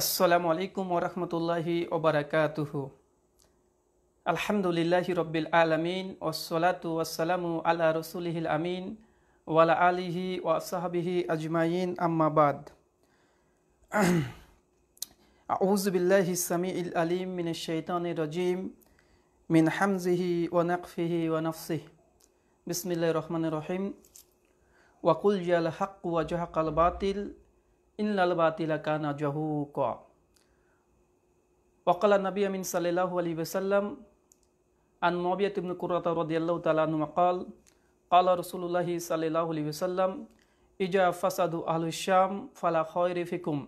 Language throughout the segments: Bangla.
আসসালামু আলাইকুম ওরহমতুল্লাহি ওবরাকাতুহ আলহামদুলিল্লাহি রব্বিল আলমিন ওসলাতু ওসালামু আলা রসুলহিল আমিন ওয়ালা আলিহি ওয়াসাহাবিহি আজমাইন আম্মাবাদ আউজবিল্লাহি সামি ইল আলিম মিন শৈতানি রজিম মিন হামজিহি ওয়ানাকফিহি ওয়ানফসিহ বিসমিল্লাহ রহমান রহিম ওয়াকুল জিয়াল হাক ওয়াজাহাক আল বাতিল إن الباطل كان جهوكا وقال النبي من صلى الله عليه وسلم عن معاوية بن قرة رضي الله تعالى عنه قال قال رسول الله صلى الله عليه وسلم إذا فسد أهل الشام فلا خير فيكم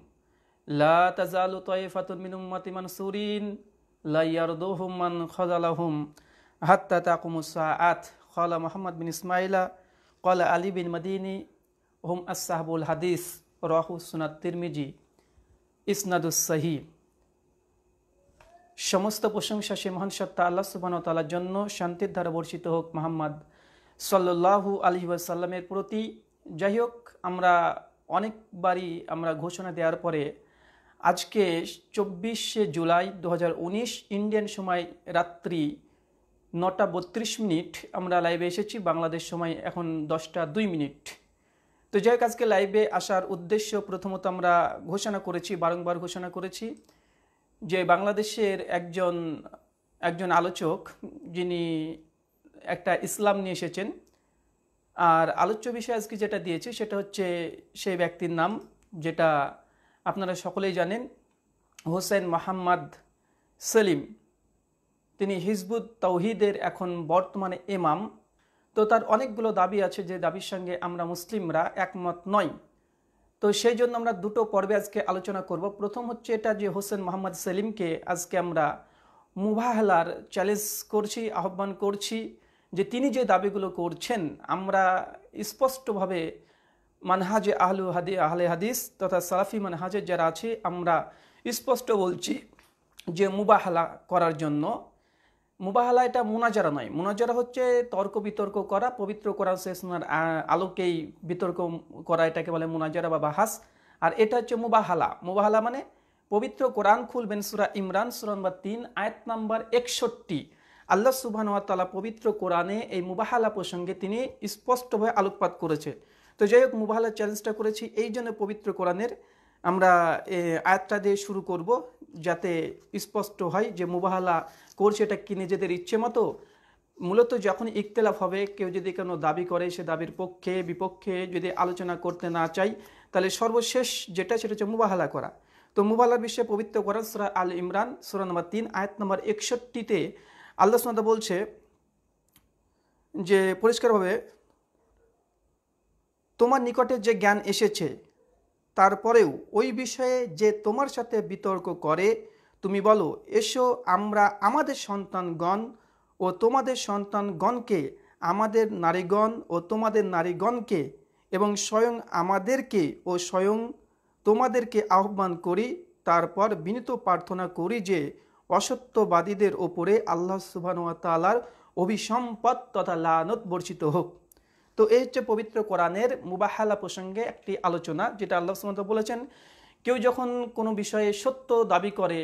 لا تزال طائفة من أمة منصورين لا يرضوهم من خذلهم حتى تقوم الساعات قال محمد بن إسماعيل قال علي بن مديني هم أصحاب الحديث তিরমিজি ইসনাদুস সাহি সমস্ত প্রশংসা সে মহান সত্তা আল্লাহ সুবাহতালার জন্য শান্তির দ্বারা বর্ষিত হোক মোহাম্মদ সাল্লু আলহি ওয়াসাল্লামের প্রতি যাই হোক আমরা অনেকবারই আমরা ঘোষণা দেওয়ার পরে আজকে চব্বিশে জুলাই দু ইন্ডিয়ান সময় রাত্রি নটা বত্রিশ মিনিট আমরা লাইভে এসেছি বাংলাদেশ সময় এখন দশটা দুই মিনিট তো যাই আজকে লাইভে আসার উদ্দেশ্য প্রথমত আমরা ঘোষণা করেছি বারংবার ঘোষণা করেছি যে বাংলাদেশের একজন একজন আলোচক যিনি একটা ইসলাম নিয়ে এসেছেন আর আলোচ্য বিষয় আজকে যেটা দিয়েছে সেটা হচ্ছে সেই ব্যক্তির নাম যেটা আপনারা সকলেই জানেন হোসেন মোহাম্মদ সেলিম তিনি হিজবুত তৌহিদের এখন বর্তমানে এমাম তো তার অনেকগুলো দাবি আছে যে দাবির সঙ্গে আমরা মুসলিমরা একমত নই তো সেই জন্য আমরা দুটো পর্বে আজকে আলোচনা করব প্রথম হচ্ছে এটা যে হোসেন মোহাম্মদ সেলিমকে আজকে আমরা মুভাহলার চ্যালেঞ্জ করছি আহ্বান করছি যে তিনি যে দাবিগুলো করছেন আমরা স্পষ্টভাবে মানহাজে আহলু হাদি আহলে হাদিস তথা সালাফি মানহাজের যারা আছে আমরা স্পষ্ট বলছি যে মুবাহলা করার জন্য মুবাহালা এটা মোনাজারা নয় মোনাজারা হচ্ছে তর্ক বিতর্ক করা পবিত্র কোরআন সেসনার আলোকেই বিতর্ক করা এটাকে বলে মোনাজারা বা বাহাস আর এটা হচ্ছে মুবাহালা মুবাহালা মানে পবিত্র কোরআন খুলবেন সুরা ইমরান বা তিন আয়াত নাম্বার একষট্টি আল্লাহ সুবাহতালা পবিত্র কোরআনে এই মুবাহালা প্রসঙ্গে তিনি স্পষ্টভাবে আলোকপাত করেছে তো যাই হোক মুবাহালা চ্যালেঞ্জটা করেছি এই জন্য পবিত্র কোরআনের আমরা আয়াতটা দিয়ে শুরু করব যাতে স্পষ্ট হয় যে মুবাহালা করছে এটা কি নিজেদের ইচ্ছে মতো মূলত যখন ইকতলাফ হবে কেউ যদি কোনো দাবি করে সে দাবির পক্ষে বিপক্ষে যদি আলোচনা করতে না চাই তাহলে সর্বশেষ যেটা সেটা হচ্ছে মুবাহালা করা তো মুবাহালার বিষয়ে পবিত্র করেন সুরা আল ইমরান সুরা নম্বর তিন আয়াত নম্বর একষট্টিতে আল্লাহ সুমাদা বলছে যে পরিষ্কারভাবে তোমার নিকটে যে জ্ঞান এসেছে তারপরেও ওই বিষয়ে যে তোমার সাথে বিতর্ক করে তুমি বলো এসো আমরা আমাদের সন্তানগণ ও তোমাদের সন্তানগণকে আমাদের নারীগণ ও তোমাদের নারীগণকে এবং স্বয়ং আমাদেরকে ও স্বয়ং তোমাদেরকে আহ্বান করি তারপর বিনীত প্রার্থনা করি যে অসত্যবাদীদের ওপরে আল্লাহ সুবাহ তালার অভিসম্পদ তথা লানত বর্ষিত হোক তো এই হচ্ছে পবিত্র কোরআনের মুবাহালা প্রসঙ্গে একটি আলোচনা যেটা আল্লাহ সুমন্ত বলেছেন কেউ যখন কোনো বিষয়ে সত্য দাবি করে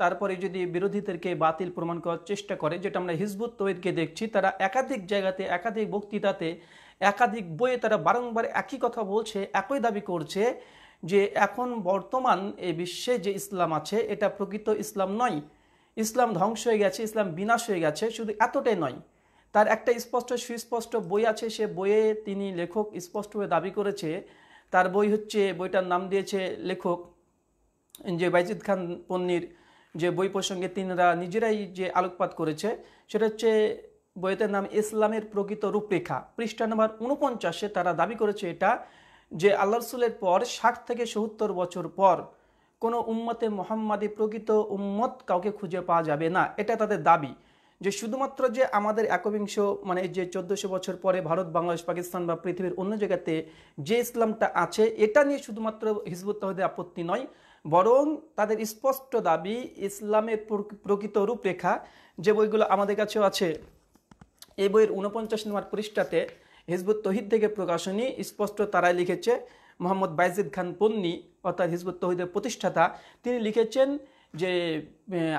তারপরে যদি বিরোধীদেরকে বাতিল প্রমাণ করার চেষ্টা করে যেটা আমরা হিজবুত তৈরিকে দেখছি তারা একাধিক জায়গাতে একাধিক বক্তৃতাতে একাধিক বইয়ে তারা বারংবার একই কথা বলছে একই দাবি করছে যে এখন বর্তমান এই বিশ্বে যে ইসলাম আছে এটা প্রকৃত ইসলাম নয় ইসলাম ধ্বংস হয়ে গেছে ইসলাম বিনাশ হয়ে গেছে শুধু এতটাই নয় তার একটা স্পষ্ট সুস্পষ্ট বই আছে সে বইয়ে তিনি লেখক স্পষ্টভাবে দাবি করেছে তার বই হচ্ছে বইটার নাম দিয়েছে লেখক যে বাইজিদ খান পন্নির যে বই প্রসঙ্গে তিনরা নিজেরাই যে আলোকপাত করেছে সেটা হচ্ছে বইটার নাম ইসলামের প্রকৃত রূপরেখা পৃষ্ঠা নম্বর উনপঞ্চাশে তারা দাবি করেছে এটা যে আল্লাহ রসুলের পর ষাট থেকে সত্তর বছর পর কোনো উম্মতে মোহাম্মদী প্রকৃত উম্মত কাউকে খুঁজে পাওয়া যাবে না এটা তাদের দাবি যে শুধুমাত্র যে আমাদের একবিংশ মানে যে চোদ্দোশো বছর পরে ভারত বাংলাদেশ পাকিস্তান বা পৃথিবীর অন্য জায়গাতে যে ইসলামটা আছে এটা নিয়ে শুধুমাত্র হিজবুত তহদের আপত্তি নয় বরং তাদের স্পষ্ট দাবি ইসলামের প্রকৃত রূপরেখা যে বইগুলো আমাদের কাছেও আছে এই বইয়ের উনপঞ্চাশ নম্বর পৃষ্ঠাতে হিজবুত তহিদ থেকে প্রকাশনী স্পষ্ট তারাই লিখেছে মোহাম্মদ বাইজিদ খান পন্নি অর্থাৎ হিজবুত তহিদের প্রতিষ্ঠাতা তিনি লিখেছেন যে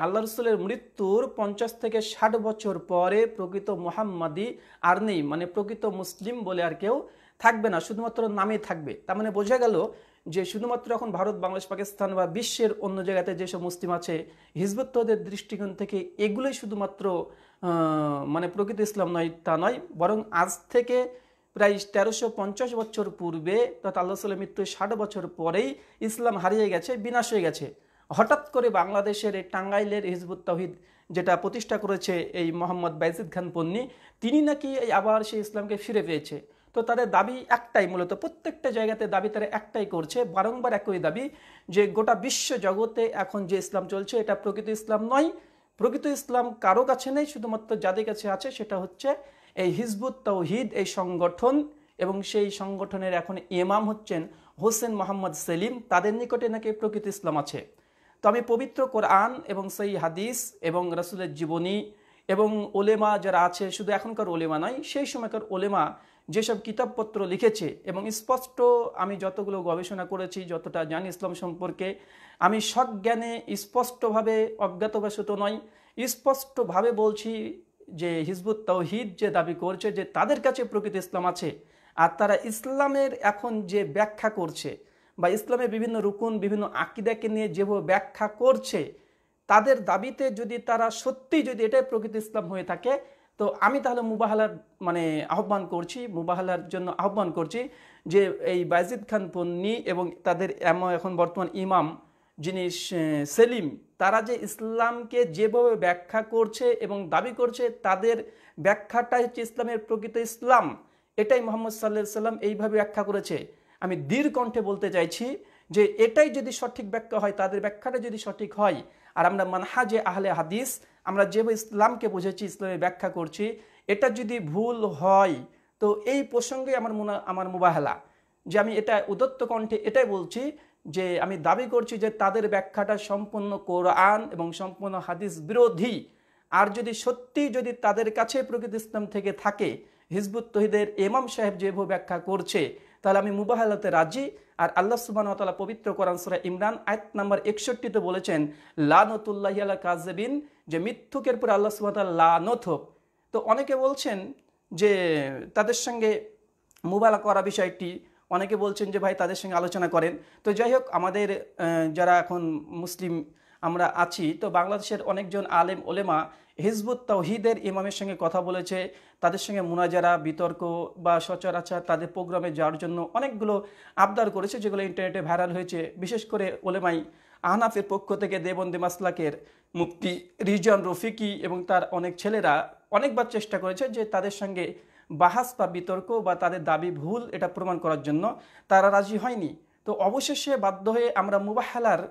আল্লাহ রসুলের মৃত্যুর পঞ্চাশ থেকে ষাট বছর পরে প্রকৃত মোহাম্মাদি আর নেই মানে প্রকৃত মুসলিম বলে আর কেউ থাকবে না শুধুমাত্র নামে থাকবে তার মানে বোঝা গেল যে শুধুমাত্র এখন ভারত বাংলাদেশ পাকিস্তান বা বিশ্বের অন্য জায়গাতে যেসব মুসলিম আছে হিজবুত্তদের দৃষ্টিকোণ থেকে এগুলোই শুধুমাত্র মানে প্রকৃত ইসলাম নয় তা নয় বরং আজ থেকে প্রায় তেরোশো পঞ্চাশ বছর পূর্বে তথা আল্লাহ সাল্লাহ মৃত্যু ষাট বছর পরেই ইসলাম হারিয়ে গেছে বিনাশ হয়ে গেছে হঠাৎ করে বাংলাদেশের এই টাঙ্গাইলের হিজবুত তহিদ যেটা প্রতিষ্ঠা করেছে এই মোহাম্মদ বাইজিদ খান পন্নী তিনি নাকি এই আবার সেই ইসলামকে ফিরে পেয়েছে তো তাদের দাবি একটাই মূলত প্রত্যেকটা জায়গাতে দাবি তারা একটাই করছে বারংবার একই দাবি যে গোটা বিশ্ব জগতে এখন যে ইসলাম চলছে এটা প্রকৃত ইসলাম নয় প্রকৃত ইসলাম কারো কাছে নেই শুধুমাত্র যাদের কাছে আছে সেটা হচ্ছে এই হিজবুত তৌহিদ এই সংগঠন এবং সেই সংগঠনের এখন ইমাম হচ্ছেন হোসেন মোহাম্মদ সেলিম তাদের নিকটে নাকি প্রকৃত ইসলাম আছে তো আমি পবিত্র কোরআন এবং সেই হাদিস এবং রসুলের জীবনী এবং ওলেমা যারা আছে শুধু এখনকার ওলেমা নয় সেই সময়কার ওলেমা যেসব কিতাবপত্র লিখেছে এবং স্পষ্ট আমি যতগুলো গবেষণা করেছি যতটা জানি ইসলাম সম্পর্কে আমি সজ্ঞানে স্পষ্টভাবে অজ্ঞাতবাসত নয় স্পষ্টভাবে বলছি যে হিজবুত তৌহিদ যে দাবি করছে যে তাদের কাছে প্রকৃত ইসলাম আছে আর তারা ইসলামের এখন যে ব্যাখ্যা করছে বা ইসলামের বিভিন্ন রুকুন বিভিন্ন আকিদাকে নিয়ে যেভাবে ব্যাখ্যা করছে তাদের দাবিতে যদি তারা সত্যি যদি এটাই প্রকৃত ইসলাম হয়ে থাকে তো আমি তাহলে মুবাহালার মানে আহ্বান করছি মুবাহালার জন্য আহ্বান করছি যে এই বাইজিদ খান পন্নি এবং তাদের এম এখন বর্তমান ইমাম যিনি সেলিম তারা যে ইসলামকে যেভাবে ব্যাখ্যা করছে এবং দাবি করছে তাদের ব্যাখ্যাটাই হচ্ছে ইসলামের প্রকৃত ইসলাম এটাই মোহাম্মদ সাল্লাহ সাল্লাম এইভাবে ব্যাখ্যা করেছে আমি দীর কণ্ঠে বলতে চাইছি যে এটাই যদি সঠিক ব্যাখ্যা হয় তাদের ব্যাখ্যাটা যদি সঠিক হয় আর আমরা মানহাজে আহলে হাদিস আমরা যেভাবে ইসলামকে বুঝেছি ইসলামের ব্যাখ্যা করছি এটা যদি ভুল হয় তো এই প্রসঙ্গে আমার মনে আমার মোবাহেলা যে আমি এটা উদত্ত কণ্ঠে এটাই বলছি যে আমি দাবি করছি যে তাদের ব্যাখ্যাটা সম্পূর্ণ কোরআন এবং সম্পূর্ণ হাদিস বিরোধী আর যদি সত্যি যদি তাদের কাছে প্রকৃত ইসলাম থেকে থাকে হিজবুত তহিদের এমাম সাহেব যেভাবে ব্যাখ্যা করছে তাহলে আমি মুবাহালাতে রাজি আর আল্লাহ সুবাহ তালা পবিত্র কোরআন সুরা ইমরান আয়াত নাম্বার একষট্টিতে বলেছেন লানতুল্লাহি আল্লাহ কাজেবিন যে মিথ্যুকের পরে আল্লাহ সুবাহ লানথ তো অনেকে বলছেন যে তাদের সঙ্গে মুবালা করা বিষয়টি অনেকে বলছেন যে ভাই তাদের সঙ্গে আলোচনা করেন তো যাই হোক আমাদের যারা এখন মুসলিম আমরা আছি তো বাংলাদেশের অনেকজন আলেম ওলেমা হিজবুত তৌহিদের ইমামের সঙ্গে কথা বলেছে তাদের সঙ্গে মুনাজারা বিতর্ক বা সচরাচর তাদের প্রোগ্রামে যাওয়ার জন্য অনেকগুলো আবদার করেছে যেগুলো ইন্টারনেটে ভাইরাল হয়েছে বিশেষ করে ওলেমাই আহনাফের পক্ষ থেকে দেবন্দে মাসলাকের মুক্তি রিজন রফিকি এবং তার অনেক ছেলেরা অনেকবার চেষ্টা করেছে যে তাদের সঙ্গে বাহাস বা বিতর্ক বা তাদের দাবি ভুল এটা প্রমাণ করার জন্য তারা রাজি হয়নি তো অবশেষে বাধ্য হয়ে আমরা মুবাহালার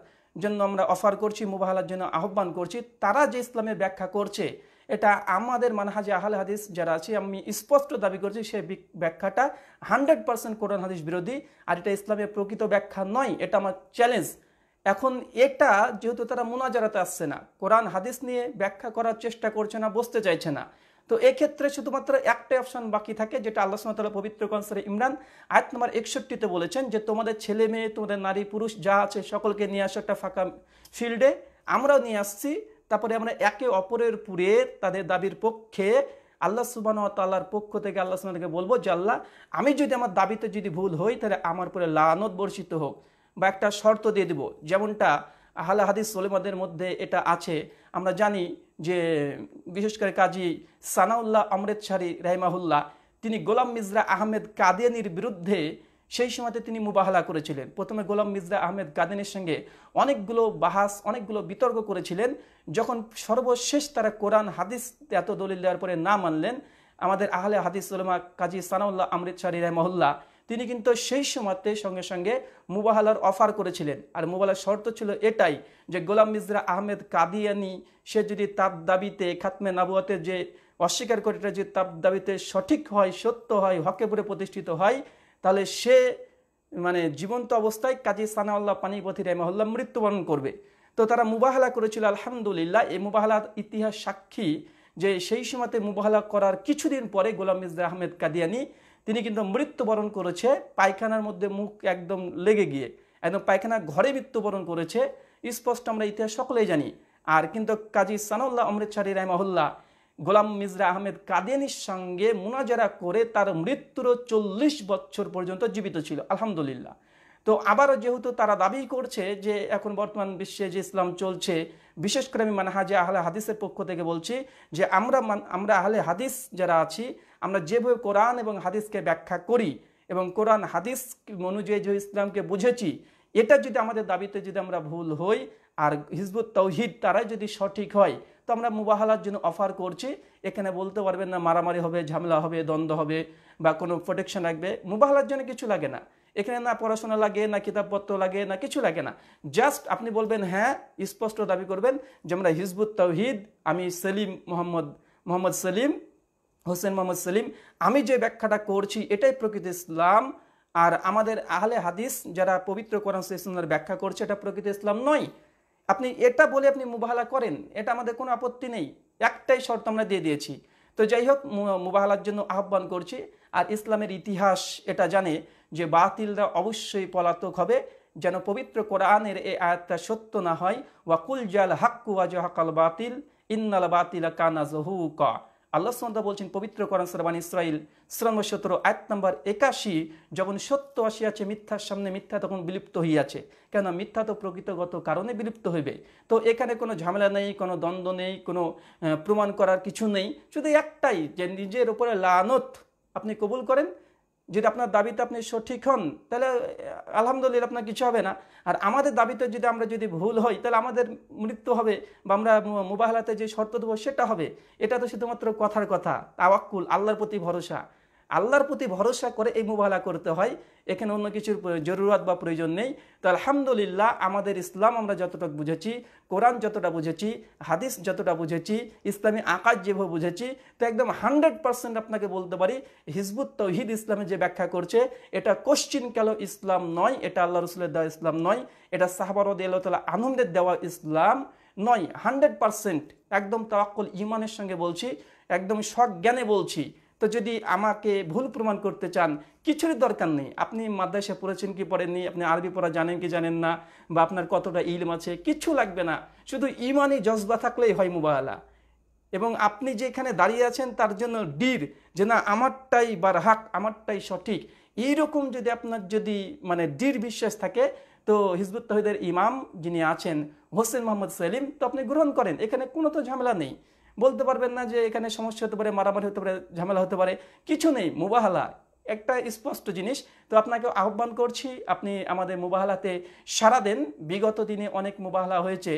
জন্য আমরা অফার করছি মুবাহালার জন্য আহ্বান করছি তারা যে ইসলামের ব্যাখ্যা করছে এটা আমাদের মানহাজি আহাল হাদিস যারা আছে আমি স্পষ্ট দাবি করছি সে ব্যাখ্যাটা হান্ড্রেড পার্সেন্ট কোরআন হাদিস বিরোধী আর এটা ইসলামের প্রকৃত ব্যাখ্যা নয় এটা আমার চ্যালেঞ্জ এখন এটা যেহেতু তারা মোনাজারাতে আসছে না কোরআন হাদিস নিয়ে ব্যাখ্যা করার চেষ্টা করছে না বসতে চাইছে না তো এক্ষেত্রে শুধুমাত্র একটাই অপশন বাকি থাকে যেটা আল্লাহ সুমতলা পবিত্র কনসারে ইমরান আয়াত নম্বর একষট্টিতে বলেছেন যে তোমাদের ছেলে মেয়ে তোমাদের নারী পুরুষ যা আছে সকলকে নিয়ে আসো একটা ফাঁকা ফিল্ডে আমরাও নিয়ে আসছি তারপরে আমরা একে অপরের পুরে তাদের দাবির পক্ষে আল্লাহ সুবান তাল্লার পক্ষ থেকে আল্লাহ সুবানকে বলবো যে আল্লাহ আমি যদি আমার দাবিতে যদি ভুল হই তাহলে আমার পরে লানত বর্ষিত হোক বা একটা শর্ত দিয়ে দেবো যেমনটা আহলা হাদিস মধ্যে এটা আছে আমরা জানি যে বিশেষ করে কাজী সানাউল্লাহ অমৃতসারী রাইমাহুল্লাহ তিনি গোলাম মিজরা আহমেদ কাদিয়ানির বিরুদ্ধে সেই সময়তে তিনি মুবাহালা করেছিলেন প্রথমে গোলাম মিজরা আহমেদ কাদিনের সঙ্গে অনেকগুলো বাহাস অনেকগুলো বিতর্ক করেছিলেন যখন সর্বশেষ তারা কোরআন হাদিস এত দলিল দেওয়ার পরে না মানলেন আমাদের আহলে হাদিস উলমা কাজী সানাউল্লাহ অমৃতসারী রহমহল্লা তিনি কিন্তু সেই সময়তে সঙ্গে সঙ্গে মুবাহালার অফার করেছিলেন আর মুবাহার শর্ত ছিল এটাই যে গোলাম মিজরা আহমেদ কাদিয়ানি সে যদি তার দাবিতে খাতমে নাবুয়াতে যে অস্বীকার করে এটা যদি তার দাবিতে সঠিক হয় সত্য হয় হকে পরে প্রতিষ্ঠিত হয় তাহলে সে মানে জীবন্ত অবস্থায় কাজী সানাউল্লাহ পানিপথি রেমহল্লা মৃত্যুবরণ করবে তো তারা মুবাহালা করেছিল আলহামদুলিল্লাহ এই মুবাহালার ইতিহাস সাক্ষী যে সেই সময়তে মুবাহালা করার কিছুদিন পরে গোলাম মির্জা আহমেদ কাদিয়ানি তিনি কিন্তু মৃত্যুবরণ করেছে পায়খানার মধ্যে মুখ একদম লেগে গিয়ে একদম পায়খানা ঘরে মৃত্যুবরণ করেছে স্পষ্ট আমরা ইতিহাস সকলেই জানি আর কিন্তু কাজী সানাউল্লাহ অমৃতসারী রায়মাহুল্লাহ গোলাম মিজরা আহমেদ কাদেনির সঙ্গে মোনাজারা করে তার মৃত্যুরও চল্লিশ বছর পর্যন্ত জীবিত ছিল আলহামদুলিল্লাহ তো আবারও যেহেতু তারা দাবি করছে যে এখন বর্তমান বিশ্বে যে ইসলাম চলছে বিশেষ করে আমি মানে মানহাজে আহলে হাদিসের পক্ষ থেকে বলছি যে আমরা আমরা আহলে হাদিস যারা আছি আমরা যেভাবে কোরআন এবং হাদিসকে ব্যাখ্যা করি এবং কোরআন হাদিস অনুযায়ী যে ইসলামকে বুঝেছি এটা যদি আমাদের দাবিতে যদি আমরা ভুল হই আর হিজবুত তৌহিদ তারাই যদি সঠিক হয় তো আমরা মুবাহালার জন্য অফার করছি এখানে বলতে পারবেন না মারামারি হবে ঝামেলা হবে দ্বন্দ্ব হবে বা কোনো প্রোটেকশন লাগবে মুবাহালার জন্য কিছু লাগে না এখানে না পড়াশোনা লাগে না কিতাবপত্র লাগে না কিছু লাগে না জাস্ট আপনি বলবেন হ্যাঁ স্পষ্ট দাবি করবেন যে আমরা হিজবুত তৌহিদ আমি সেলিম মোহাম্মদ মোহাম্মদ সেলিম হোসেন মোহাম্মদ সেলিম আমি যে ব্যাখ্যাটা করছি এটাই প্রকৃত ইসলাম আর আমাদের আহলে হাদিস যারা পবিত্র কোরআন ইসলামের ব্যাখ্যা করছে এটা প্রকৃত ইসলাম নয় আপনি এটা বলে আপনি মুবাহালা করেন এটা আমাদের কোনো আপত্তি নেই একটাই শর্ত আমরা দিয়ে দিয়েছি তো যাই হোক মুবাহালার জন্য আহ্বান করছি আর ইসলামের ইতিহাস এটা জানে যে বাতিলরা অবশ্যই পলাতক হবে যেন পবিত্র কোরআনের এই আয়াতটা সত্য না হয় ওয়াকুল জাল হাক্কু হাকাল বাতিল ইন্নাল বাতিল কানা জহুকা আল্লাহ সন্দা বলছেন পবিত্র করান সরবান ইসরায়েল শ্রম সতেরো আয়াত নম্বর একাশি যখন সত্য আসিয়াছে মিথ্যার সামনে মিথ্যা তখন বিলুপ্ত হইয়াছে কেন মিথ্যা তো প্রকৃতগত কারণে বিলুপ্ত হইবে তো এখানে কোনো ঝামেলা নেই কোনো দ্বন্দ্ব নেই কোনো প্রমাণ করার কিছু নেই শুধু একটাই যে নিজের ওপরে লানত আপনি কবুল করেন যদি আপনার দাবিতে আপনি সঠিক হন তাহলে আলহামদুলিল্লাহ আপনার কিছু হবে না আর আমাদের দাবিতে যদি আমরা যদি ভুল হই তাহলে আমাদের মৃত্যু হবে বা আমরা মোবাহলাতে যে শর্ত দেবো সেটা হবে এটা তো শুধুমাত্র কথার কথা তাওয়াক্কুল আল্লাহর প্রতি ভরসা আল্লাহর প্রতি ভরসা করে এই মোবালা করতে হয় এখানে অন্য কিছুর জরুরত বা প্রয়োজন নেই তো আলহামদুলিল্লাহ আমাদের ইসলাম আমরা যতটুকু বুঝেছি কোরআন যতটা বুঝেছি হাদিস যতটা বুঝেছি ইসলামী আকাশ যেভাবে বুঝেছি তো একদম হান্ড্রেড পার্সেন্ট আপনাকে বলতে পারি হিজবুত তৌহিদ ইসলামে যে ব্যাখ্যা করছে এটা কেন ইসলাম নয় এটা আল্লাহ রসুলের দেওয়া ইসলাম নয় এটা সাহাবারদ তালা আনন্দের দেওয়া ইসলাম নয় হান্ড্রেড পার্সেন্ট একদম তাওয়াক্কুল ইমানের সঙ্গে বলছি একদম সজ্ঞানে বলছি তো যদি আমাকে ভুল প্রমাণ করতে চান কিছুরই দরকার নেই আপনি মাদ্রাসা পড়েছেন কি পড়েননি আপনি আরবি পড়া জানেন কি জানেন না বা আপনার কতটা ইলম আছে কিছু লাগবে না শুধু ইমানই জজবা থাকলেই হয় মুবাহালা এবং আপনি যেখানে দাঁড়িয়ে আছেন তার জন্য ডির যে না আমারটাই বার হাক আমারটাই সঠিক এইরকম যদি আপনার যদি মানে ডির বিশ্বাস থাকে তো হিজবুত তহিদের ইমাম যিনি আছেন হোসেন মোহাম্মদ সেলিম তো আপনি গ্রহণ করেন এখানে কোনো তো ঝামেলা নেই বলতে পারবেন না যে এখানে সমস্যা হতে পারে মারামারি হতে পারে ঝামেলা হতে পারে কিছু নেই মুবাহালা একটা স্পষ্ট জিনিস তো আপনাকে আহ্বান করছি আপনি আমাদের মুবাহালাতে সারা দেন বিগত দিনে অনেক মুবাহালা হয়েছে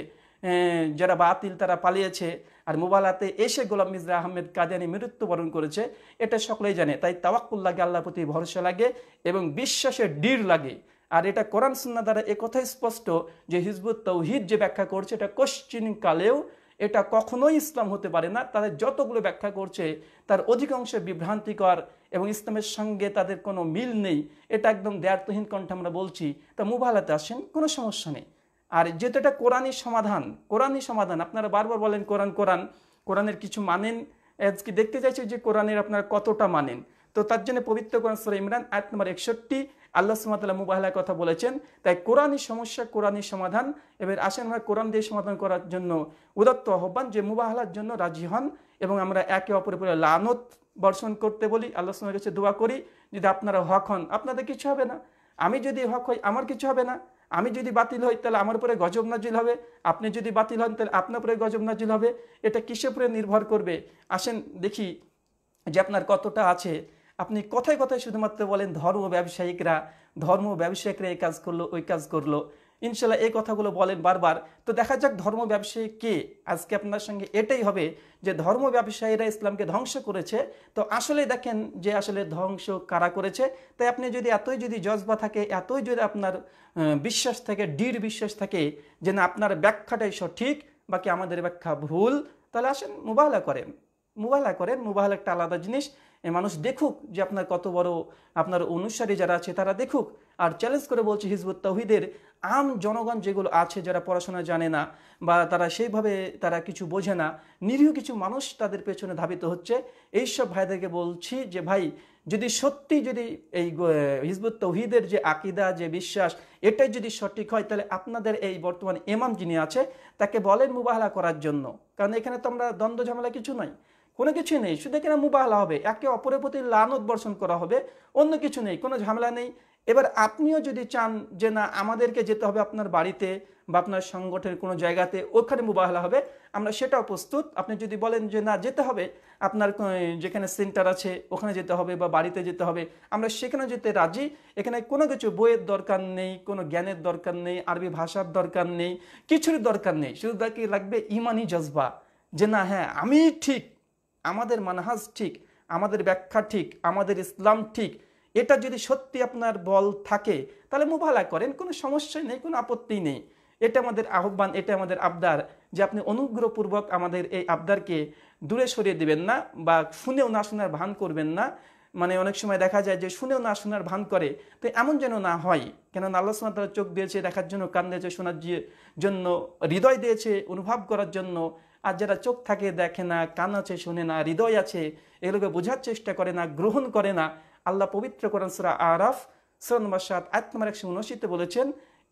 যারা বাতিল তারা পালিয়েছে আর মোবাহালাতে এসে গোলাম মির্জা আহমেদ কাদিয়ানি মৃত্যুবরণ করেছে এটা সকলেই জানে তাই তাওয়াক্কুল লাগে আল্লাহ প্রতি ভরসা লাগে এবং বিশ্বাসে ডির লাগে আর এটা কোরআন সুন্না দ্বারা একথা স্পষ্ট যে হিজবুত তৌহিদ যে ব্যাখ্যা করছে এটা কোশ্চিনকালেও এটা কখনোই ইসলাম হতে পারে না তাদের যতগুলো ব্যাখ্যা করছে তার অধিকাংশ বিভ্রান্তিকর এবং ইসলামের সঙ্গে তাদের কোনো মিল নেই এটা একদম দ্ব্যর্থহীন কণ্ঠে আমরা বলছি তা মুবালাতে আসেন কোনো সমস্যা নেই আর যেহেতু এটা কোরআনই সমাধান কোরআনই সমাধান আপনারা বারবার বলেন কোরআন কোরআন কোরআনের কিছু মানেন আজকে দেখতে চাইছি যে কোরআনের আপনারা কতটা মানেন তো তার জন্য পবিত্র কোরআন সুরা ইমরান আয়াত নম্বর একষট্টি আল্লাহ সুমাতাল্লাহ মুবাহলার কথা বলেছেন তাই কোরআনই সমস্যা কোরআনই সমাধান এবার আসেন আমরা কোরআন দিয়ে সমাধান করার জন্য উদাত্ত আহ্বান যে মুবাহলার জন্য রাজি হন এবং আমরা একে অপরের পরে লানত বর্ষণ করতে বলি আল্লাহ সুমের কাছে দোয়া করি যদি আপনারা হক হন আপনাদের কিছু হবে না আমি যদি হক হই আমার কিছু হবে না আমি যদি বাতিল হই তাহলে আমার উপরে গজব নাজিল হবে আপনি যদি বাতিল হন তাহলে আপনার উপরে গজব নাজিল হবে এটা কিসের উপরে নির্ভর করবে আসেন দেখি যে আপনার কতটা আছে আপনি কথায় কথায় শুধুমাত্র বলেন ধর্ম ব্যবসায়িকরা ধর্ম ব্যবসায়িকরা এই কাজ করলো ওই কাজ করলো ইনশাল্লাহ এই কথাগুলো বলেন বারবার তো দেখা যাক ধর্ম ব্যবসায়ী কে আজকে আপনার সঙ্গে এটাই হবে যে ধর্ম ব্যবসায়ীরা ইসলামকে ধ্বংস করেছে তো আসলে দেখেন যে আসলে ধ্বংস কারা করেছে তাই আপনি যদি এতই যদি জজবা থাকে এতই যদি আপনার বিশ্বাস থাকে দৃঢ় বিশ্বাস থাকে যে না আপনার ব্যাখ্যাটাই সঠিক বাকি আমাদের ব্যাখ্যা ভুল তাহলে আসেন মোবাহলা করেন মোবাহলা করেন মোবাহলা একটা আলাদা জিনিস মানুষ দেখুক যে আপনার কত বড় আপনার অনুসারী যারা আছে তারা দেখুক আর চ্যালেঞ্জ করে বলছে হিজবুত তাহিদের আম জনগণ যেগুলো আছে যারা পড়াশোনা জানে না বা তারা সেইভাবে তারা কিছু বোঝে না নিরীহ কিছু মানুষ তাদের পেছনে ধাবিত হচ্ছে এইসব ভাইদেরকে বলছি যে ভাই যদি সত্যি যদি এই হিজবুত তহিদের যে আকিদা যে বিশ্বাস এটাই যদি সঠিক হয় তাহলে আপনাদের এই বর্তমান এমাম যিনি আছে তাকে বলেন মুবাহলা করার জন্য কারণ এখানে তো আমরা দ্বন্দ্ব ঝামেলা কিছু নয় কোনো কিছু নেই শুধু এখানে মুবাহলা হবে একে অপরের প্রতি লানত বর্ষণ করা হবে অন্য কিছু নেই কোনো ঝামেলা নেই এবার আপনিও যদি চান যে না আমাদেরকে যেতে হবে আপনার বাড়িতে বা আপনার সংগঠনের কোনো জায়গাতে ওখানে মোবাহলা হবে আমরা সেটাও প্রস্তুত আপনি যদি বলেন যে না যেতে হবে আপনার যেখানে সেন্টার আছে ওখানে যেতে হবে বা বাড়িতে যেতে হবে আমরা সেখানে যেতে রাজি এখানে কোনো কিছু বইয়ের দরকার নেই কোনো জ্ঞানের দরকার নেই আরবি ভাষার দরকার নেই কিছুর দরকার নেই শুধু তাকে লাগবে ইমানি জজবা যে না হ্যাঁ আমি ঠিক আমাদের মানহাজ ঠিক আমাদের ব্যাখ্যা ঠিক আমাদের ইসলাম ঠিক এটা যদি সত্যি আপনার বল থাকে তাহলে মুবালা করেন কোনো সমস্যা নেই কোনো আপত্তি নেই এটা আমাদের আহ্বান এটা আমাদের আবদার যে আপনি অনুগ্রহপূর্বক আমাদের এই আবদারকে দূরে সরিয়ে দেবেন না বা শুনেও না শোনার ভান করবেন না মানে অনেক সময় দেখা যায় যে শুনেও না শোনার ভান করে তো এমন যেন না হয় কেননা আল্লাহ সুমাতার চোখ দিয়েছে দেখার জন্য কান দিয়েছে শোনার জন্য হৃদয় দিয়েছে অনুভব করার জন্য আর যারা চোখ থাকে দেখে না কান আছে শুনে না হৃদয় আছে এগুলোকে বোঝার চেষ্টা করে না গ্রহণ করে না আল্লাহ পবিত্র করেন সুরা আরফ সুরা আত্মার একশো উনশীতে বলেছেন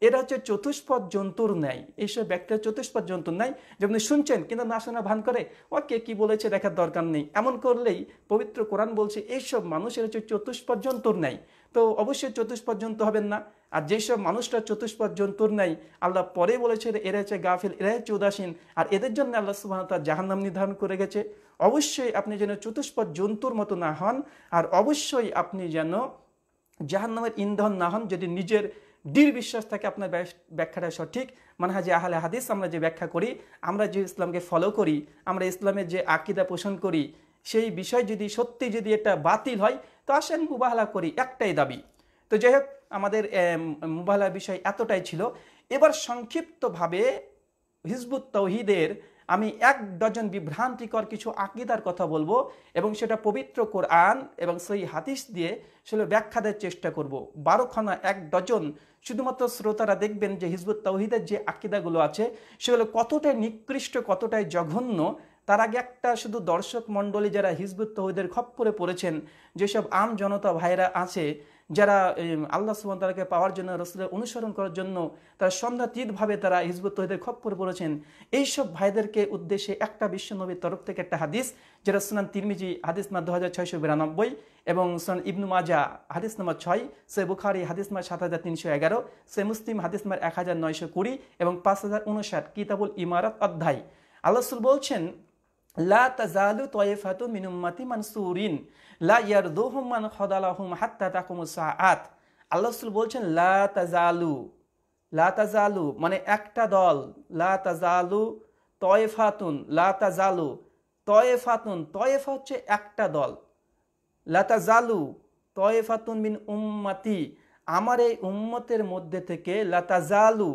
এরা হচ্ছে চতুষ্পদ জন্তুর নেয় এইসব ব্যক্তিরা চতুষ্পদ জন্তুর নেয় যেমনি শুনছেন কিন্তু না শোনা ভান করে ও কে কী বলেছে দেখার দরকার নেই এমন করলেই পবিত্র কোরআন বলছে এইসব মানুষের হচ্ছে চতুষ্পদ জন্তুর নেয় তো অবশ্যই চতুষ্পর্যন্ত হবেন না আর যেসব মানুষরা চতুষ্পর্যন্তর নাই আল্লাহ পরে বলেছেন এরা হচ্ছে গাফিল এরা হচ্ছে উদাসীন আর এদের জন্য আল্লাহ সুবাহতার জাহান্নাম নির্ধারণ করে গেছে অবশ্যই আপনি যেন চতুষ্পদ জন্তুর মতো না হন আর অবশ্যই আপনি যেন জাহান্নামের ইন্ধন না হন যদি নিজের দৃঢ় বিশ্বাস থাকে আপনার ব্যাখ্যাটা সঠিক মানে হাজি আহলে হাদিস আমরা যে ব্যাখ্যা করি আমরা যে ইসলামকে ফলো করি আমরা ইসলামের যে আকিদা পোষণ করি সেই বিষয় যদি সত্যি যদি এটা বাতিল হয় তো আসেন মুবাহলা করি একটাই দাবি তো যাই হোক আমাদের মুবাহলার বিষয় এতটাই ছিল এবার সংক্ষিপ্তভাবে হিজবুত তৌহিদের আমি এক ডজন বিভ্রান্তিকর কিছু আকিদার কথা বলবো এবং সেটা পবিত্র কোরআন এবং সেই হাতিস দিয়ে সেগুলো ব্যাখ্যা দেওয়ার চেষ্টা করব বারোখানা এক ডজন শুধুমাত্র শ্রোতারা দেখবেন যে হিজবুত তৌহিদের যে আকিদাগুলো আছে সেগুলো কতটাই নিকৃষ্ট কতটাই জঘন্য তার আগে একটা শুধু দর্শক মণ্ডলী যারা হিজবুত তহিদের খপ্পরে পড়েছেন যেসব আম জনতা ভাইরা আছে যারা আল্লাহ তালাকে পাওয়ার জন্য রসুলের অনুসরণ করার জন্য তারা সন্ধ্যাতীতভাবে তারা হিজবুত তহিদের করে পড়েছেন এইসব ভাইদেরকে উদ্দেশ্যে একটা বিশ্বনবীর তরফ থেকে একটা হাদিস যেটা সুনান তিরমিজি হাদিস নাম দু হাজার ছয়শো বিরানব্বই এবং সুনান ইবনু মাজা হাদিস নম্বর ছয় সে বুখারি হাদিস নাম্বার সাত হাজার তিনশো এগারো সে মুসলিম হাদিস নাম্বার এক হাজার নয়শো কুড়ি এবং পাঁচ হাজার উনষাট কিতাবুল ইমারত অধ্যায় আল্লাহ বলছেন লা তাজালু তয়েফাতু মিনুম্মাতি মানসুরিন লা ইয়ারদুহুম মান খদালাহুম হাত্তা তাকুমুস সাআত আল্লাহ রাসূল বলছেন লা তাজালু লা তাজালু মানে একটা দল লা তাজালু তয়েফাতুন লা তাজালু তয়েফাতুন তয়েফা হচ্ছে একটা দল লা তাজালু তয়েফাতুন মিন উম্মাতি আমার এই উম্মতের মধ্যে থেকে লা তাজালু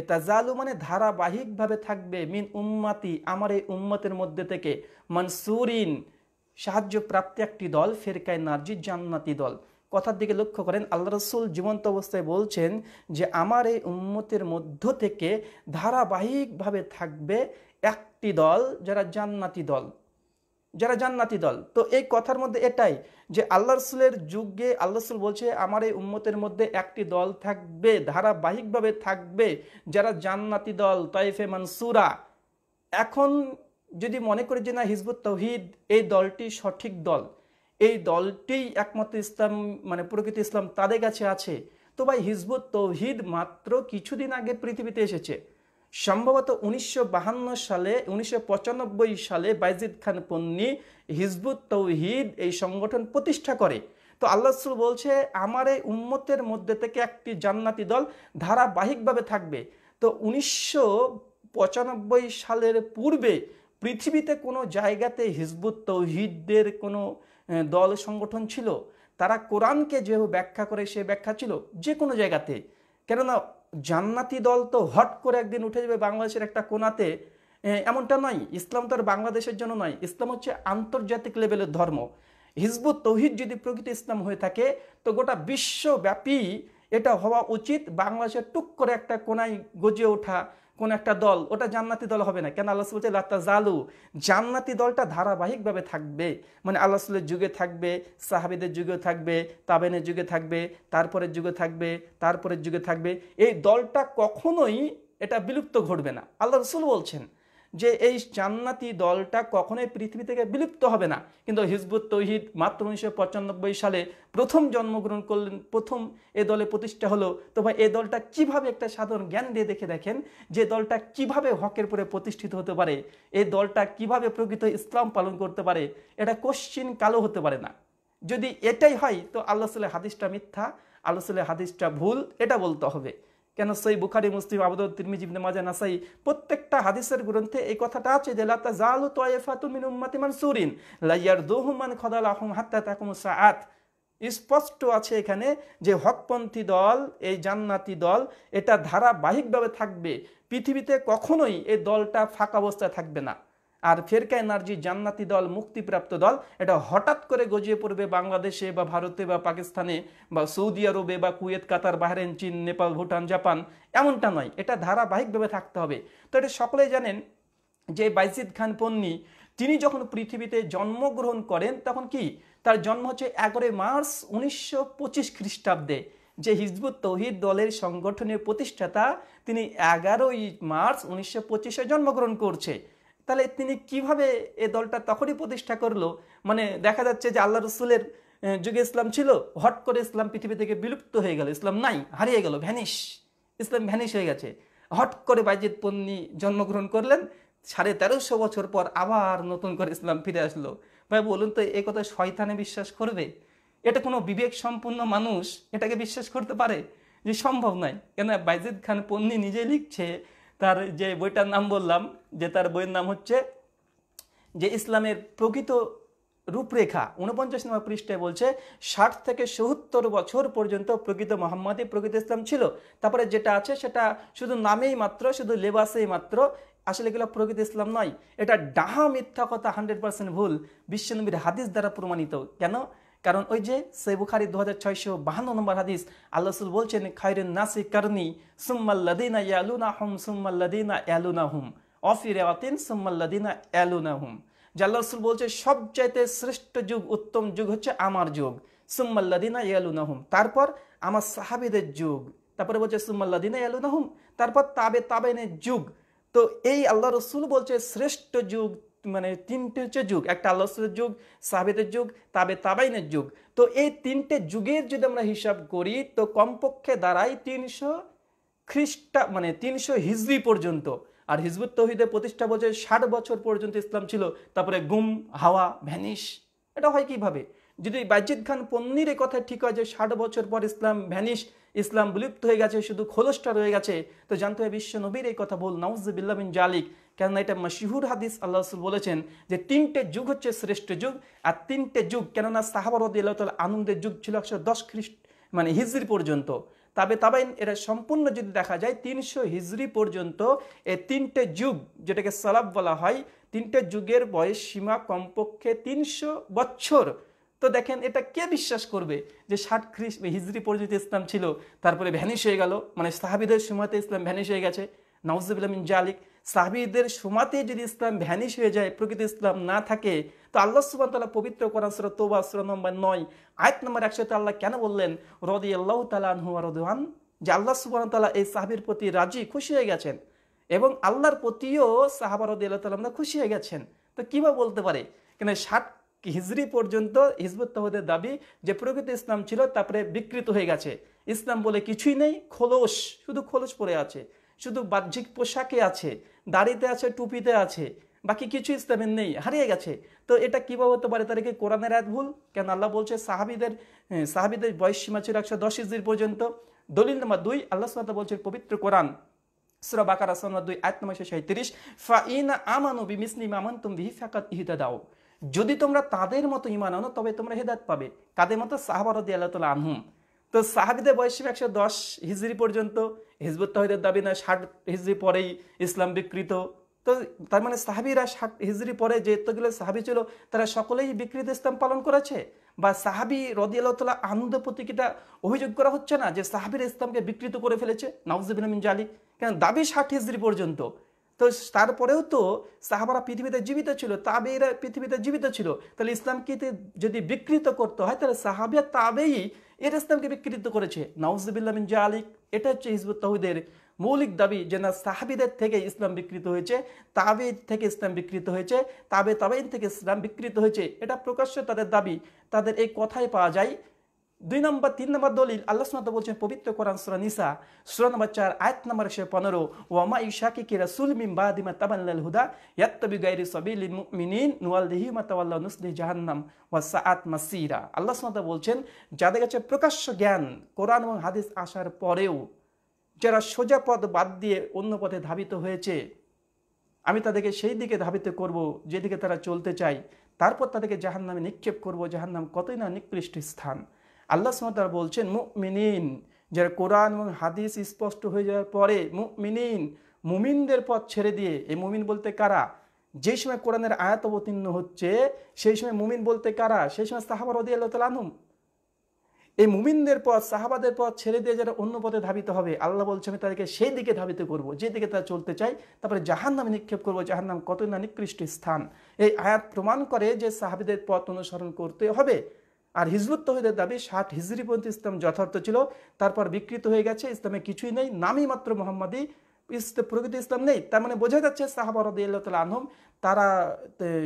এটা জালু মানে ধারাবাহিকভাবে থাকবে মিন উম্মাতি আমার এই উম্মতের মধ্যে থেকে মনসুরিন সাহায্যপ্রাপ্ত একটি দল ফেরকায় নার্জি জান্নাতি দল কথার দিকে লক্ষ্য করেন আল্লাহ রসুল জীবন্ত অবস্থায় বলছেন যে আমার এই উম্মতের মধ্য থেকে ধারাবাহিকভাবে থাকবে একটি দল যারা জান্নাতি দল যারা জান্নাতি দল তো এই কথার মধ্যে এটাই যে আল্লাহ রসুলের যুগে আল্লাহ রসুল বলছে আমার এই উম্মতের মধ্যে একটি দল থাকবে ধারাবাহিকভাবে থাকবে যারা জান্নাতি দল তয়েফে মানসুরা এখন যদি মনে করি যে না হিজবুত তৌহিদ এই দলটি সঠিক দল এই দলটিই একমাত্র ইসলাম মানে প্রকৃত ইসলাম তাদের কাছে আছে তো ভাই হিজবুত তৌহিদ মাত্র কিছুদিন আগে পৃথিবীতে এসেছে সম্ভবত উনিশশো সালে উনিশশো সালে বাইজিদ খান পন্নী হিজবুত তৌহিদ এই সংগঠন প্রতিষ্ঠা করে তো আল্লাহ বলছে আমার এই উম্মতের মধ্যে থেকে একটি জান্নাতি দল ধারাবাহিকভাবে থাকবে তো উনিশশো সালের পূর্বে পৃথিবীতে কোনো জায়গাতে হিজবুত তৌহিদদের কোনো দল সংগঠন ছিল তারা কোরআনকে যেহেতু ব্যাখ্যা করে সে ব্যাখ্যা ছিল যে কোনো জায়গাতে কেননা জান্নাতি দল তো হট করে একদিন উঠে যাবে বাংলাদেশের একটা কোনাতে এমনটা নয় ইসলাম তো আর বাংলাদেশের জন্য নয় ইসলাম হচ্ছে আন্তর্জাতিক লেভেলের ধর্ম হিজবু তৌহিদ যদি প্রকৃত ইসলাম হয়ে থাকে তো গোটা বিশ্বব্যাপী এটা হওয়া উচিত বাংলাদেশের টুক করে একটা কোনায় গজে ওঠা কোন একটা দল ওটা জান্নাতি দল হবে না কেন আল্লাহ বলছে লাত্তা জালু জান্নাতি দলটা ধারাবাহিকভাবে থাকবে মানে আল্লাহ যুগে থাকবে সাহাবিদের যুগে থাকবে তাবেনের যুগে থাকবে তারপরের যুগে থাকবে তারপরের যুগে থাকবে এই দলটা কখনোই এটা বিলুপ্ত ঘটবে না আল্লাহ রসুল বলছেন যে এই জান্নাতি দলটা কখনোই পৃথিবী থেকে বিলুপ্ত হবে না কিন্তু হিজবুত তৌহিদ মাত্র উনিশশো সালে প্রথম জন্মগ্রহণ করলেন প্রথম এ দলে প্রতিষ্ঠা হলো তো ভাই এ দলটা কিভাবে একটা সাধারণ জ্ঞান দিয়ে দেখে দেখেন যে দলটা কিভাবে হকের পরে প্রতিষ্ঠিত হতে পারে এ দলটা কিভাবে প্রকৃত ইসলাম পালন করতে পারে এটা কোশ্চিন কালো হতে পারে না যদি এটাই হয় তো আল্লাহ সাল্লাহ হাদিসটা মিথ্যা আল্লাহ সাল্লাহ হাদিসটা ভুল এটা বলতে হবে কেন সেই বুখারি মুসলিম আবুদ তিরমিজিব নেমাজা নাসাই প্রত্যেকটা হাদিসের গ্রন্থে এই কথাটা আছে যে লাতা জালু তয়েফাতু মিন উম্মাতি সুরিন লাইয়ার দুহুমান খদাল আহম হাত্তা তাকুম সাআত স্পষ্ট আছে এখানে যে হকপন্থী দল এই জান্নাতি দল এটা ধারাবাহিকভাবে থাকবে পৃথিবীতে কখনোই এই দলটা ফাঁকা অবস্থায় থাকবে না আর ফেরকা এনার্জি জান্নাতি দল মুক্তিপ্রাপ্ত দল এটা হঠাৎ করে গজিয়ে পড়বে বাংলাদেশে বা ভারতে বা পাকিস্তানে বা সৌদি আরবে বা কুয়েত কাতার বাহরেন চীন নেপাল ভুটান জাপান এমনটা নয় এটা ধারাবাহিকভাবে থাকতে হবে তো এটা সকলেই জানেন যে বাইজিদ খান পন্নি তিনি যখন পৃথিবীতে জন্মগ্রহণ করেন তখন কি তার জন্ম হচ্ছে এগারোই মার্চ উনিশশো পঁচিশ খ্রিস্টাব্দে যে হিজবুত তৌহিদ দলের সংগঠনের প্রতিষ্ঠাতা তিনি এগারোই মার্চ উনিশশো পঁচিশে জন্মগ্রহণ করছে তাহলে তিনি কিভাবে এ দলটা তখনই প্রতিষ্ঠা করলো মানে দেখা যাচ্ছে যে আল্লাহ রসুলের যুগে ইসলাম ছিল হট করে ইসলাম পৃথিবী থেকে বিলুপ্ত হয়ে গেল ইসলাম নাই হারিয়ে গেল ভ্যানিশ ইসলাম ভ্যানিশ হয়ে গেছে হট করে বাইজিৎ পন্নী জন্মগ্রহণ করলেন সাড়ে তেরোশো বছর পর আবার নতুন করে ইসলাম ফিরে আসলো ভাই বলুন তো এ কথা শয়তানে বিশ্বাস করবে এটা কোনো বিবেক সম্পূর্ণ মানুষ এটাকে বিশ্বাস করতে পারে যে সম্ভব নয় কেন বাইজিদ খান পন্নী নিজে লিখছে তার যে বইটার নাম বললাম যে তার বইয়ের নাম হচ্ছে যে ইসলামের প্রকৃত রূপরেখা উনপঞ্চাশ নম্বর পৃষ্ঠায় বলছে ষাট থেকে সত্তর বছর পর্যন্ত প্রকৃত মোহাম্মদই প্রকৃত ইসলাম ছিল তারপরে যেটা আছে সেটা শুধু নামেই মাত্র শুধু লেবাসেই মাত্র আসলে এগুলো প্রকৃত ইসলাম নয় এটা ডাহা মিথ্যা কথা হান্ড্রেড পার্সেন্ট ভুল বিশ্বনবীর হাদিস দ্বারা প্রমাণিত কেন কারণ ওই যে সেবুখারি দু হাজার ছয়শো বাহান্ন নম্বর হাদিস আল্লাহ রসুল বলছেন খায়রুন নাসি কারনি সুম্মাল্লাদিনা ইয়ালুনা হুম সুম্মাল্লাদিনা ইয়ালুনা হুম অফিরে অতিন সুম্মাল্লাদিনা ইয়ালুনা হুম জাল্লা রসুল বলছে সবচাইতে শ্রেষ্ঠ যুগ উত্তম যুগ হচ্ছে আমার যুগ সুম্মাল্লাদিনা ইয়ালুনাহুম তারপর আমার সাহাবিদের যুগ তারপরে বলছে সুম্মাল্লাদিনা ইয়ালুনাহুম তারপর তাবে তাবেনের যুগ তো এই আল্লাহ রসুল বলছে শ্রেষ্ঠ যুগ মানে তিনটে হচ্ছে যুগ একটা আল্লাহ যুগ সাবেদের যুগ তাবে তাবাইনের যুগ তো এই তিনটে যুগের যদি আমরা হিসাব করি তো কমপক্ষে দাঁড়ায় তিনশো খ্রিস্টা মানে তিনশো হিজড়ি পর্যন্ত আর হিজবুত তহিদের প্রতিষ্ঠা বছর ষাট বছর পর্যন্ত ইসলাম ছিল তারপরে গুম হাওয়া ভ্যানিশ এটা হয় কিভাবে যদি বাইজিদ খান পন্নির কথা ঠিক হয় যে ষাট বছর পর ইসলাম ভ্যানিশ ইসলাম বিলুপ্ত হয়ে গেছে শুধু খোলসটা রয়ে গেছে তো জানতে হবে বিশ্ব নবীর এই কথা বল নাউজ বিন জালিক কেননা এটা মশিহুর হাদিস আল্লাহ রসুল বলেছেন যে তিনটে যুগ হচ্ছে শ্রেষ্ঠ যুগ আর তিনটে যুগ কেননা সাহাবারদ আল্লাহ আনন্দের যুগ ছিল একশো দশ খ্রিস্ট মানে হিজড়ি পর্যন্ত তবে তাবাইন এটা সম্পূর্ণ যদি দেখা যায় তিনশো হিজড়ি পর্যন্ত এ তিনটে যুগ যেটাকে সালাব বলা হয় তিনটে যুগের বয়স সীমা কমপক্ষে তিনশো বছর তো দেখেন এটা কে বিশ্বাস করবে যে ষাট খ্রিস্ট হিজড়ি পর্যন্ত ইসলাম ছিল তারপরে ভ্যানিশ হয়ে গেল মানে সাহাবিদের সময়তে ইসলাম ভ্যানিশ হয়ে গেছে নওয়াজ জালিক সাহাবিদের সমাতে যদি ইসলাম ভ্যানিশ হয়ে যায় প্রকৃত ইসলাম না থাকে তো আল্লাহ সুবান তাল্লাহ পবিত্র করান সুরা তোবা সুরা নম্বর নয় আয়ত নম্বর একশো আল্লাহ কেন বললেন রদি আল্লাহ তালাহু রদহান যে আল্লাহ সুবান তাল্লাহ এই সাহাবির প্রতি রাজি খুশি হয়ে গেছেন এবং আল্লাহর প্রতিও সাহাবা রদি আল্লাহ তাল্লাহ খুশি হয়ে গেছেন তো কিভাবে বলতে পারে কেন ষাট হিজড়ি পর্যন্ত হিজবুত তহদের দাবি যে প্রকৃত ইসলাম ছিল তারপরে বিকৃত হয়ে গেছে ইসলাম বলে কিছুই নেই খোলস শুধু খোলস পড়ে আছে শুধু বাহ্যিক পোশাকে আছে দাড়িতে আছে টুপিতে আছে বাকি কিছু ইস্তেমেন নেই হারিয়ে গেছে তো এটা কীভাবে হতে পারে তারা কি কোরআনের এক ভুল কেন আল্লাহ বলছে সাহাবিদের সাহাবিদের বয়স সীমা ছিল একশো দশ ইজির পর্যন্ত দলিল নম্বর দুই আল্লাহ সাল্লাহ বলছে পবিত্র কোরআন সুরা বাকার আসলাম দুই আট নম্বর সাঁত্রিশ ফা ইন আমানু বি মিসলিম আমান ফাকাত ইহিদা দাও যদি তোমরা তাদের মতো ইমান আনো তবে তোমরা হেদাত পাবে কাদের মতো দিয়ে আল্লাহ তালা আনহুম তো সাহাবিদের বয়সে একশো দশ হিজড়ি পর্যন্ত হিজবুত তহিদের দাবি না ষাট হিজড়ি পরেই ইসলাম বিকৃত তো তার মানে সাহাবিরা ষাট হিজড়ি পরে যে এতগুলো সাহাবি ছিল তারা সকলেই বিকৃত ইসলাম পালন করেছে বা সাহাবি রদিয়াল্লাহ আনন্দ প্রতীকীটা অভিযোগ করা হচ্ছে না যে সাহাবির ইসলামকে বিকৃত করে ফেলেছে নওয়াজিবিন জালি কেন দাবি ষাট হিজড়ি পর্যন্ত তো তারপরেও তো সাহাবারা পৃথিবীতে জীবিত ছিল তাবেইরা পৃথিবীতে জীবিত ছিল তাহলে ইসলামকে যদি বিকৃত করতে হয় তাহলে সাহাবিয়া তাবেই এটা ইসলামকে বিকৃত করেছে নাউজবিল্লামিন জা আলিক এটা হচ্ছে হিজবুত তহিদের মৌলিক দাবি যে না সাহাবিদের থেকে ইসলাম বিকৃত হয়েছে তাবে থেকে ইসলাম বিকৃত হয়েছে তাবে তাবেইন থেকে ইসলাম বিকৃত হয়েছে এটা প্রকাশ্য তাদের দাবি তাদের এই কথায় পাওয়া যায় দুই নম্বর তিন নম্বর দলিল আল্লাহ বলছেন পবিত্র কোরআন সুরা নিসা সুরা নম্বর চার আয়ত নম্বর একশো পনেরো ওয়ামা ইশাকি কি রাসুল মিম বাদিমা তাবাল্লাল হুদা ইয়াত্তবি গাইরি সবিল মিনিন নুয়াল্দিহি মাতাওয়াল্লা নুসলি জাহান্নাম ওয়া সাআত মাসিরা আল্লাহ সুনাত বলছেন যাদের কাছে প্রকাশ্য জ্ঞান কোরআন এবং হাদিস আসার পরেও যারা সোজা পদ বাদ দিয়ে অন্য পথে ধাবিত হয়েছে আমি তাদেরকে সেই দিকে ধাবিত করব যেদিকে তারা চলতে চায় তারপর তাদেরকে জাহান্নামে নিক্ষেপ করবো জাহান্নাম কতই না নিকৃষ্ট স্থান আল্লাহ সুমতার বলছেন মুমিনিন যারা কোরআন এবং হাদিস স্পষ্ট হয়ে যাওয়ার পরে মুমিনিন মুমিনদের পথ ছেড়ে দিয়ে এই মুমিন বলতে কারা যেই সময় কোরআনের আয়াত অবতীর্ণ হচ্ছে সেই সময় মুমিন বলতে কারা সেই সময় সাহাবার ওদি আল্লাহ তালানুম এই মুমিনদের পথ সাহাবাদের পথ ছেড়ে দিয়ে যারা অন্য পথে ধাবিত হবে আল্লাহ বলছে আমি তাদেরকে সেই দিকে ধাবিত করব যে দিকে তারা চলতে চাই তারপরে জাহান নামে নিক্ষেপ করবো জাহান নাম কত না নিকৃষ্ট স্থান এই আয়াত প্রমাণ করে যে সাহাবিদের পথ অনুসরণ করতে হবে আর হিজবুত তহিদের দাবি ষাট হিজরি পর্যন্ত ইসলাম যথার্থ ছিল তারপর বিকৃত হয়ে গেছে ইসলামে কিছুই নেই নামই মাত্র মোহাম্মদী প্রকৃত ইসলাম নেই তার মানে বোঝা যাচ্ছে সাহাবরদ আনহম তারা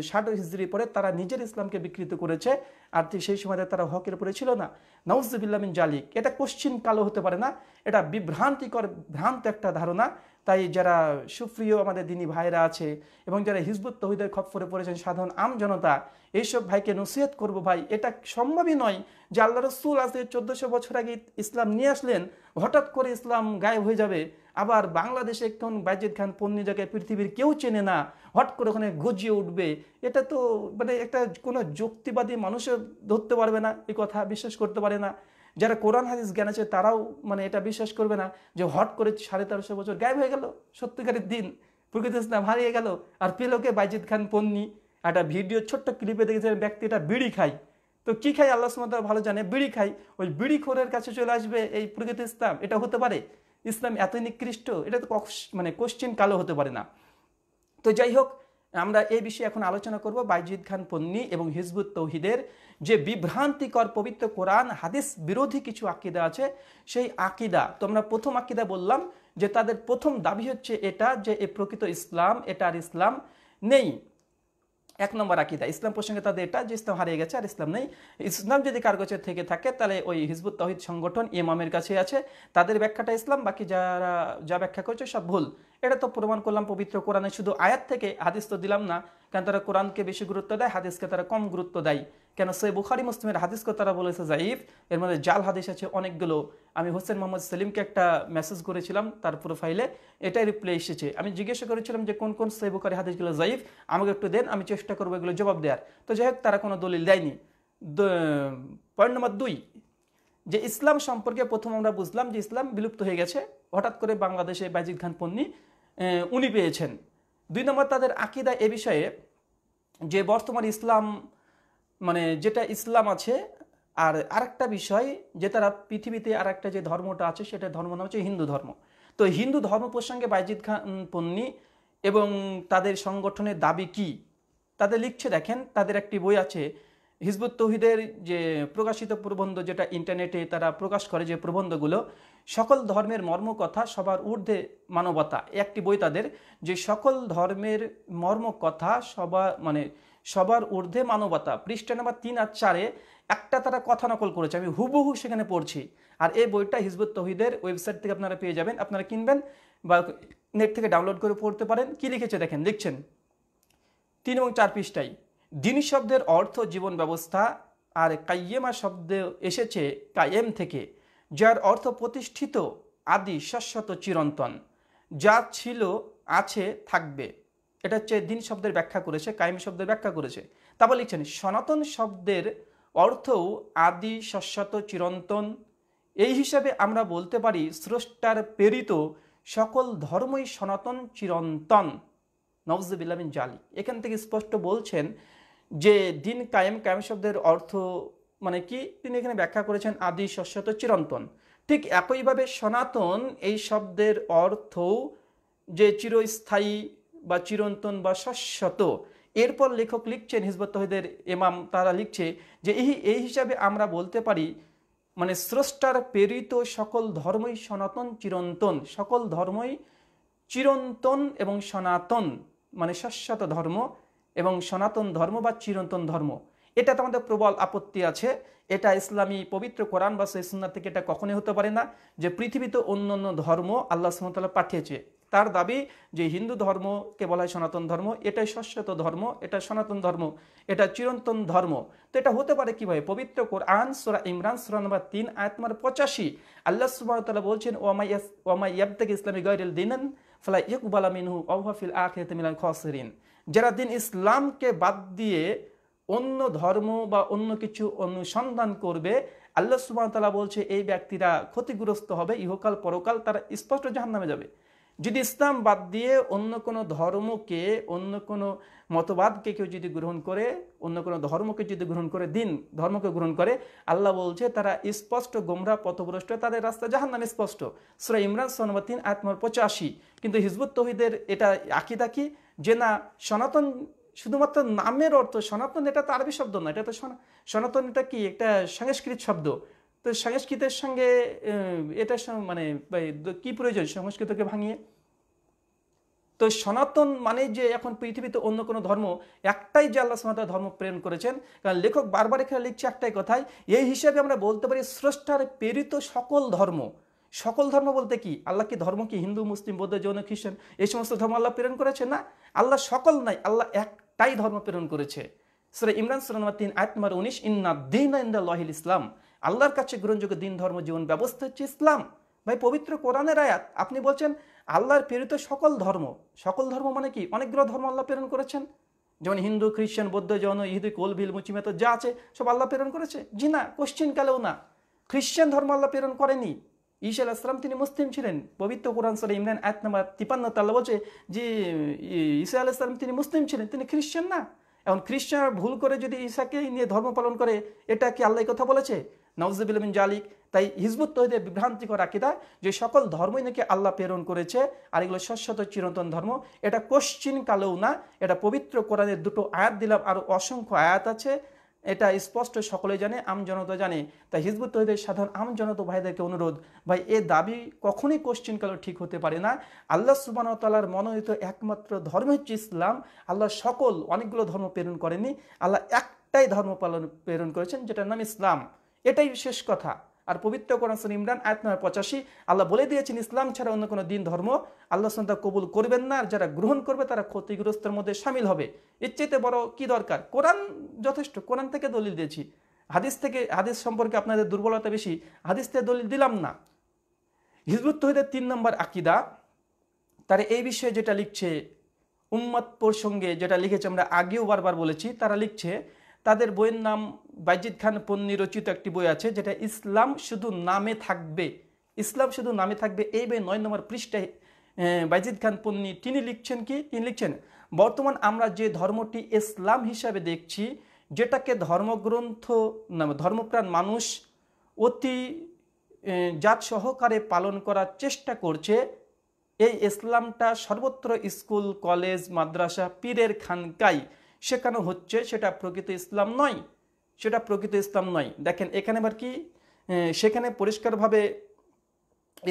ষাট হিজরি পরে তারা নিজের ইসলামকে বিকৃত করেছে আর সেই সময় তারা হকের উপরে ছিল না নাউজুবিল্লামিন জালিক এটা কোশ্চিন কালো হতে পারে না এটা বিভ্রান্তিকর ভ্রান্ত একটা ধারণা তাই যারা সুপ্রিয় আমাদের দিনী ভাইরা আছে এবং যারা হিজবুত তহিদের খপ্পরে পড়েছেন সাধারণ আম জনতা এইসব ভাইকে নসিহত করব ভাই এটা সম্ভবই নয় যে আল্লাহ রসুল আজ চোদ্দশো বছর আগে ইসলাম নিয়ে আসলেন হঠাৎ করে ইসলাম গায়েব হয়ে যাবে আবার বাংলাদেশে এখন বাইজিদ খান পণ্য জায়গায় পৃথিবীর কেউ চেনে না হট করে ওখানে গজিয়ে উঠবে এটা তো মানে একটা কোনো যুক্তিবাদী মানুষের ধরতে পারবে না এই কথা বিশ্বাস করতে পারে না যারা কোরআন হাদিস জ্ঞান আছে তারাও মানে এটা বিশ্বাস করবে না যে হট করে সাড়ে তেরোশো বছর গায়েব হয়ে গেল সত্যিকারের দিন প্রকৃত ইসলাম হারিয়ে গেল আর পেলোকে বাইজিদ খান পন্নি একটা ভিডিও ছোট্ট ক্লিপে দেখেছে ব্যক্তিটা বিড়ি খায় তো কী খাই আল্লাহ সুমতলা ভালো জানে বিড়ি খাই ওই বিড়ি খোরের কাছে চলে আসবে এই প্রকৃত ইসলাম এটা হতে পারে ইসলাম এত নিকৃষ্ট এটা তো মানে কোশ্চেন কালো হতে পারে না তো যাই হোক আমরা এই বিষয়ে এখন আলোচনা করব বাইজিদ খান পন্নী এবং হিজবুত তৌহিদের যে বিভ্রান্তিকর পবিত্র কোরআন হাদিস বিরোধী কিছু আকিদা আছে সেই আকিদা তোমরা প্রথম আকিদা বললাম যে তাদের প্রথম দাবি হচ্ছে এটা যে এ প্রকৃত ইসলাম এটার ইসলাম নেই এক নম্বর আকিদা ইসলাম প্রসঙ্গে তাদের এটা যে ইসলাম হারিয়ে গেছে আর ইসলাম নেই ইসলাম যদি কার কাছে থেকে থাকে তাহলে ওই হিজবুত তহিদ সংগঠন ইমামের কাছে আছে তাদের ব্যাখ্যাটা ইসলাম বাকি যারা যা ব্যাখ্যা করছে সব ভুল এটা তো প্রমাণ করলাম পবিত্র কোরআনে শুধু আয়াত থেকে হাদিস তো দিলাম না কারণ তারা কোরআনকে বেশি গুরুত্ব দেয় হাদিসকে তারা কম গুরুত্ব দেয় কেন সৈয় বুখারি মুসলিমের হাদিসকে তারা বলেছে জাইফ এর মধ্যে জাল হাদিস আছে অনেকগুলো আমি হোসেন মোহাম্মদ সেলিমকে একটা মেসেজ করেছিলাম তার প্রোফাইলে এটাই রিপ্লাই এসেছে আমি জিজ্ঞাসা করেছিলাম যে কোন কোন সৈয় বুখারি হাদিসগুলো জাইফ আমাকে একটু দেন আমি চেষ্টা করবো এগুলো জবাব দেওয়ার তো যাই হোক তারা কোনো দলিল দেয়নি পয়েন্ট নম্বর দুই যে ইসলাম সম্পর্কে প্রথম আমরা বুঝলাম যে ইসলাম বিলুপ্ত হয়ে গেছে হঠাৎ করে বাংলাদেশে বাইজিদ খান পন্নি উনি পেয়েছেন দুই নম্বর তাদের আকিদা এ বিষয়ে যে বর্তমান ইসলাম মানে যেটা ইসলাম আছে আর আরেকটা বিষয় যে তারা পৃথিবীতে আরেকটা যে ধর্মটা আছে সেটা ধর্ম নাম হচ্ছে হিন্দু ধর্ম তো হিন্দু ধর্ম প্রসঙ্গে বাইজিদ খান পন্নি এবং তাদের সংগঠনের দাবি কি তাদের লিখছে দেখেন তাদের একটি বই আছে হিজবুত তহিদের যে প্রকাশিত প্রবন্ধ যেটা ইন্টারনেটে তারা প্রকাশ করে যে প্রবন্ধগুলো সকল ধর্মের মর্মকথা সবার ঊর্ধ্বে মানবতা একটি বই তাদের যে সকল ধর্মের মর্মকথা সবার মানে সবার ঊর্ধ্বে মানবতা পৃষ্ঠা নাম্বার তিন আর চারে একটা তারা কথা নকল করেছে আমি হুবহু সেখানে পড়ছি আর এই বইটা হিজবুত তহিদের ওয়েবসাইট থেকে আপনারা পেয়ে যাবেন আপনারা কিনবেন বা নেট থেকে ডাউনলোড করে পড়তে পারেন কি লিখেছে দেখেন লিখছেন তিন এবং চার পৃষ্ঠাই দিন শব্দের অর্থ জীবন ব্যবস্থা আর কাইয়েমা শব্দে এসেছে কায়েম থেকে যার অর্থ প্রতিষ্ঠিত আদি শাশ্বত চিরন্তন যা ছিল আছে থাকবে এটা হচ্ছে দিন শব্দের ব্যাখ্যা করেছে কায়েম শব্দের ব্যাখ্যা করেছে তারপর লিখছেন সনাতন শব্দের অর্থও আদি শশ্বত চিরন্তন এই হিসাবে আমরা বলতে পারি স্রষ্টার প্রেরিত সকল ধর্মই সনাতন চিরন্তন নওয়াজবিল্লামিন জালি এখান থেকে স্পষ্ট বলছেন যে দিন কায়েম কায়েম শব্দের অর্থ মানে কি তিনি এখানে ব্যাখ্যা করেছেন আদি শশ্বত চিরন্তন ঠিক একইভাবে সনাতন এই শব্দের অর্থ যে চিরস্থায়ী বা চিরন্তন বা শাশ্বত এরপর লেখক লিখছেন হিজবত তহিদের এমাম তারা লিখছে যে এই এই হিসাবে আমরা বলতে পারি মানে স্রষ্টার প্রেরিত সকল ধর্মই সনাতন চিরন্তন সকল ধর্মই চিরন্তন এবং সনাতন মানে শাশ্বত ধর্ম এবং সনাতন ধর্ম বা চিরন্তন ধর্ম এটা আমাদের প্রবল আপত্তি আছে এটা ইসলামী পবিত্র কোরআন বা সুন্নাহ থেকে এটা কখনোই হতে পারে না যে পৃথিবীতে অন্য অন্য ধর্ম আল্লাহ সুমতাল্লাহ পাঠিয়েছে তার দাবি যে হিন্দু ধর্মকে বলা হয় সনাতন ধর্ম এটাই শাশ্বত ধর্ম এটা সনাতন ধর্ম এটা চিরন্তন ধর্ম তো এটা হতে পারে কীভাবে পবিত্র কোরআন সোরা ইমরান সোরা নম্বর তিন আয়তমার পঁচাশি আল্লাহ সুবাহতাল্লাহ বলছেন ওমাই ওমাই থেকে ইসলামী গৈরুল দিনেন ফলা ইকবালা মিনহু অহাফিল আখে মিলান খসরিন যারা দিন ইসলামকে বাদ দিয়ে অন্য ধর্ম বা অন্য কিছু অনুসন্ধান করবে আল্লাহ সুবাহতাল্লাহ বলছে এই ব্যক্তিরা ক্ষতিগ্রস্ত হবে ইহকাল পরকাল তারা স্পষ্ট জাহান নামে যাবে যদি ইসলাম বাদ দিয়ে অন্য কোনো ধর্মকে অন্য কোনো মতবাদকে কেউ যদি গ্রহণ করে অন্য কোনো ধর্মকে যদি গ্রহণ করে দিন ধর্মকে গ্রহণ করে আল্লাহ বলছে তারা স্পষ্ট গোমরা পথভ্রষ্ট তাদের রাস্তা জাহান নাম স্পষ্ট সুরা ইমরান সনমাতিন আত্মর পঁচাশি কিন্তু হিজবুত তহিদের এটা আঁকি থাকি যে না সনাতন শুধুমাত্র নামের অর্থ সনাতন এটা তো আরবি শব্দ না এটা তো সনাতন এটা কি একটা সংস্কৃত শব্দ তো সংস্কৃতের সঙ্গে এটা মানে কি প্রয়োজন সংস্কৃতকে ভাঙিয়ে তো সনাতন মানে যে এখন পৃথিবীতে অন্য কোনো ধর্ম একটাই যে আল্লাহ সনাতন ধর্ম প্রেরণ করেছেন কারণ লেখক বারবার এখানে লিখছে একটাই কথাই এই হিসাবে আমরা বলতে পারি স্রষ্টার প্রেরিত সকল ধর্ম সকল ধর্ম বলতে কি আল্লাহ কি ধর্ম কি হিন্দু মুসলিম বৌদ্ধ জৈন খ্রিস্টান এই সমস্ত ধর্ম আল্লাহ প্রেরণ করেছে না আল্লাহ সকল নাই আল্লাহ একটাই ধর্ম প্রেরণ করেছে সুরে ইমরান সুরান তিন আয়াত নম্বর উনিশ ইন্না দিন ইন্দাল ইসলাম আল্লাহর কাছে গ্রহণযোগ্য দিন ধর্ম জীবন ব্যবস্থা হচ্ছে ইসলাম ভাই পবিত্র কোরআনের আয়াত আপনি বলছেন আল্লাহর প্রেরিত সকল ধর্ম সকল ধর্ম মানে কি অনেকগুলো ধর্ম আল্লাহ প্রেরণ করেছেন যেমন হিন্দু খ্রিস্টান বৌদ্ধ জৈন ইহুদি কোল ভিল মুচিমেত যা আছে সব আল্লাহ প্রেরণ করেছে জি না কোশ্চিনকালেও না খ্রিস্টান ধর্ম আল্লাহ প্রেরণ করেনি ঈশা ইসলাম তিনি মুসলিম ছিলেন পবিত্র কোরআন সালে ইমরান এক নম্বর তিপান্ন তাল্লা বলছে যে ঈশা আল ইসলাম তিনি মুসলিম ছিলেন তিনি খ্রিস্টান না এখন খ্রিস্টান ভুল করে যদি ঈশাকে নিয়ে ধর্ম পালন করে এটা কি আল্লাহ কথা বলেছে নওয়াজবিলমিন জালিক তাই হিজবুত তহিদের বিভ্রান্তিকর আকিদা যে সকল ধর্মই নাকি আল্লাহ প্রেরণ করেছে আর এগুলো শশ্বত চিরন্তন ধর্ম এটা কশ্চিন কালেও না এটা পবিত্র কোরআনের দুটো আয়াত দিলাম আরও অসংখ্য আয়াত আছে এটা স্পষ্ট সকলে জানে আম জনতা জানে তাই হিজবুত তহিদের সাধারণ আম জনতা ভাইদেরকে অনুরোধ ভাই এ দাবি কখনই কালো ঠিক হতে পারে না আল্লাহ সুবান সুবানতালার মনোনীত একমাত্র ধর্ম হচ্ছে ইসলাম আল্লাহ সকল অনেকগুলো ধর্ম প্রেরণ করেনি আল্লাহ একটাই ধর্ম পালন প্রেরণ করেছেন যেটার নাম ইসলাম এটাই শেষ কথা আর পবিত্র কোরআন ইমরান আয়ত নয় পঁচাশি আল্লাহ বলে দিয়েছেন ইসলাম ছাড়া অন্য কোনো দিন ধর্ম আল্লাহ সন্তা কবুল করবেন না আর যারা গ্রহণ করবে তারা ক্ষতিগ্রস্তের মধ্যে সামিল হবে ইচ্ছেতে বড় কি দরকার কোরআন যথেষ্ট কোরআন থেকে দলিল দিয়েছি হাদিস থেকে হাদিস সম্পর্কে আপনাদের দুর্বলতা বেশি হাদিস থেকে দলিল দিলাম না হিজবুত তহিদের তিন নম্বর আকিদা তারা এই বিষয়ে যেটা লিখছে উম্মত প্রসঙ্গে যেটা লিখেছে আমরা আগেও বারবার বলেছি তারা লিখছে তাদের বইয়ের নাম বাইজিদ খান পন্নি রচিত একটি বই আছে যেটা ইসলাম শুধু নামে থাকবে ইসলাম শুধু নামে থাকবে এই বই নয় নম্বর পৃষ্ঠায় বাইজিদ খান পন্নি তিনি লিখছেন কি তিনি লিখছেন বর্তমান আমরা যে ধর্মটি ইসলাম হিসাবে দেখছি যেটাকে ধর্মগ্রন্থ ধর্মপ্রাণ মানুষ অতি জাত সহকারে পালন করার চেষ্টা করছে এই ইসলামটা সর্বত্র স্কুল কলেজ মাদ্রাসা পীরের খানকাই শেখানো হচ্ছে সেটা প্রকৃত ইসলাম নয় সেটা প্রকৃত ইসলাম নয় দেখেন এখানে আবার কি সেখানে পরিষ্কারভাবে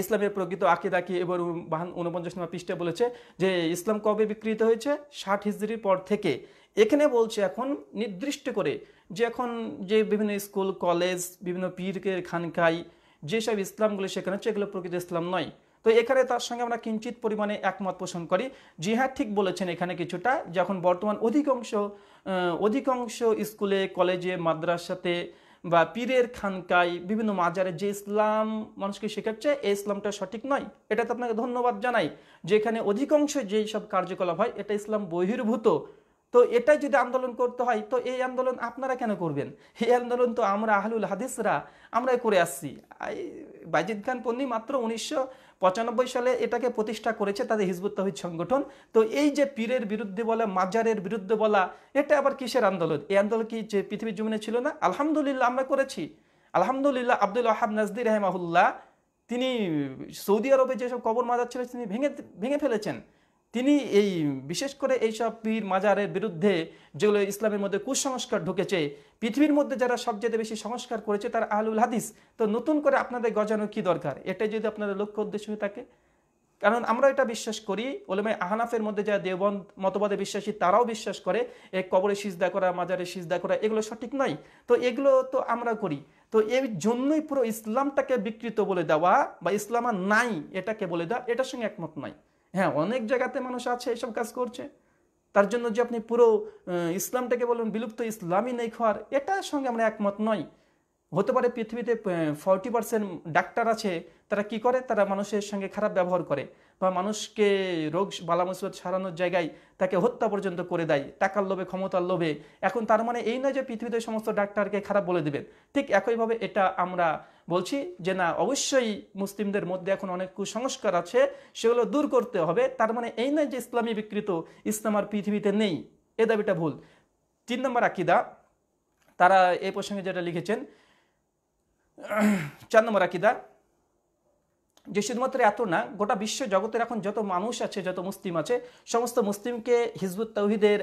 ইসলামের প্রকৃত আঁকে কি এবার বাহান উনপঞ্চাশ নম্বর পৃষ্ঠে বলেছে যে ইসলাম কবে বিকৃত হয়েছে ষাট হিজড়ির পর থেকে এখানে বলছে এখন নির্দিষ্ট করে যে এখন যে বিভিন্ন স্কুল কলেজ বিভিন্ন পীরকে খানকাই যেসব ইসলামগুলো শেখানো হচ্ছে এগুলো প্রকৃত ইসলাম নয় তো এখানে তার সঙ্গে আমরা কিঞ্চিত পরিমাণে একমত পোষণ করি জি হ্যাঁ ঠিক বলেছেন এখানে কিছুটা যখন বর্তমান অধিকাংশ অধিকাংশ স্কুলে কলেজে মাদ্রাসাতে বা পীরের খানকায় বিভিন্ন মাজারে যে ইসলাম মানুষকে শেখাচ্ছে এই ইসলামটা সঠিক নয় এটাতে আপনাকে ধন্যবাদ জানাই যেখানে অধিকাংশ যেই সব কার্যকলাপ হয় এটা ইসলাম বহির্ভূত তো এটাই যদি আন্দোলন করতে হয় তো এই আন্দোলন আপনারা কেন করবেন এই আন্দোলন তো আমরা আহলুল হাদিসরা আমরাই করে আসছি বাইজিদ খান পন্নি মাত্র উনিশশো পঁচানব্বই সালে এটাকে প্রতিষ্ঠা করেছে তাদের হিজবুত তহিদ সংগঠন তো এই যে পীরের বিরুদ্ধে বলা মাজারের বিরুদ্ধে বলা এটা আবার কিসের আন্দোলন এই আন্দোলন কি যে পৃথিবীর জমিনে ছিল না আলহামদুলিল্লাহ আমরা করেছি আলহামদুলিল্লাহ আব্দুল আহাব নাজদি রহমাহুল্লাহ তিনি সৌদি আরবে যেসব কবর মাজার ছিল তিনি ভেঙে ভেঙে ফেলেছেন তিনি এই বিশেষ করে এইসব পীর মাজারের বিরুদ্ধে যেগুলো ইসলামের মধ্যে কুসংস্কার ঢুকেছে পৃথিবীর মধ্যে যারা সবচেয়ে বেশি সংস্কার করেছে তারা আহলুল হাদিস তো নতুন করে আপনাদের গজানো কি দরকার এটাই যদি আপনাদের লক্ষ্য উদ্দেশ্য হয়ে থাকে কারণ আমরা এটা বিশ্বাস করি ওলেমে আহানাফের মধ্যে যারা দেবন্দ মতবাদে বিশ্বাসী তারাও বিশ্বাস করে এ কবরে সিজদা করা মাজারে সিজদা করা এগুলো সঠিক নয় তো এগুলো তো আমরা করি তো এই জন্যই পুরো ইসলামটাকে বিকৃত বলে দেওয়া বা ইসলামা নাই এটাকে বলে দেওয়া এটার সঙ্গে একমত নয় হ্যাঁ অনেক জায়গাতে মানুষ আছে এসব কাজ করছে তার জন্য যে আপনি পুরো ইসলামটাকে বলবেন বিলুপ্ত ইসলামই নেই খোয়ার এটার সঙ্গে আমরা একমত নই হতে পারে পৃথিবীতে ফর্টি পার্সেন্ট ডাক্তার আছে তারা কি করে তারা মানুষের সঙ্গে খারাপ ব্যবহার করে বা মানুষকে রোগ বালা মুসিবত সারানোর জায়গায় তাকে হত্যা পর্যন্ত করে দেয় টাকার লোভে ক্ষমতার লোভে এখন তার মানে এই নয় যে পৃথিবীতে সমস্ত ডাক্তারকে খারাপ বলে দেবেন ঠিক একইভাবে এটা আমরা বলছি যে না অবশ্যই মুসলিমদের মধ্যে এখন অনেক কুসংস্কার আছে সেগুলো দূর করতে হবে তার মানে এই নয় যে ইসলামী বিকৃত ইসলাম আর পৃথিবীতে নেই এ দাবিটা ভুল তিন নম্বর আকিদা তারা এ প্রসঙ্গে যেটা লিখেছেন চার নম্বর আকিদা যে শুধুমাত্র এত না গোটা বিশ্ব জগতের এখন যত মানুষ আছে যত মুসলিম আছে সমস্ত মুসলিমকে হিজবুত তৌহিদের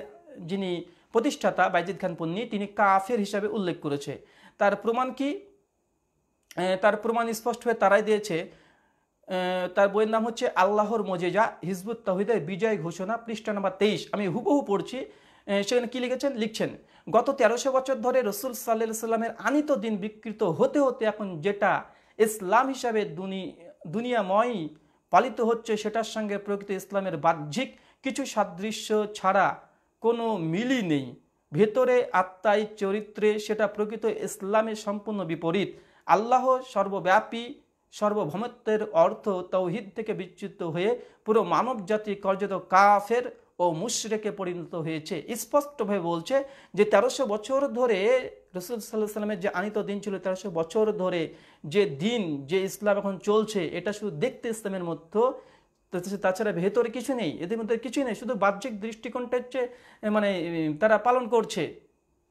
যিনি প্রতিষ্ঠাতা বাইজিদ খান পন্নি তিনি কাফের হিসাবে উল্লেখ করেছে তার প্রমাণ কি তার প্রমাণ স্পষ্ট হয়ে তারাই দিয়েছে তার বইয়ের নাম হচ্ছে আল্লাহর মজেজা হিজবুত তহিদের বিজয় ঘোষণা পৃষ্ঠা নাম্বার তেইশ আমি হুবহু পড়ছি সেখানে কী লিখেছেন লিখছেন গত তেরোশো বছর ধরে রসুল সাল্লাহ সাল্লামের আনিত দিন বিকৃত হতে হতে এখন যেটা ইসলাম হিসাবে দুনি দুনিয়াময়ই পালিত হচ্ছে সেটার সঙ্গে প্রকৃত ইসলামের বাহ্যিক কিছু সাদৃশ্য ছাড়া কোনো মিলই নেই ভেতরে আত্মায় চরিত্রে সেটা প্রকৃত ইসলামের সম্পূর্ণ বিপরীত আল্লাহ সর্বব্যাপী সর্বভৌমত্বের অর্থ তৌহিদ থেকে বিচ্যুত হয়ে পুরো মানব জাতি কার্যত কাফের ও মুশরেকে পরিণত হয়েছে স্পষ্টভাবে বলছে যে তেরোশো বছর ধরে রসুল সাল্লাহ সাল্লামের যে আনিত দিন ছিল তেরোশো বছর ধরে যে দিন যে ইসলাম এখন চলছে এটা শুধু দেখতে ইসলামের মধ্যে তাছাড়া ভেতরে কিছু নেই এদের মধ্যে কিছুই নেই শুধু বাহ্যিক দৃষ্টিকোণটা হচ্ছে মানে তারা পালন করছে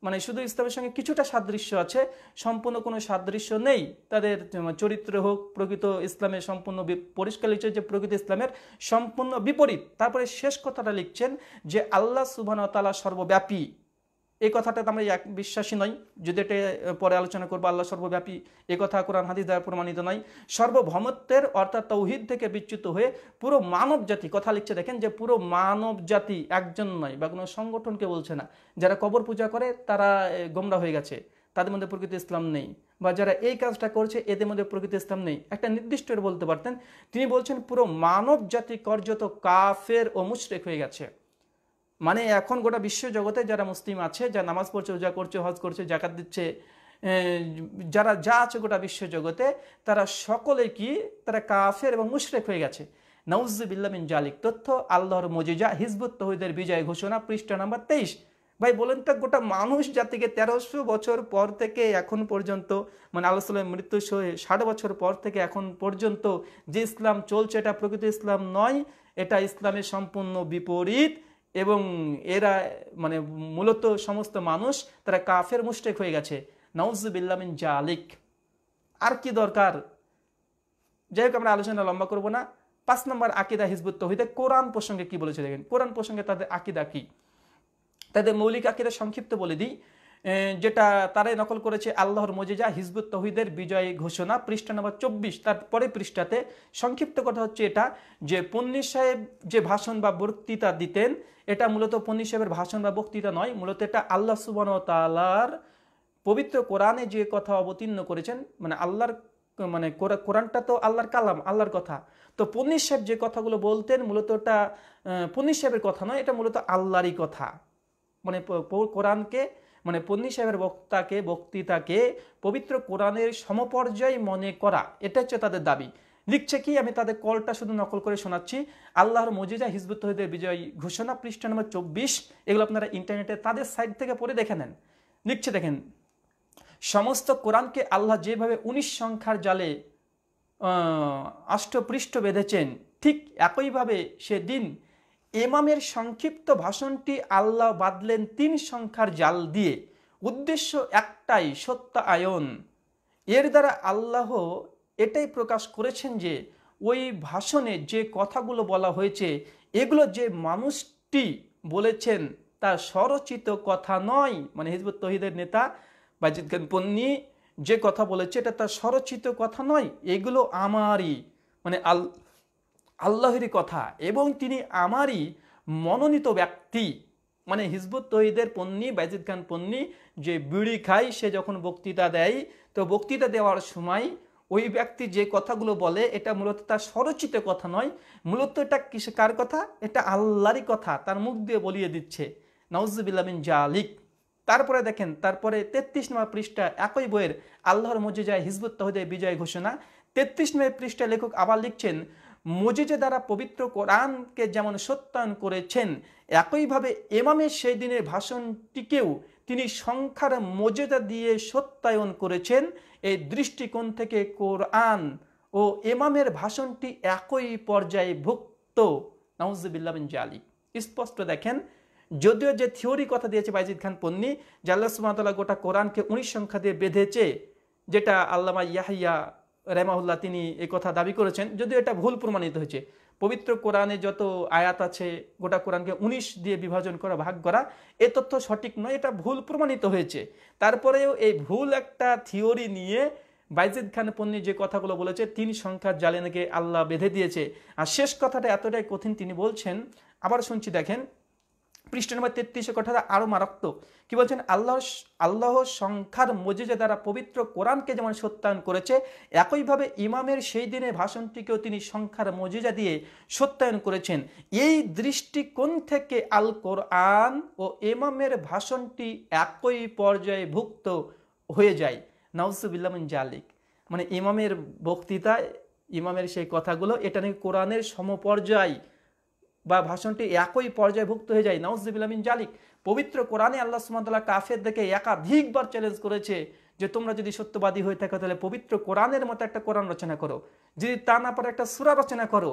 মানে শুধু ইসলামের সঙ্গে কিছুটা সাদৃশ্য আছে সম্পূর্ণ কোনো সাদৃশ্য নেই তাদের চরিত্র হোক প্রকৃত ইসলামের সম্পূর্ণ পরিষ্কার লিখছে যে প্রকৃত ইসলামের সম্পূর্ণ বিপরীত তারপরে শেষ কথাটা লিখছেন যে আল্লাহ সুবাহ তালা সর্বব্যাপী এই কথাটা আমরা এক বিশ্বাসী নই যদি এটা পরে আলোচনা করবো আল্লাহ সর্বব্যাপী এ কথা কোরআন হাদিস দ্বারা প্রমাণিত নয় সর্বভৌমত্বের অর্থাৎ তৌহিদ থেকে বিচ্যুত হয়ে পুরো মানব জাতি কথা লিখছে দেখেন যে পুরো মানব জাতি একজন নয় বা কোনো সংগঠনকে বলছে না যারা কবর পূজা করে তারা গোমরা হয়ে গেছে তাদের মধ্যে প্রকৃতি ইসলাম নেই বা যারা এই কাজটা করছে এদের মধ্যে প্রকৃতি ইসলাম নেই একটা নির্দিষ্ট বলতে পারতেন তিনি বলছেন পুরো মানব জাতি কার্যত কাফের ও মুশরেক হয়ে গেছে মানে এখন গোটা বিশ্ব জগতে যারা মুসলিম আছে যা নামাজ পড়ছে ওজা করছে হজ করছে জাকাত দিচ্ছে যারা যা আছে গোটা বিশ্ব জগতে তারা সকলে কি তারা কাফের এবং মুশরেক হয়ে গেছে নাউজুবিল্লা জালিক তথ্য আল্লাহর মজিজা হিজবুত তহিদের বিজয় ঘোষণা পৃষ্ঠা নাম্বার তেইশ ভাই বলেন তো গোটা মানুষ জাতিকে তেরোশো বছর পর থেকে এখন পর্যন্ত মানে আল্লাহ সাল্লামের মৃত্যু ষাট বছর পর থেকে এখন পর্যন্ত যে ইসলাম চলছে এটা প্রকৃত ইসলাম নয় এটা ইসলামের সম্পূর্ণ বিপরীত এবং এরা মানে মূলত সমস্ত মানুষ তারা কাফের মুস্টেক হয়ে গেছে জা আলিক আর কি দরকার যাই হোক আমরা আলোচনা লম্বা করব না পাঁচ নম্বর আকিদা হিজবুত তহিদে কোরআন প্রসঙ্গে কি বলেছে দেখেন কোরআন প্রসঙ্গে তাদের আকিদা কি তাদের মৌলিক আকিদা সংক্ষিপ্ত বলে দিই যেটা তারাই নকল করেছে আল্লাহর মজিজা হিজবুত তহিদের বিজয় ঘোষণা পৃষ্ঠা নম্বর চব্বিশ তারপরে পৃষ্ঠাতে সংক্ষিপ্ত কথা হচ্ছে এটা যে পন্নীর সাহেব যে ভাষণ বা বক্তৃতা দিতেন এটা মূলত পন্নীর সাহেবের ভাষণ বা বক্তৃতা নয় মূলত এটা আল্লাহ সুবান তালার পবিত্র কোরআনে যে কথা অবতীর্ণ করেছেন মানে আল্লাহর মানে কোরআনটা তো আল্লাহর কালাম আল্লাহর কথা তো পন্নীর সাহেব যে কথাগুলো বলতেন মূলত এটা পন্নীর সাহেবের কথা নয় এটা মূলত আল্লাহরই কথা মানে কোরআনকে মানে পন্নি সাহেবের বক্তাকে বক্তৃতাকে পবিত্র কোরআনের সমপর্যায় মনে করা এটা হচ্ছে তাদের দাবি লিখছে কি আমি তাদের কলটা শুধু নকল করে শোনাচ্ছি আল্লাহর মজিজা হিজবুত তহিদের বিজয় ঘোষণা পৃষ্ঠা নম্বর চব্বিশ এগুলো আপনারা ইন্টারনেটে তাদের সাইট থেকে পড়ে দেখে নেন লিখছে দেখেন সমস্ত কোরআনকে আল্লাহ যেভাবে উনিশ সংখ্যার জালে আষ্টপৃষ্ঠ বেঁধেছেন ঠিক একইভাবে সে দিন এমামের সংক্ষিপ্ত ভাষণটি আল্লাহ বাঁধলেন তিন সংখ্যার জাল দিয়ে উদ্দেশ্য একটাই সত্য আয়ন এর দ্বারা আল্লাহ এটাই প্রকাশ করেছেন যে ওই ভাষণে যে কথাগুলো বলা হয়েছে এগুলো যে মানুষটি বলেছেন তা স্বরচিত কথা নয় মানে হিজবুত তহিদের নেতা বাজিদ খান পন্নি যে কথা বলেছে এটা তার স্বরচিত কথা নয় এগুলো আমারই মানে আল আল্লাহরই কথা এবং তিনি আমারই মনোনীত ব্যক্তি মানে হিজবুত তহিদের পন্নী বাইজিদ খান পন্নী যে বিড়ি খায় সে যখন বক্তৃতা দেয় তো বক্তৃতা দেওয়ার সময় ওই ব্যক্তি যে কথাগুলো বলে এটা মূলত তার স্বরচিত কথা নয় মূলত এটা কিসে কার কথা এটা আল্লাহরই কথা তার মুখ দিয়ে বলিয়ে দিচ্ছে নওয়াজবিল্লামিন জালিক তারপরে দেখেন তারপরে তেত্রিশ নম্বর পৃষ্ঠা একই বইয়ের আল্লাহর মজে যায় হিজবুত তহিদের বিজয় ঘোষণা তেত্রিশ নম্বর পৃষ্ঠা লেখক আবার লিখছেন মজিজে দ্বারা পবিত্র কোরআনকে যেমন সত্যায়ন করেছেন একইভাবে এমামের সেই দিনের ভাষণটিকেও তিনি সংখ্যার মজেদা দিয়ে সত্যায়ন করেছেন এই দৃষ্টিকোণ থেকে কোরআন ও এমামের ভাষণটি একই পর্যায়ে ভুক্ত বিন জালি স্পষ্ট দেখেন যদিও যে থিওরি কথা দিয়েছে বাইজিদ খান পন্নি যে সুমাতলা গোটা কোরআনকে উনিশ সংখ্যা দিয়ে বেঁধেছে যেটা আল্লামা ইয়াহিয়া রেমাউল্লাহ তিনি এ কথা দাবি করেছেন যদিও এটা ভুল প্রমাণিত হয়েছে পবিত্র কোরআনে যত আয়াত আছে গোটা কোরআনকে উনিশ দিয়ে বিভাজন করা ভাগ করা এ তথ্য সঠিক নয় এটা ভুল প্রমাণিত হয়েছে তারপরেও এই ভুল একটা থিওরি নিয়ে বাইজিদ খান পন্নি যে কথাগুলো বলেছে তিন সংখ্যার জালেনাকে আল্লাহ বেঁধে দিয়েছে আর শেষ কথাটা এতটাই কঠিন তিনি বলছেন আবার শুনছি দেখেন পৃষ্ঠ নম্বর তেত্রিশে কথাটা আরও মারাত্মক কি বলছেন আল্লাহ আল্লাহ সংখ্যার মজিজা দ্বারা পবিত্র কোরআনকে যেমন সত্যায়ন করেছে একইভাবে ইমামের সেই দিনে ভাষণটিকেও তিনি সংখ্যার মজিজা দিয়ে সত্যায়ন করেছেন এই দৃষ্টিকোণ থেকে আল কোরআন ও ইমামের ভাষণটি একই পর্যায়ে ভুক্ত হয়ে যায় নাউসুবিল্লামিন জালিক মানে ইমামের বক্তৃতা ইমামের সেই কথাগুলো এটা নাকি কোরআনের সমপর্যায় বা ভাষণটি একই পর্যায়ভুক্ত হয়ে যায় নওয়াজিবিল্লামিন জালিক পবিত্র কোরআনে আল্লাহ সুমতলা দেখে একাধিকবার চ্যালেঞ্জ করেছে যে তোমরা যদি সত্যবাদী হয়ে থাকো তাহলে পবিত্র কোরআনের মতো একটা কোরআন রচনা করো যদি তা না পারে একটা সুরা রচনা করো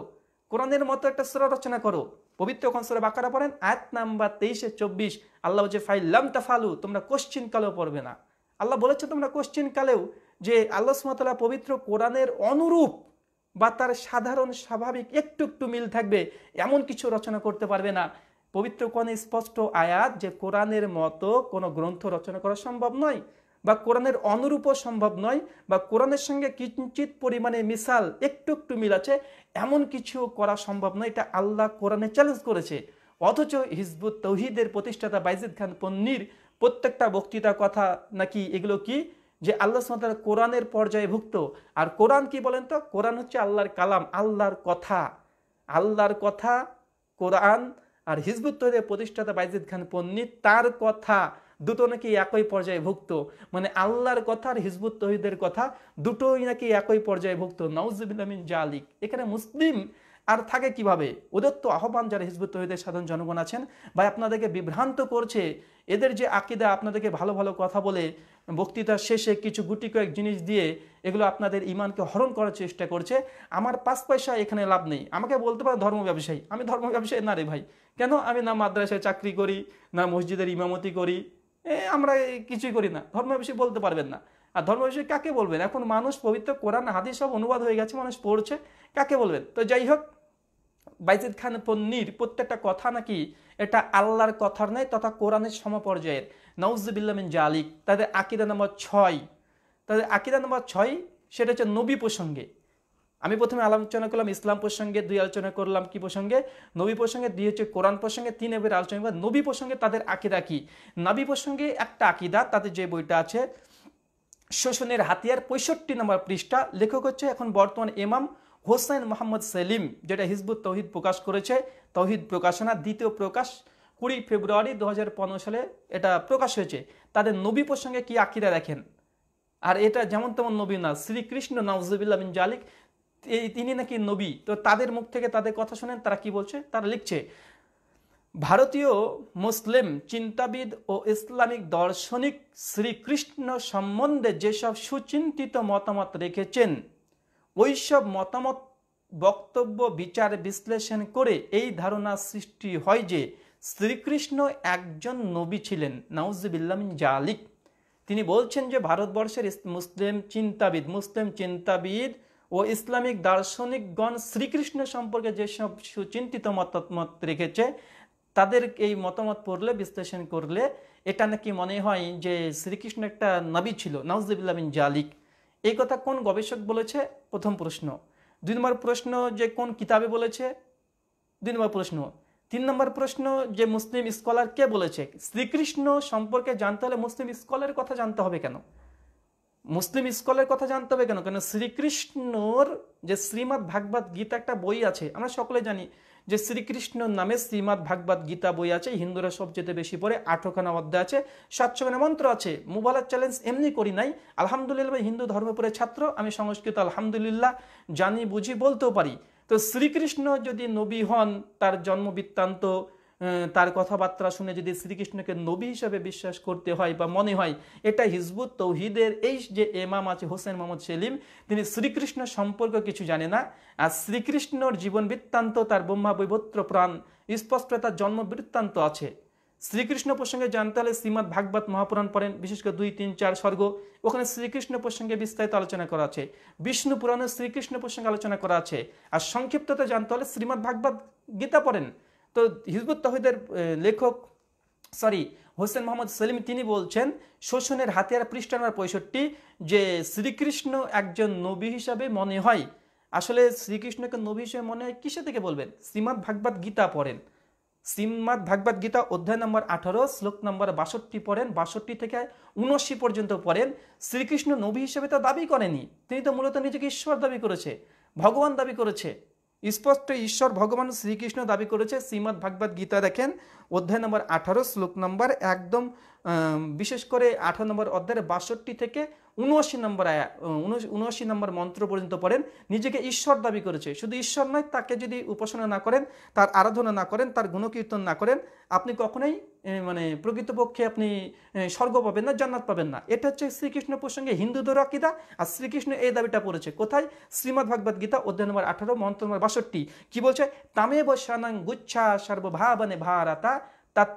কোরআনের মতো একটা সুরা রচনা করো পবিত্র সুরে বাঁকারা পড়েন আয়াত নাম্বার তেইশে চব্বিশ আল্লাহ বলছে ফাইল্লাম তাফালু তোমরা কোশ্চিন কালেও পড়বে না আল্লাহ বলেছে তোমরা কোশ্চিন কালেও যে আল্লাহ সুমতলা পবিত্র কোরআনের অনুরূপ বা তার সাধারণ স্বাভাবিক একটু একটু মিল থাকবে এমন কিছু রচনা করতে পারবে না পবিত্র কোরআনে স্পষ্ট আয়াত যে কোরআনের মতো কোনো গ্রন্থ রচনা করা সম্ভব নয় বা কোরআনের অনুরূপ সম্ভব নয় বা কোরআনের সঙ্গে কিঞ্চিত পরিমাণে মিশাল একটু একটু মিল আছে এমন কিছু করা সম্ভব নয় এটা আল্লাহ কোরআনে চ্যালেঞ্জ করেছে অথচ হিজবুত তৌহিদের প্রতিষ্ঠাতা বাইজিদ খান পন্নির প্রত্যেকটা বক্তৃতা কথা নাকি এগুলো কি যে আল্লাহ সাঁতারা কোরআনের পর্যায়ে ভুক্ত আর কোরআন কি বলেন তো কোরআন হচ্ছে আল্লাহর কালাম আল্লাহর কথা আল্লাহর কথা কোরআন আর হিজবুত তৈরির প্রতিষ্ঠাতা বাইজিদ খান পন্ডিত তার কথা দুটো নাকি একই পর্যায়ে ভুক্ত মানে আল্লাহর কথা আর হিজবুত তহিদের কথা দুটোই নাকি একই পর্যায়ে ভুক্ত নওজুবিল্লামিন জালিক এখানে মুসলিম আর থাকে কিভাবে ওদের তো আহ্বান যারা হিজবুত তহিদের সাধারণ জনগণ আছেন ভাই আপনাদেরকে বিভ্রান্ত করছে এদের যে আকিদা আপনাদেরকে ভালো ভালো কথা বলে বক্তৃতার শেষে কিছু গুটি কয়েক জিনিস দিয়ে এগুলো আপনাদের ইমানকে হরণ করার চেষ্টা করছে আমার পাঁচ পয়সা এখানে লাভ নেই আমাকে বলতে পারে ধর্ম ব্যবসায়ী আমি ধর্ম ব্যবসায়ী না রে ভাই কেন আমি না মাদ্রাসায় চাকরি করি না মসজিদের ইমামতি করি আমরা কিছুই করি না ধর্ম ব্যবসায়ী বলতে পারবেন না আর ধর্ম বিষয় কাকে বলবেন এখন মানুষ পবিত্র কোরআন হাদিস সব অনুবাদ হয়ে গেছে মানুষ পড়ছে কাকে বলবেন তো যাই হোক বাইজিদ খান পন্নির প্রত্যেকটা কথা নাকি এটা আল্লাহর কথার নয় তথা কোরআনের সমপর্যায়ের নওজুবিল্লামিন জালিক তাদের আকিদা নম্বর ছয় তাদের আকিদা নম্বর ছয় সেটা হচ্ছে নবী প্রসঙ্গে আমি প্রথমে আলোচনা করলাম ইসলাম প্রসঙ্গে দুই আলোচনা করলাম কি প্রসঙ্গে নবী প্রসঙ্গে দুই হচ্ছে কোরআন প্রসঙ্গে তিন এবার আলোচনা নবী প্রসঙ্গে তাদের আকিদা কি নবী প্রসঙ্গে একটা আকিদা তাদের যে বইটা আছে শোষণের হাতিয়ার পঁয়ষট্টি নম্বর পৃষ্ঠা লেখক হচ্ছে এখন বর্তমান এমাম হোসাইন মোহাম্মদ সেলিম যেটা হিজবুত তৌহিদ প্রকাশ করেছে তৌহিদ প্রকাশনা দ্বিতীয় প্রকাশ কুড়ি ফেব্রুয়ারি দু সালে এটা প্রকাশ হয়েছে তাদের নবী প্রসঙ্গে কি আকিরা দেখেন আর এটা যেমন তেমন নবী না শ্রীকৃষ্ণ নওয়াজবিল্লা বিন জালিক তিনি নাকি নবী তো তাদের মুখ থেকে তাদের কথা শোনেন তারা কি বলছে তারা লিখছে ভারতীয় মুসলিম চিন্তাবিদ ও ইসলামিক দার্শনিক শ্রীকৃষ্ণ সম্বন্ধে যেসব সুচিন্তিত মতামত রেখেছেন ওইসব মতামত বক্তব্য বিচার বিশ্লেষণ করে এই ধারণা সৃষ্টি হয় যে শ্রীকৃষ্ণ একজন নবী ছিলেন নাউজবিল্লামিন জালিক তিনি বলছেন যে ভারতবর্ষের মুসলিম চিন্তাবিদ মুসলিম চিন্তাবিদ ও ইসলামিক দার্শনিকগণ শ্রীকৃষ্ণ সম্পর্কে যেসব সুচিন্তিত মতামত রেখেছে তাদের এই মতামত পড়লে বিশ্লেষণ করলে এটা নাকি মনে হয় যে শ্রীকৃষ্ণ একটা নবী ছিল নাউজুবিল্লা বিন জালিক এই কথা কোন গবেষক বলেছে প্রথম প্রশ্ন দুই নম্বর প্রশ্ন যে কোন কিতাবে বলেছে দুই নম্বর প্রশ্ন তিন নম্বর প্রশ্ন যে মুসলিম স্কলার কে বলেছে শ্রীকৃষ্ণ সম্পর্কে জানতে হলে মুসলিম স্কলারের কথা জানতে হবে কেন মুসলিম স্কলের কথা জানতে হবে কেন কেন শ্রীকৃষ্ণর যে শ্রীমৎ ভাগবত গীতা একটা বই আছে আমরা সকলে জানি যে শ্রীকৃষ্ণ নামে শ্রীমাদ ভাগবত গীতা বই আছে হিন্দুরা সবচেয়ে বেশি পড়ে আঠখানা অধ্যায় আছে সাতশোখানা মন্ত্র আছে মোবাইলের চ্যালেঞ্জ এমনি করি নাই আলহামদুলিল্লাহ হিন্দু ধর্মপুরের ছাত্র আমি সংস্কৃত আলহামদুলিল্লাহ জানি বুঝি বলতেও পারি তো শ্রীকৃষ্ণ যদি নবী হন তার জন্ম বৃত্তান্ত তার কথাবার্তা শুনে যদি শ্রীকৃষ্ণকে নবী হিসেবে বিশ্বাস করতে হয় বা মনে হয় এটা হিজবুত তৌহিদের এই যে এমাম আছে হোসেন মোহাম্মদ সেলিম তিনি শ্রীকৃষ্ণ সম্পর্ক কিছু জানে না আর শ্রীকৃষ্ণর জীবন বৃত্তান্ত তার ব্রহ্মা বৈবত্র প্রাণ স্পষ্ট তার জন্ম বৃত্তান্ত আছে শ্রীকৃষ্ণ প্রসঙ্গে জানতে হলে শ্রীমদ ভাগবত মহাপুরাণ পড়েন বিশেষ করে দুই তিন চার স্বর্গ ওখানে শ্রীকৃষ্ণ প্রসঙ্গে বিস্তারিত আলোচনা করা আছে বিষ্ণু পুরাণে শ্রীকৃষ্ণ প্রসঙ্গে আলোচনা করা আছে আর সংক্ষিপ্ততা জানতে হলে শ্রীমদ ভাগবত গীতা পড়েন তো হিজবুত তহিদের লেখক সরি হোসেন মোহাম্মদ সেলিম তিনি বলছেন শোষণের হাতিয়ার পৃষ্ঠানার নম্বর পঁয়ষট্টি যে শ্রীকৃষ্ণ একজন নবী হিসাবে মনে হয় আসলে শ্রীকৃষ্ণকে নবী হিসেবে মনে হয় কিসে থেকে বলবেন শ্রীমদ ভাগবত গীতা পড়েন শ্রীমদ ভাগবত গীতা অধ্যায় নম্বর আঠারো শ্লোক নম্বর বাষট্টি পড়েন বাষট্টি থেকে উনআশি পর্যন্ত পড়েন শ্রীকৃষ্ণ নবী হিসেবে তা দাবি করেনি তিনি তো মূলত নিজেকে ঈশ্বর দাবি করেছে ভগবান দাবি করেছে স্পষ্ট ঈশ্বর ভগবান শ্রীকৃষ্ণ দাবি করেছে শ্রীমদ্ ভাগবত গীতা দেখেন অধ্যায় নম্বর আঠারো শ্লোক নম্বর একদম বিশেষ করে আঠারো নম্বর অধ্যায়ের বাষট্টি থেকে উনআশি নম্বর আয়া উনআশি নম্বর মন্ত্র পর্যন্ত পড়েন নিজেকে ঈশ্বর দাবি করেছে শুধু ঈশ্বর নয় তাকে যদি উপাসনা না করেন তার আরাধনা না করেন তার গুণকীর্তন না করেন আপনি কখনোই মানে প্রকৃতপক্ষে আপনি স্বর্গ পাবেন না জান্নাত পাবেন না এটা হচ্ছে শ্রীকৃষ্ণ প্রসঙ্গে হিন্দুদের আকিদা আর শ্রীকৃষ্ণ এই দাবিটা পড়েছে কোথায় শ্রীমৎ ভাগবত গীতা অধ্যায় নম্বর আঠারো মন্ত্র নম্বর বাষট্টি কী বলছে তামে বসানাং গুচ্ছা সর্বভাবনে ভারাতা তৎ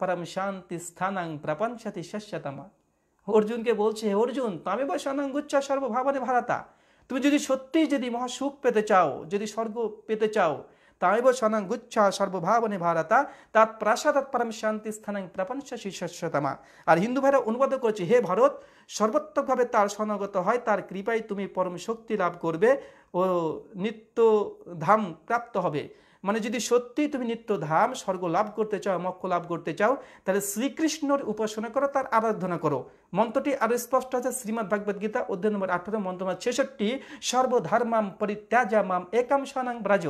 পরম শান্তি স্থানাং প্রপঞ্চতি শস্যতমা অর্জুনকে বলছে অর্জুন তামে বা গুচ্ছা সর্বভাবনে ভারাতা তুমি যদি সত্যিই যদি মহাসুখ পেতে চাও যদি স্বর্গ পেতে চাও তাইব সনাং গুচ্ছা সর্বভাবনে ভারতা তাত প্রাসাদাত পরম শান্তি স্থানাং প্রপঞ্চ শীর্ষতমা আর হিন্দু ভাইরা অনুবাদ করছে হে ভারত সর্বোত্তকভাবে তার শরণাগত হয় তার কৃপায় তুমি পরম শক্তি লাভ করবে ও নিত্য ধাম প্রাপ্ত হবে মানে যদি সত্যি তুমি নিত্য ধাম স্বর্গ লাভ করতে চাও মক্ষ লাভ করতে চাও তাহলে শ্রীকৃষ্ণর উপাসনা করো তার আরাধনা করো মন্ত্রটি আরো স্পষ্ট আছে শ্রীমদ ভাগবত গীতা অধ্যায় নম্বর আঠারো মন্ত্রমার ছেষট্টি সর্বধর্মাম মাম একাম সনাং ব্রাজ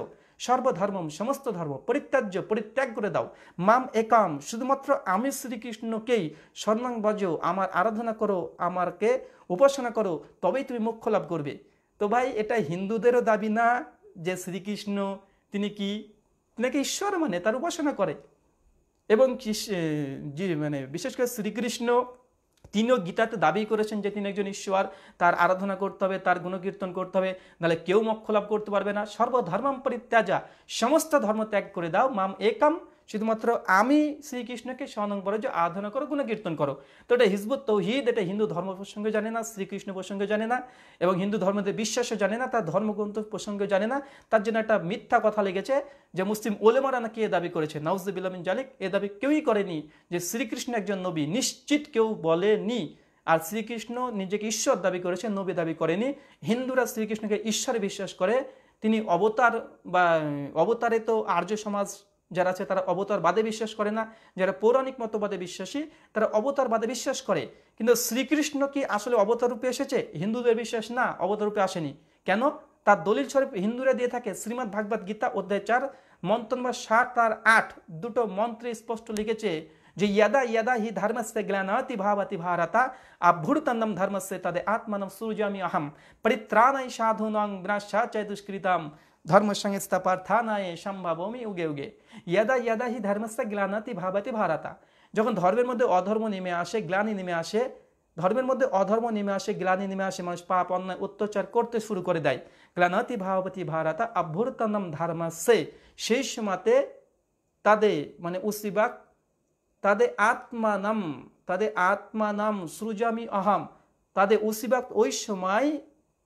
সর্বধর্মম সমস্ত ধর্ম পরিত্যাজ্য পরিত্যাগ করে দাও মাম একাম শুধুমাত্র আমি শ্রীকৃষ্ণকেই সন্মান বজ আমার আরাধনা করো আমারকে উপাসনা করো তবেই তুমি মোক্ষ লাভ করবে তো ভাই এটা হিন্দুদেরও দাবি না যে শ্রীকৃষ্ণ তিনি কি তিনাকে ঈশ্বর মানে তার উপাসনা করে এবং মানে বিশেষ করে শ্রীকৃষ্ণ তিনিও গীতাতে দাবি করেছেন যে তিনি একজন ঈশ্বর তার আরাধনা করতে হবে তার গুণকীর্তন করতে হবে নাহলে কেউ মক্ষ লাভ করতে পারবে না সর্বধর্মাম পরিত্যাজা সমস্ত ধর্ম ত্যাগ করে দাও মাম একাম শুধুমাত্র আমি শ্রীকৃষ্ণকে স্মরণ করে যে আরাধনা করো গুণকীর্তন করো তো এটা হিজবুত তৌহিদ এটা হিন্দু ধর্ম প্রসঙ্গে জানে না শ্রীকৃষ্ণ প্রসঙ্গে জানে না এবং হিন্দু ধর্মতে বিশ্বাসও জানে না তার ধর্মগ্রন্থ প্রসঙ্গে জানে না তার জন্য একটা মিথ্যা কথা লেগেছে যে মুসলিম ওলেমারা নাকি এ দাবি করেছে নাউজুবিল্লামিন জালিক এ দাবি কেউই করেনি যে শ্রীকৃষ্ণ একজন নবী নিশ্চিত কেউ বলেনি আর শ্রীকৃষ্ণ নিজেকে ঈশ্বর দাবি করেছে নবী দাবি করেনি হিন্দুরা শ্রীকৃষ্ণকে ঈশ্বরে বিশ্বাস করে তিনি অবতার বা অবতারে তো আর্য সমাজ যারা আছে তারা অবতারবাদে বিশ্বাস করে না যারা পৌরাণিক মতবাদে বিশ্বাসী তারা অবতারবাদে বিশ্বাস করে কিন্তু শ্রীকৃষ্ণ কি আসলে অবতার রূপে এসেছে হিন্দুদের বিশ্বাস না অবতার রূপে আসেনি কেন তার দলিল স্বরূপ হিন্দুরা দিয়ে থাকে শ্রীমদ ভাগবত গীতা অধ্যায় চার মন্ত্র নম্বর সাত আর আট দুটো মন্ত্রে স্পষ্ট লিখেছে যে ইয়াদা ইয়াদা হি ধর্মস্য জ্ঞানাতি ভাবাতি ভারতা আভ্যুর্তন্দম ধর্মস্য তাদের আত্মানম সূর্যামি অহম পরিত্রাণ পরিত্রাণাই সাধুনং গ্রাসা দুষ্কৃতম ধর্ম সংস্থাপার্থানায় সম্ভাবমি উগে উগে ইয়াদা ইয়াদা হি ধর্মস্থ গ্লানাতি ভাবাতি ভারাতা যখন ধর্মের মধ্যে অধর্ম নেমে আসে গ্লানি নেমে আসে ধর্মের মধ্যে অধর্ম নেমে আসে গ্লানি নেমে আসে মানুষ পাপ অন্যায় অত্যাচার করতে শুরু করে দেয় গ্লানতি ভাবতি ভারাতা আভ্যর্তনম ধর্মাসে সেই সময়তে তাদের মানে উসিবাক তাদের আত্মানম তাদের আত্মানম সৃজামি অহম তাদের উসিবাক ওই সময়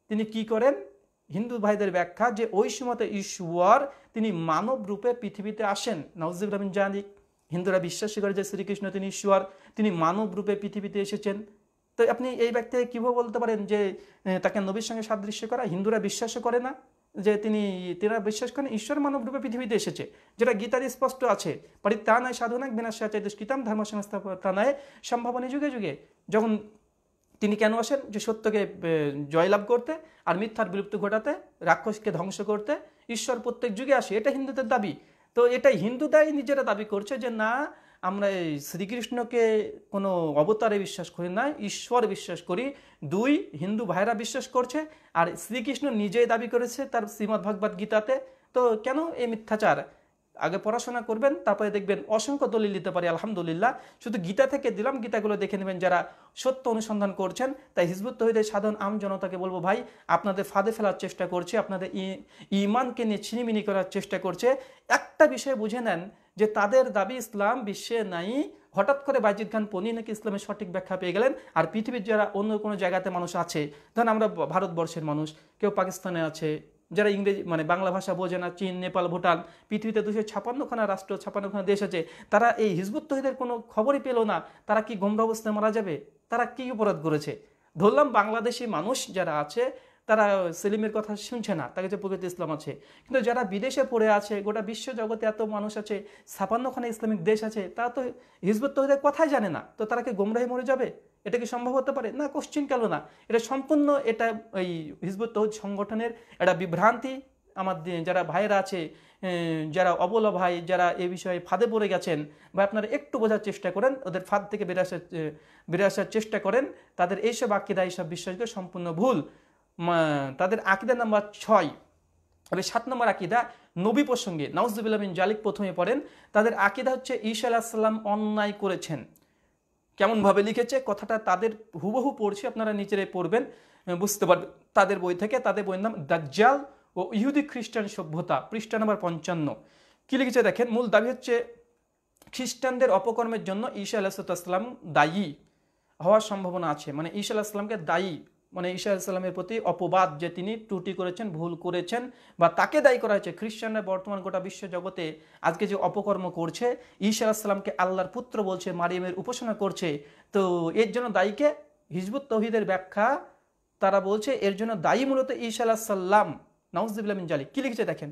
তিনি কি করেন হিন্দু ভাইদের ব্যাখ্যা যে ওই সময়তে ঈশ্বর তিনি মানব রূপে পৃথিবীতে আসেন নজিব রহমিন জানিক হিন্দুরা বিশ্বাসী করে যে শ্রীকৃষ্ণ তিনি ঈশ্বর তিনি মানব রূপে পৃথিবীতে এসেছেন তো আপনি এই ব্যক্তিকে কীভাবে বলতে পারেন যে তাকে নবীর সঙ্গে সাদৃশ্য করা হিন্দুরা বিশ্বাস করে না যে তিনি তেরা বিশ্বাস করেন ঈশ্বর মানব রূপে পৃথিবীতে এসেছে যেটা গীতার স্পষ্ট আছে পরিত্রাণায় সাধনাক বিনাশ আচার্য দুষ্কৃতাম ধর্ম সংস্থা প্রাণায় সম্ভাবনী যুগে যুগে যখন তিনি কেন আসেন যে সত্যকে জয়লাভ করতে আর মিথ্যার বিলুপ্ত ঘটাতে রাক্ষসকে ধ্বংস করতে ঈশ্বর প্রত্যেক যুগে আসে এটা হিন্দুদের দাবি তো এটা হিন্দুদাই নিজেরা দাবি করছে যে না আমরা এই শ্রীকৃষ্ণকে কোনো অবতারে বিশ্বাস করি না ঈশ্বর বিশ্বাস করি দুই হিন্দু ভাইরা বিশ্বাস করছে আর শ্রীকৃষ্ণ নিজেই দাবি করেছে তার শ্রীমদ্ গীতাতে তো কেন এই মিথ্যাচার আগে পড়াশোনা করবেন তারপরে দেখবেন অসংখ্য দলিল দিতে পারি আলহামদুলিল্লাহ শুধু গীতা থেকে দিলাম গীতাগুলো দেখে নেবেন যারা সত্য অনুসন্ধান করছেন তাই হিজবুত তহিদের সাধারণ আম জনতাকে বলবো ভাই আপনাদের ফাঁদে ফেলার চেষ্টা করছে আপনাদের ইমানকে নিয়ে ছিনিমিনি করার চেষ্টা করছে একটা বিষয় বুঝে নেন যে তাদের দাবি ইসলাম বিশ্বে নাই হঠাৎ করে বাইজিদ খান পনি নাকি ইসলামের সঠিক ব্যাখ্যা পেয়ে গেলেন আর পৃথিবীর যারা অন্য কোনো জায়গাতে মানুষ আছে ধরেন আমরা ভারতবর্ষের মানুষ কেউ পাকিস্তানে আছে যারা ইংরেজি মানে বাংলা ভাষা বোঝে না চীন নেপাল ভুটান পৃথিবীতে দুশো ছাপান্নখানা রাষ্ট্র ছাপান্নখানা দেশ আছে তারা এই হিজবুত তহিদের কোনো খবরই পেল না তারা কি গম্ভা অবস্থায় মারা যাবে তারা কি অপরাধ করেছে ধরলাম বাংলাদেশি মানুষ যারা আছে তারা সেলিমের কথা শুনছে না তাকে যে প্রকৃত ইসলাম আছে কিন্তু যারা বিদেশে পড়ে আছে গোটা বিশ্ব জগতে এত মানুষ আছে ছাপান্নখানা ইসলামিক দেশ আছে তারা তো হিজবুত তহিদের কথাই জানে না তো তারা কি গোমরাহি মরে যাবে এটা কি সম্ভব হতে পারে না কোশ্চিন কেন না এটা সম্পূর্ণ এটা এই হিজবুত সংগঠনের একটা বিভ্রান্তি আমার যারা ভাইয়েরা আছে যারা অবলা ভাই যারা এ বিষয়ে ফাঁদে পড়ে গেছেন বা আপনারা একটু বোঝার চেষ্টা করেন ওদের ফাঁদ থেকে বেরে আসার বেরে আসার চেষ্টা করেন তাদের এইসব আকিদা এইসব বিশ্বাসকে সম্পূর্ণ ভুল তাদের আকিদা নাম্বার ছয় তবে সাত নম্বর আকিদা নবী প্রসঙ্গে নওয়াজুবিল্লামিন জালিক প্রথমে পড়েন তাদের আকিদা হচ্ছে ঈশা আলাহিসাল্লাম অন্যায় করেছেন কেমনভাবে লিখেছে কথাটা তাদের হুবহু পড়ছি আপনারা নিজেরাই পড়বেন বুঝতে পারবেন তাদের বই থেকে তাদের বইয়ের নাম দাজ্জাল ও ইহুদি খ্রিস্টান সভ্যতা পৃষ্ঠা নম্বর পঞ্চান্ন কী লিখেছে দেখেন মূল দাবি হচ্ছে খ্রিস্টানদের অপকর্মের জন্য ঈশা আলাহিসাম দায়ী হওয়ার সম্ভাবনা আছে মানে ঈশা আলাহিসামকে দায়ী মানে ঈশা ইসলামের প্রতি অপবাদ যে তিনি ত্রুটি করেছেন ভুল করেছেন বা তাকে দায়ী করা হয়েছে খ্রিস্টানরা বর্তমান গোটা বিশ্ব জগতে আজকে যে অপকর্ম করছে ঈশা ইসলামকে আল্লাহর পুত্র বলছে মারিয়ামের উপাসনা করছে তো এর জন্য দায়ীকে হিজবুত তহিদের ব্যাখ্যা তারা বলছে এর জন্য দায়ী মূলত ঈশা সাল্লাম নওয়াজিবুল্লামিন জালি কী লিখেছে দেখেন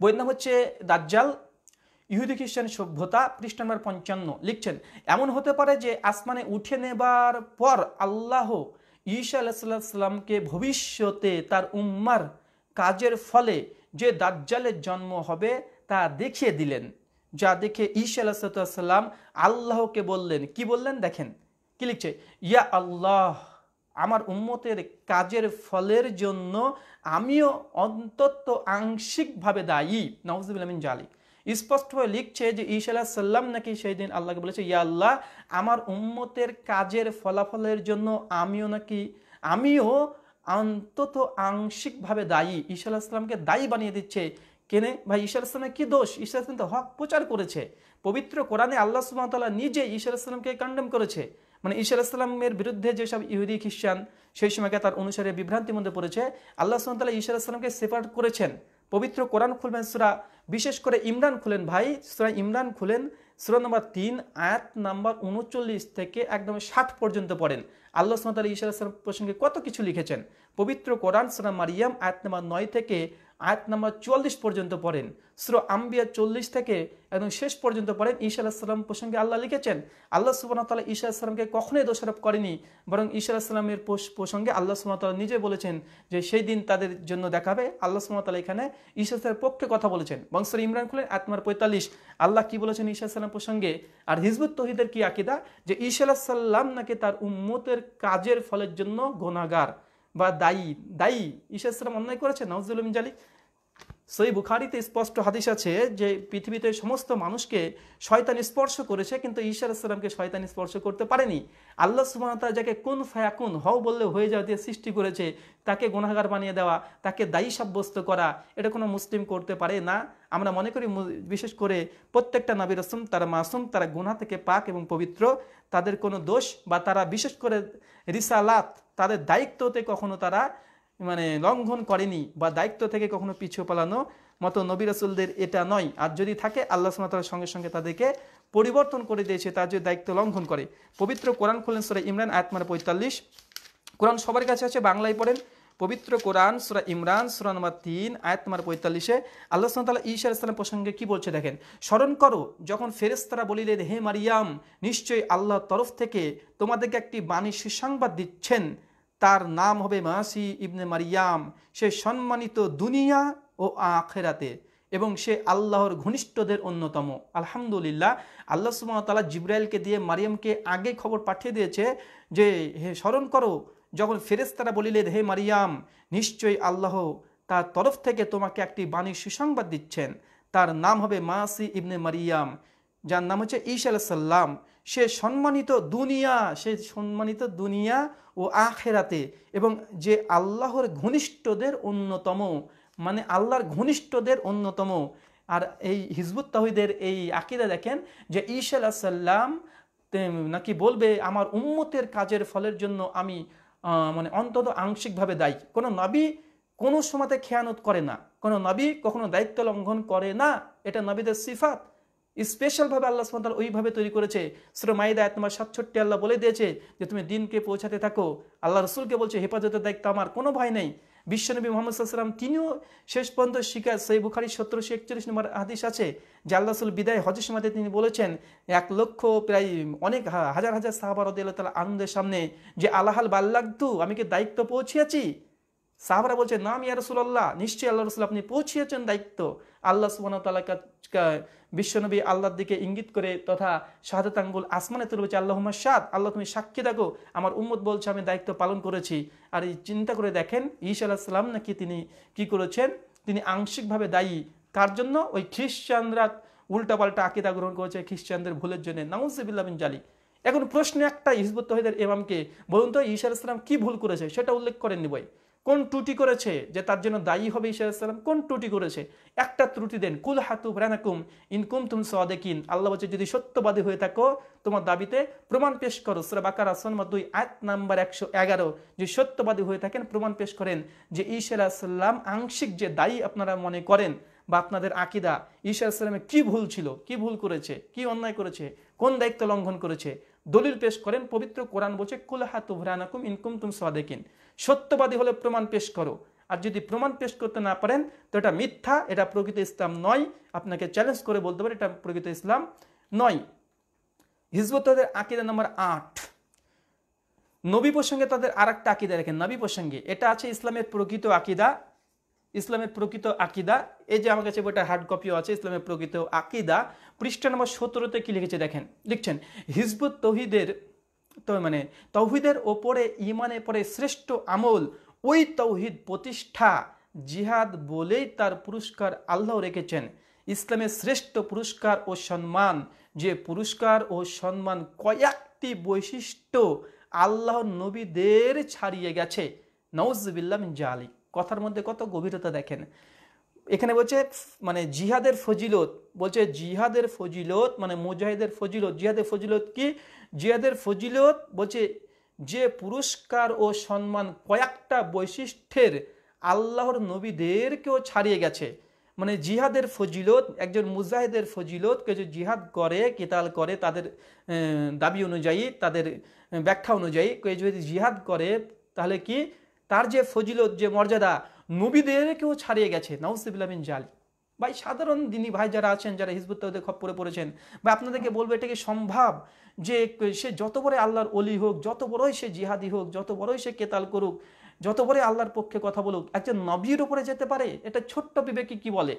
বইয়ের নাম হচ্ছে দাজ্জাল ইহুদি খ্রিস্টান সভ্যতা পৃষ্ঠ নম্বর পঞ্চান্ন লিখছেন এমন হতে পারে যে আসমানে উঠে নেবার পর আল্লাহ ঈশা আলাহিসাল্লামকে ভবিষ্যতে তার উম্মার কাজের ফলে যে দাজ্জালের জন্ম হবে তা দেখিয়ে দিলেন যা দেখে ঈশা আলাহিসাল্লাম আল্লাহকে বললেন কি বললেন দেখেন কি লিখছে ইয়া আল্লাহ আমার উম্মতের কাজের ফলের জন্য আমিও অন্তত আংশিকভাবে দায়ী আমিন জালিক স্পষ্ট হয়ে লিখছে যে ঈশা সাল্লাম নাকি সেই দিন আল্লাহকে বলেছে ইয়া আল্লাহ আমার উম্মতের কাজের ফলাফলের জন্য আমিও নাকি আমিও অন্তত আংশিকভাবে দায়ী ঈশা আলাহ সাল্লামকে দায়ী বানিয়ে দিচ্ছে কেনে ভাই ঈশ্বর ইসলামের কী দোষ ঈশ্বর আসলাম তো হক প্রচার করেছে পবিত্র কোরআনে আল্লাহ সুমতাল্লাহ নিজে ঈশ্বর আসলামকে কন্ডেম করেছে মানে ঈশ্বর আসলামের বিরুদ্ধে যেসব ইহুদি খ্রিস্টান সেই সময়কে তার অনুসারে বিভ্রান্তির মধ্যে পড়েছে আল্লাহ সুমতাল্লাহ ঈশ্বর আসলামকে সেপারেট করেছেন পবিত্র কোরআন খুলবেন সুরা বিশেষ করে ইমরান খুলেন ভাই সুরা ইমরান খুলেন সুরা নম্বর তিন আয়াত নাম্বার উনচল্লিশ থেকে একদম ষাট পর্যন্ত পড়েন আল্লাহ সামাত আলী প্রসঙ্গে কত কিছু লিখেছেন পবিত্র কোরআন সুরা মারিয়াম আয়াত নম্বর নয় থেকে আয়াত নাম্বার চুয়াল্লিশ পর্যন্ত পড়েন সুরো আম্বিয়া চল্লিশ থেকে একদম শেষ পর্যন্ত পড়েন ঈশা আলাহিসাল্লাম প্রসঙ্গে আল্লাহ লিখেছেন আল্লাহ সুবাহতাল্লাহ ঈশা আসসালামকে কখনোই দোষারোপ করেনি বরং ঈশা আসসালামের প্রসঙ্গে আল্লাহ সুবাহতাল্লাহ নিজে বলেছেন যে সেই দিন তাদের জন্য দেখাবে আল্লাহ সুবাহতাল্লাহ এখানে ঈশা পক্ষে কথা বলেছেন বংশর ইমরান খুলেন আত্মার পঁয়তাল্লিশ আল্লাহ কি বলেছেন ঈশা আসসালাম প্রসঙ্গে আর হিজবুত তহিদের কি আকিদা যে ঈশা আলাহিসাল্লাম নাকি তার উম্মতের কাজের ফলের জন্য গোনাগার বা দায়ী দায়ী ইসাইসলাম অন্যায় করেছে নজরুল জালিক সই বুখারিতে স্পষ্ট হাদিস আছে যে পৃথিবীতে সমস্ত মানুষকে শয়তান স্পর্শ করেছে কিন্তু ঈশ্বর আসসালামকে শয়তান স্পর্শ করতে পারেনি আল্লাহ সুমানতা যাকে কোন ফায়াকুন হও বললে হয়ে যাওয়া দিয়ে সৃষ্টি করেছে তাকে গুণাগার বানিয়ে দেওয়া তাকে দায়ী সাব্যস্ত করা এটা কোনো মুসলিম করতে পারে না আমরা মনে করি বিশেষ করে প্রত্যেকটা নাবি আসুম তারা মাসুম তারা গুণা থেকে পাক এবং পবিত্র তাদের কোনো দোষ বা তারা বিশেষ করে রিসালাত তাদের দায়িত্বতে কখনো তারা মানে লঙ্ঘন করেনি বা দায়িত্ব থেকে কখনো পিছু পালানো মতো নবী রাসুলদের এটা নয় আর যদি থাকে আল্লাহ সুমাতার সঙ্গে সঙ্গে তাদেরকে পরিবর্তন করে দিয়েছে তার যে দায়িত্ব লঙ্ঘন করে পবিত্র কোরআন খুলেন সরে ইমরান আয়াতমার পঁয়তাল্লিশ কোরআন সবার কাছে আছে বাংলায় পড়েন পবিত্র কোরআন সুরা ইমরান সুরা নম্বর তিন আয়াত নম্বর পঁয়তাল্লিশে আল্লাহ সাল্লাহ ঈশা ইসলাম প্রসঙ্গে কি বলছে দেখেন স্মরণ করো যখন ফেরেস্তারা বলিলেন হে মারিয়াম নিশ্চয়ই আল্লাহর তরফ থেকে তোমাদেরকে একটি বাণী সুসংবাদ দিচ্ছেন তার নাম হবে মাসি ইবনে মারিয়াম সে সম্মানিত দুনিয়া ও আখেরাতে এবং সে আল্লাহর ঘনিষ্ঠদের অন্যতম আলহামদুলিল্লাহ আল্লাহ সুমতালা জিব্রাইলকে দিয়ে মারিয়ামকে আগে খবর পাঠিয়ে দিয়েছে যে হে স্মরণ করো যখন ফেরেস্তারা বলিলেন হে মারিয়াম নিশ্চয়ই আল্লাহ তার তরফ থেকে তোমাকে একটি বাণী সুসংবাদ দিচ্ছেন তার নাম হবে মাসি ইবনে মারিয়াম যার নাম হচ্ছে ঈশা আলাইসাল্লাম সে সম্মানিত দুনিয়া সে সম্মানিত দুনিয়া ও আখেরাতে এবং যে আল্লাহর ঘনিষ্ঠদের অন্যতম মানে আল্লাহর ঘনিষ্ঠদের অন্যতম আর এই হিজবুত তাহিদের এই আকিদা দেখেন যে ঈশা আলাহিসাল্লাম নাকি বলবে আমার উম্মতের কাজের ফলের জন্য আমি মানে অন্তত আংশিকভাবে দায়ী কোনো নবী কোনো সময়তে খেয়ানত করে না কোনো নবী কখনো দায়িত্ব লঙ্ঘন করে না এটা নবীদের সিফাত স্পেশালভাবে আল্লাহ সুমতাল ওইভাবে তৈরি করেছে শ্রমাইদা এক তোমার সাতষট্টি আল্লাহ বলে দিয়েছে যে তুমি দিনকে পৌঁছাতে থাকো আল্লাহ রসুলকে বলছে হেফাজতের দায়িত্ব আমার কোনো ভয় নেই বিশ্বনবী মোহাম্মদ সাল্লাম তিনিও শেষ পর্যন্ত শিকার সেই বুখারি সতেরোশো একচল্লিশ নম্বর হাদিস আছে যে আল্লাহসুল বিদায় হজের সময় তিনি বলেছেন এক লক্ষ প্রায় অনেক হাজার হাজার সাহাবার তালা আনন্দের সামনে যে আলাহাল বাল্লাকদু আমি কি দায়িত্ব পৌঁছিয়াছি সাহাবারা বলছে নাম আল্লাহ নিশ্চয়ই আল্লাহ রসুল আপনি পৌঁছিয়েছেন দায়িত্ব আল্লাহ সুবাহ তালা বিশ্বনবী আল্লাহর দিকে ইঙ্গিত করে তথা শাহাদাত আঙ্গুল আসমানে তুলবেছে আল্লাহ সাদ আল্লাহ তুমি সাক্ষী দেখো আমার উম্মত বলছে আমি দায়িত্ব পালন করেছি আর এই চিন্তা করে দেখেন ইস সাল্লাম নাকি তিনি কি করেছেন তিনি আংশিকভাবে দায়ী কার জন্য ওই খ্রিশ্চানরা উল্টাপাল্টা আকিদা গ্রহণ করেছে খ্রিশ্চানদের ভুলের জন্য নাউজিবিল্লা জালি এখন প্রশ্ন একটা হিজবুত তহিদের এমামকে বলুন তো ঈশা সাল্লাম কি ভুল করেছে সেটা উল্লেখ করেননি বই কোন ত্রুটি করেছে যে তার জন্য দায়ী হবে ঈশা আলাইসাল্লাম কোন ত্রুটি করেছে একটা ত্রুটি দেন কুল হাতু ব্রানাকুম ইনকুম তুম সাদেকিন আল্লাহ বলছে যদি সত্যবাদী হয়ে থাকো তোমার দাবিতে প্রমাণ পেশ করো সুরা বাকার আসনমা দুই আট নাম্বার একশো এগারো যে সত্যবাদী হয়ে থাকেন প্রমাণ পেশ করেন যে ঈশা আলাইসাল্লাম আংশিক যে দায়ী আপনারা মনে করেন বা আপনাদের আকিদা ঈশা আলাইসাল্লামের কী ভুল ছিল কি ভুল করেছে কি অন্যায় করেছে কোন দায়িত্ব লঙ্ঘন করেছে দলিল পেশ করেন পবিত্র কোরআন বলছে কুলহা তুভরানাকুম ইনকুম তুম সাদেকিন সত্যবাদী হলে প্রমাণ পেশ করো আর যদি প্রমাণ পেশ করতে না পারেন তো এটা মিথ্যা এটা প্রকৃত ইসলাম নয় আপনাকে চ্যালেঞ্জ করে বলতে পারে এটা প্রকৃত ইসলাম নয় তাদের আকিদা নম্বর আট নবী প্রসঙ্গে তাদের আর একটা আকিদা রাখেন নবী প্রসঙ্গে এটা আছে ইসলামের প্রকৃত আকিদা ইসলামের প্রকৃত আকিদা এই যে আমার কাছে বইটা হার্ড কপিও আছে ইসলামের প্রকৃত আকিদা পৃষ্ঠা নম্বর সতেরোতে কী লিখেছে দেখেন লিখছেন হিজবুত তহিদের তো মানে তৌহিদের ওপরে ইমানের পরে শ্রেষ্ঠ আমল ওই তৌহিদ প্রতিষ্ঠা জিহাদ বলেই তার পুরস্কার আল্লাহ রেখেছেন ইসলামের শ্রেষ্ঠ পুরস্কার ও সম্মান যে পুরস্কার ও সম্মান কয়েকটি বৈশিষ্ট্য আল্লাহ নবীদের ছাড়িয়ে গেছে নওয়াজ জালিক কথার মধ্যে কত গভীরতা দেখেন এখানে বলছে মানে জিহাদের ফজিলত বলছে জিহাদের ফজিলত মানে মুজাহিদের ফজিলত জিহাদের ফজিলত কি জিহাদের ফজিলত বলছে যে পুরস্কার ও সম্মান কয়েকটা বৈশিষ্ট্যের আল্লাহর নবীদেরকেও ছাড়িয়ে গেছে মানে জিহাদের ফজিলত একজন মুজাহিদের ফজিলত কেউ জিহাদ করে কেতাল করে তাদের দাবি অনুযায়ী তাদের ব্যাখ্যা অনুযায়ী কেউ যদি জিহাদ করে তাহলে কি তার যে ফজিলত যে মর্যাদা নবীদেরকেও ছাড়িয়ে গেছে নাউসিবিলামিন জালি ভাই সাধারণ দিনী ভাই যারা আছেন যারা হিজবুত্তাহদের খপ্পরে পড়েছেন বা আপনাদেরকে বলবো এটা কি সম্ভব যে সে যত বড় আল্লাহর অলি হোক যত বড়ই সে জিহাদি হোক যত বড়ই সে কেতাল করুক যত বড়ই আল্লাহর পক্ষে কথা বলুক একজন নবীর উপরে যেতে পারে এটা ছোট্ট বিবেকে কি বলে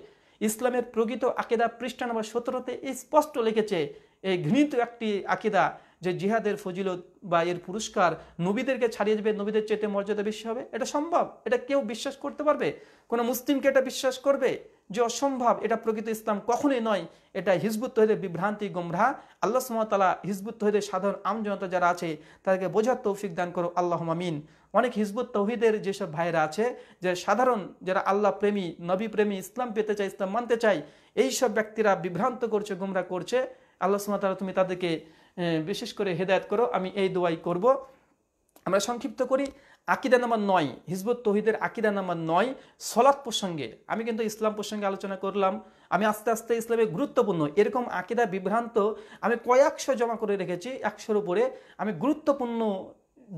ইসলামের প্রকৃত আকেদা পৃষ্ঠা নম্বর সতেরোতে স্পষ্ট লিখেছে এই ঘৃণিত একটি আকিদা যে জিহাদের ফজিলত বা এর পুরস্কার নবীদেরকে ছাড়িয়ে যাবে নবীদের চেতে মর্যাদা বেশি হবে এটা সম্ভব এটা কেউ বিশ্বাস করতে পারবে কোনো মুসলিমকে এটা বিশ্বাস করবে যে অসম্ভব এটা প্রকৃত ইসলাম কখনোই নয় এটা হিজবুত তহিদের বিভ্রান্তি গোমরা আল্লাহ সুমতলা হিজবুত তহিদের সাধারণ আমজনতা যারা আছে তাদেরকে বোঝার তৌফিক দান করো আল্লাহ মামিন অনেক হিজবুত তহিদের যেসব ভাইরা আছে যে সাধারণ যারা আল্লাহ প্রেমী নবী প্রেমী ইসলাম পেতে চায় ইসলাম মানতে চায় এইসব ব্যক্তিরা বিভ্রান্ত করছে গুমরা করছে আল্লাহ সুমতলা তুমি তাদেরকে বিশেষ করে হেদায়ত করো আমি এই দোয়াই করব আমরা সংক্ষিপ্ত করি আকিদা নাম্বার নয় হিজবুত তহিদের আকিদা নাম্বার নয় সলাৎ প্রসঙ্গে আমি কিন্তু ইসলাম প্রসঙ্গে আলোচনা করলাম আমি আস্তে আস্তে ইসলামে গুরুত্বপূর্ণ এরকম আকিদা বিভ্রান্ত আমি কয়েকশো জমা করে রেখেছি একশোর উপরে আমি গুরুত্বপূর্ণ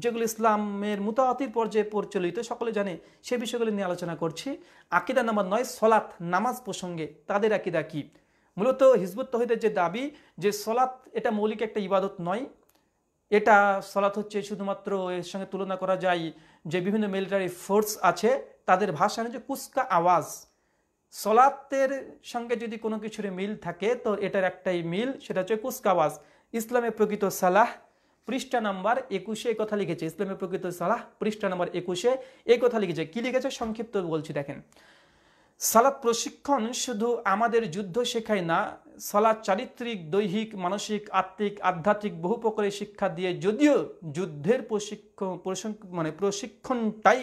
যেগুলো ইসলামের মুতাহাতির পর্যায়ে প্রচলিত সকলে জানে সে বিষয়গুলি নিয়ে আলোচনা করছি আকিদা নাম্বার নয় সলাৎ নামাজ প্রসঙ্গে তাদের আকিদা কী মূলত হিজবুত তহিদের যে দাবি যে সলাৎ এটা মৌলিক একটা ইবাদত নয় এটা সলাৎ হচ্ছে শুধুমাত্র এর সঙ্গে তুলনা করা যায় যে বিভিন্ন মিলিটারি ফোর্স আছে তাদের ভাষা যে কুস্কা আওয়াজ সলাতের সঙ্গে যদি কোনো কিছুর মিল থাকে তো এটার একটাই মিল সেটা হচ্ছে কুস্কাওয়াজ ইসলামে প্রকৃত সালাহ পৃষ্ঠা নাম্বার একুশে এ কথা লিখেছে ইসলামে প্রকৃত সালাহ পৃষ্ঠা নাম্বার একুশে এই কথা লিখেছে কি লিখেছে সংক্ষিপ্ত বলছি দেখেন সালাদ প্রশিক্ষণ শুধু আমাদের যুদ্ধ শেখায় না সালাদ চারিত্রিক দৈহিক মানসিক আত্মিক আধ্যাত্মিক বহু প্রকারের শিক্ষা দিয়ে যদিও যুদ্ধের প্রশিক্ষণ মানে প্রশিক্ষণটাই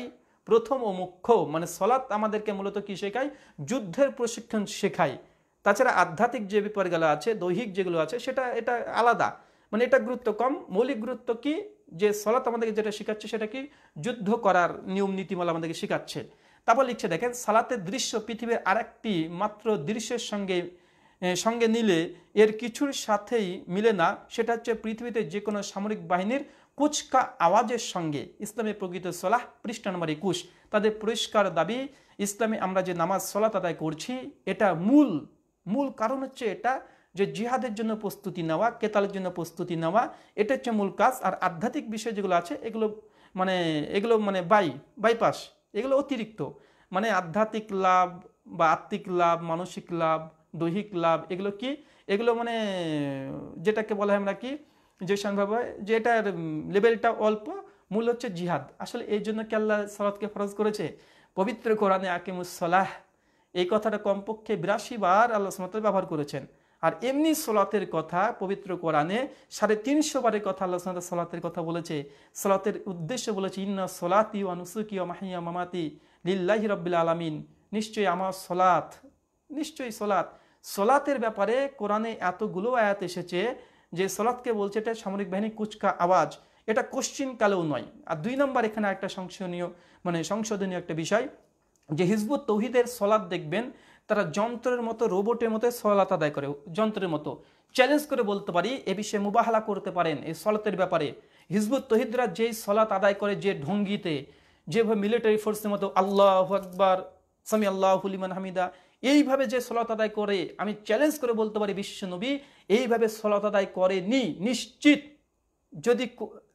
প্রথম ও মুখ্য মানে সলাৎ আমাদেরকে মূলত কি শেখায় যুদ্ধের প্রশিক্ষণ শেখায় তাছাড়া আধ্যাত্মিক যে ব্যাপারগুলো আছে দৈহিক যেগুলো আছে সেটা এটা আলাদা মানে এটা গুরুত্ব কম মৌলিক গুরুত্ব কি যে সলাৎ আমাদেরকে যেটা শেখাচ্ছে সেটা কি যুদ্ধ করার নিয়ম নীতিমালা আমাদেরকে শেখাচ্ছে তারপর লিখছে দেখেন সালাতের দৃশ্য পৃথিবীর আরেকটি মাত্র দৃশ্যের সঙ্গে সঙ্গে নিলে এর কিছুর সাথেই মিলে না সেটা হচ্ছে পৃথিবীতে যে কোনো সামরিক বাহিনীর কুচকা আওয়াজের সঙ্গে ইসলামের প্রকৃত সলাহ পৃষ্ঠা নম্বর একুশ তাদের পরিষ্কার দাবি ইসলামে আমরা যে নামাজ সলাত আদায় করছি এটা মূল মূল কারণ হচ্ছে এটা যে জিহাদের জন্য প্রস্তুতি নেওয়া কেতালের জন্য প্রস্তুতি নেওয়া এটা হচ্ছে মূল কাজ আর আধ্যাত্মিক বিষয় যেগুলো আছে এগুলো মানে এগুলো মানে বাই বাইপাস এগুলো অতিরিক্ত মানে আধ্যাত্মিক লাভ বা আত্মিক লাভ মানসিক লাভ দৈহিক লাভ এগুলো কি এগুলো মানে যেটাকে বলা হয় আমরা কি যে সম্ভব যে এটার লেভেলটা অল্প মূল হচ্ছে জিহাদ আসলে এই জন্য কি আল্লাহ সলাদকে ফরজ করেছে পবিত্র কোরআনে আকিমুসলাহ এই কথাটা কমপক্ষে বিরাশি বার আল্লাহ সমতল ব্যবহার করেছেন আর এমনি সলাতের কথা পবিত্র কোরআনে সাড়ে তিনশো বারের কথা আল্লাহ সাল্লাহ সলাতের কথা বলেছে সলাতের উদ্দেশ্য বলেছে ইন্না সলাতি ও নুসুকি ও মাহিয়া মামাতি লিল্লাহি রব্বিল আলমিন নিশ্চয়ই আমার সলাত নিশ্চয়ই সলাত সলাতের ব্যাপারে কোরআনে এতগুলো আয়াত এসেছে যে সলাৎকে বলছে এটা সামরিক বাহিনী কুচকা আওয়াজ এটা কোশ্চিন কালেও নয় আর দুই নম্বর এখানে একটা সংশোধনীয় মানে সংশোধনীয় একটা বিষয় যে হিজবুত তৌহিদের সলাদ দেখবেন তারা যন্ত্রের মতো রোবটের মতো সলাত আদায় করে যন্ত্রের মতো চ্যালেঞ্জ করে বলতে পারি এ বিষয়ে মুবাহালা করতে পারেন এই সলাতের ব্যাপারে হিজবুত তহিদরা যেই সলাত আদায় করে যে ঢঙ্গিতে যেভাবে মিলিটারি ফোর্সের মতো আল্লাহ আকবর সামি আল্লাহ হুলিমান হামিদা এইভাবে যে সলাত আদায় করে আমি চ্যালেঞ্জ করে বলতে পারি বিশ্ব নবী এইভাবে সলাত আদায় করেনি নিশ্চিত যদি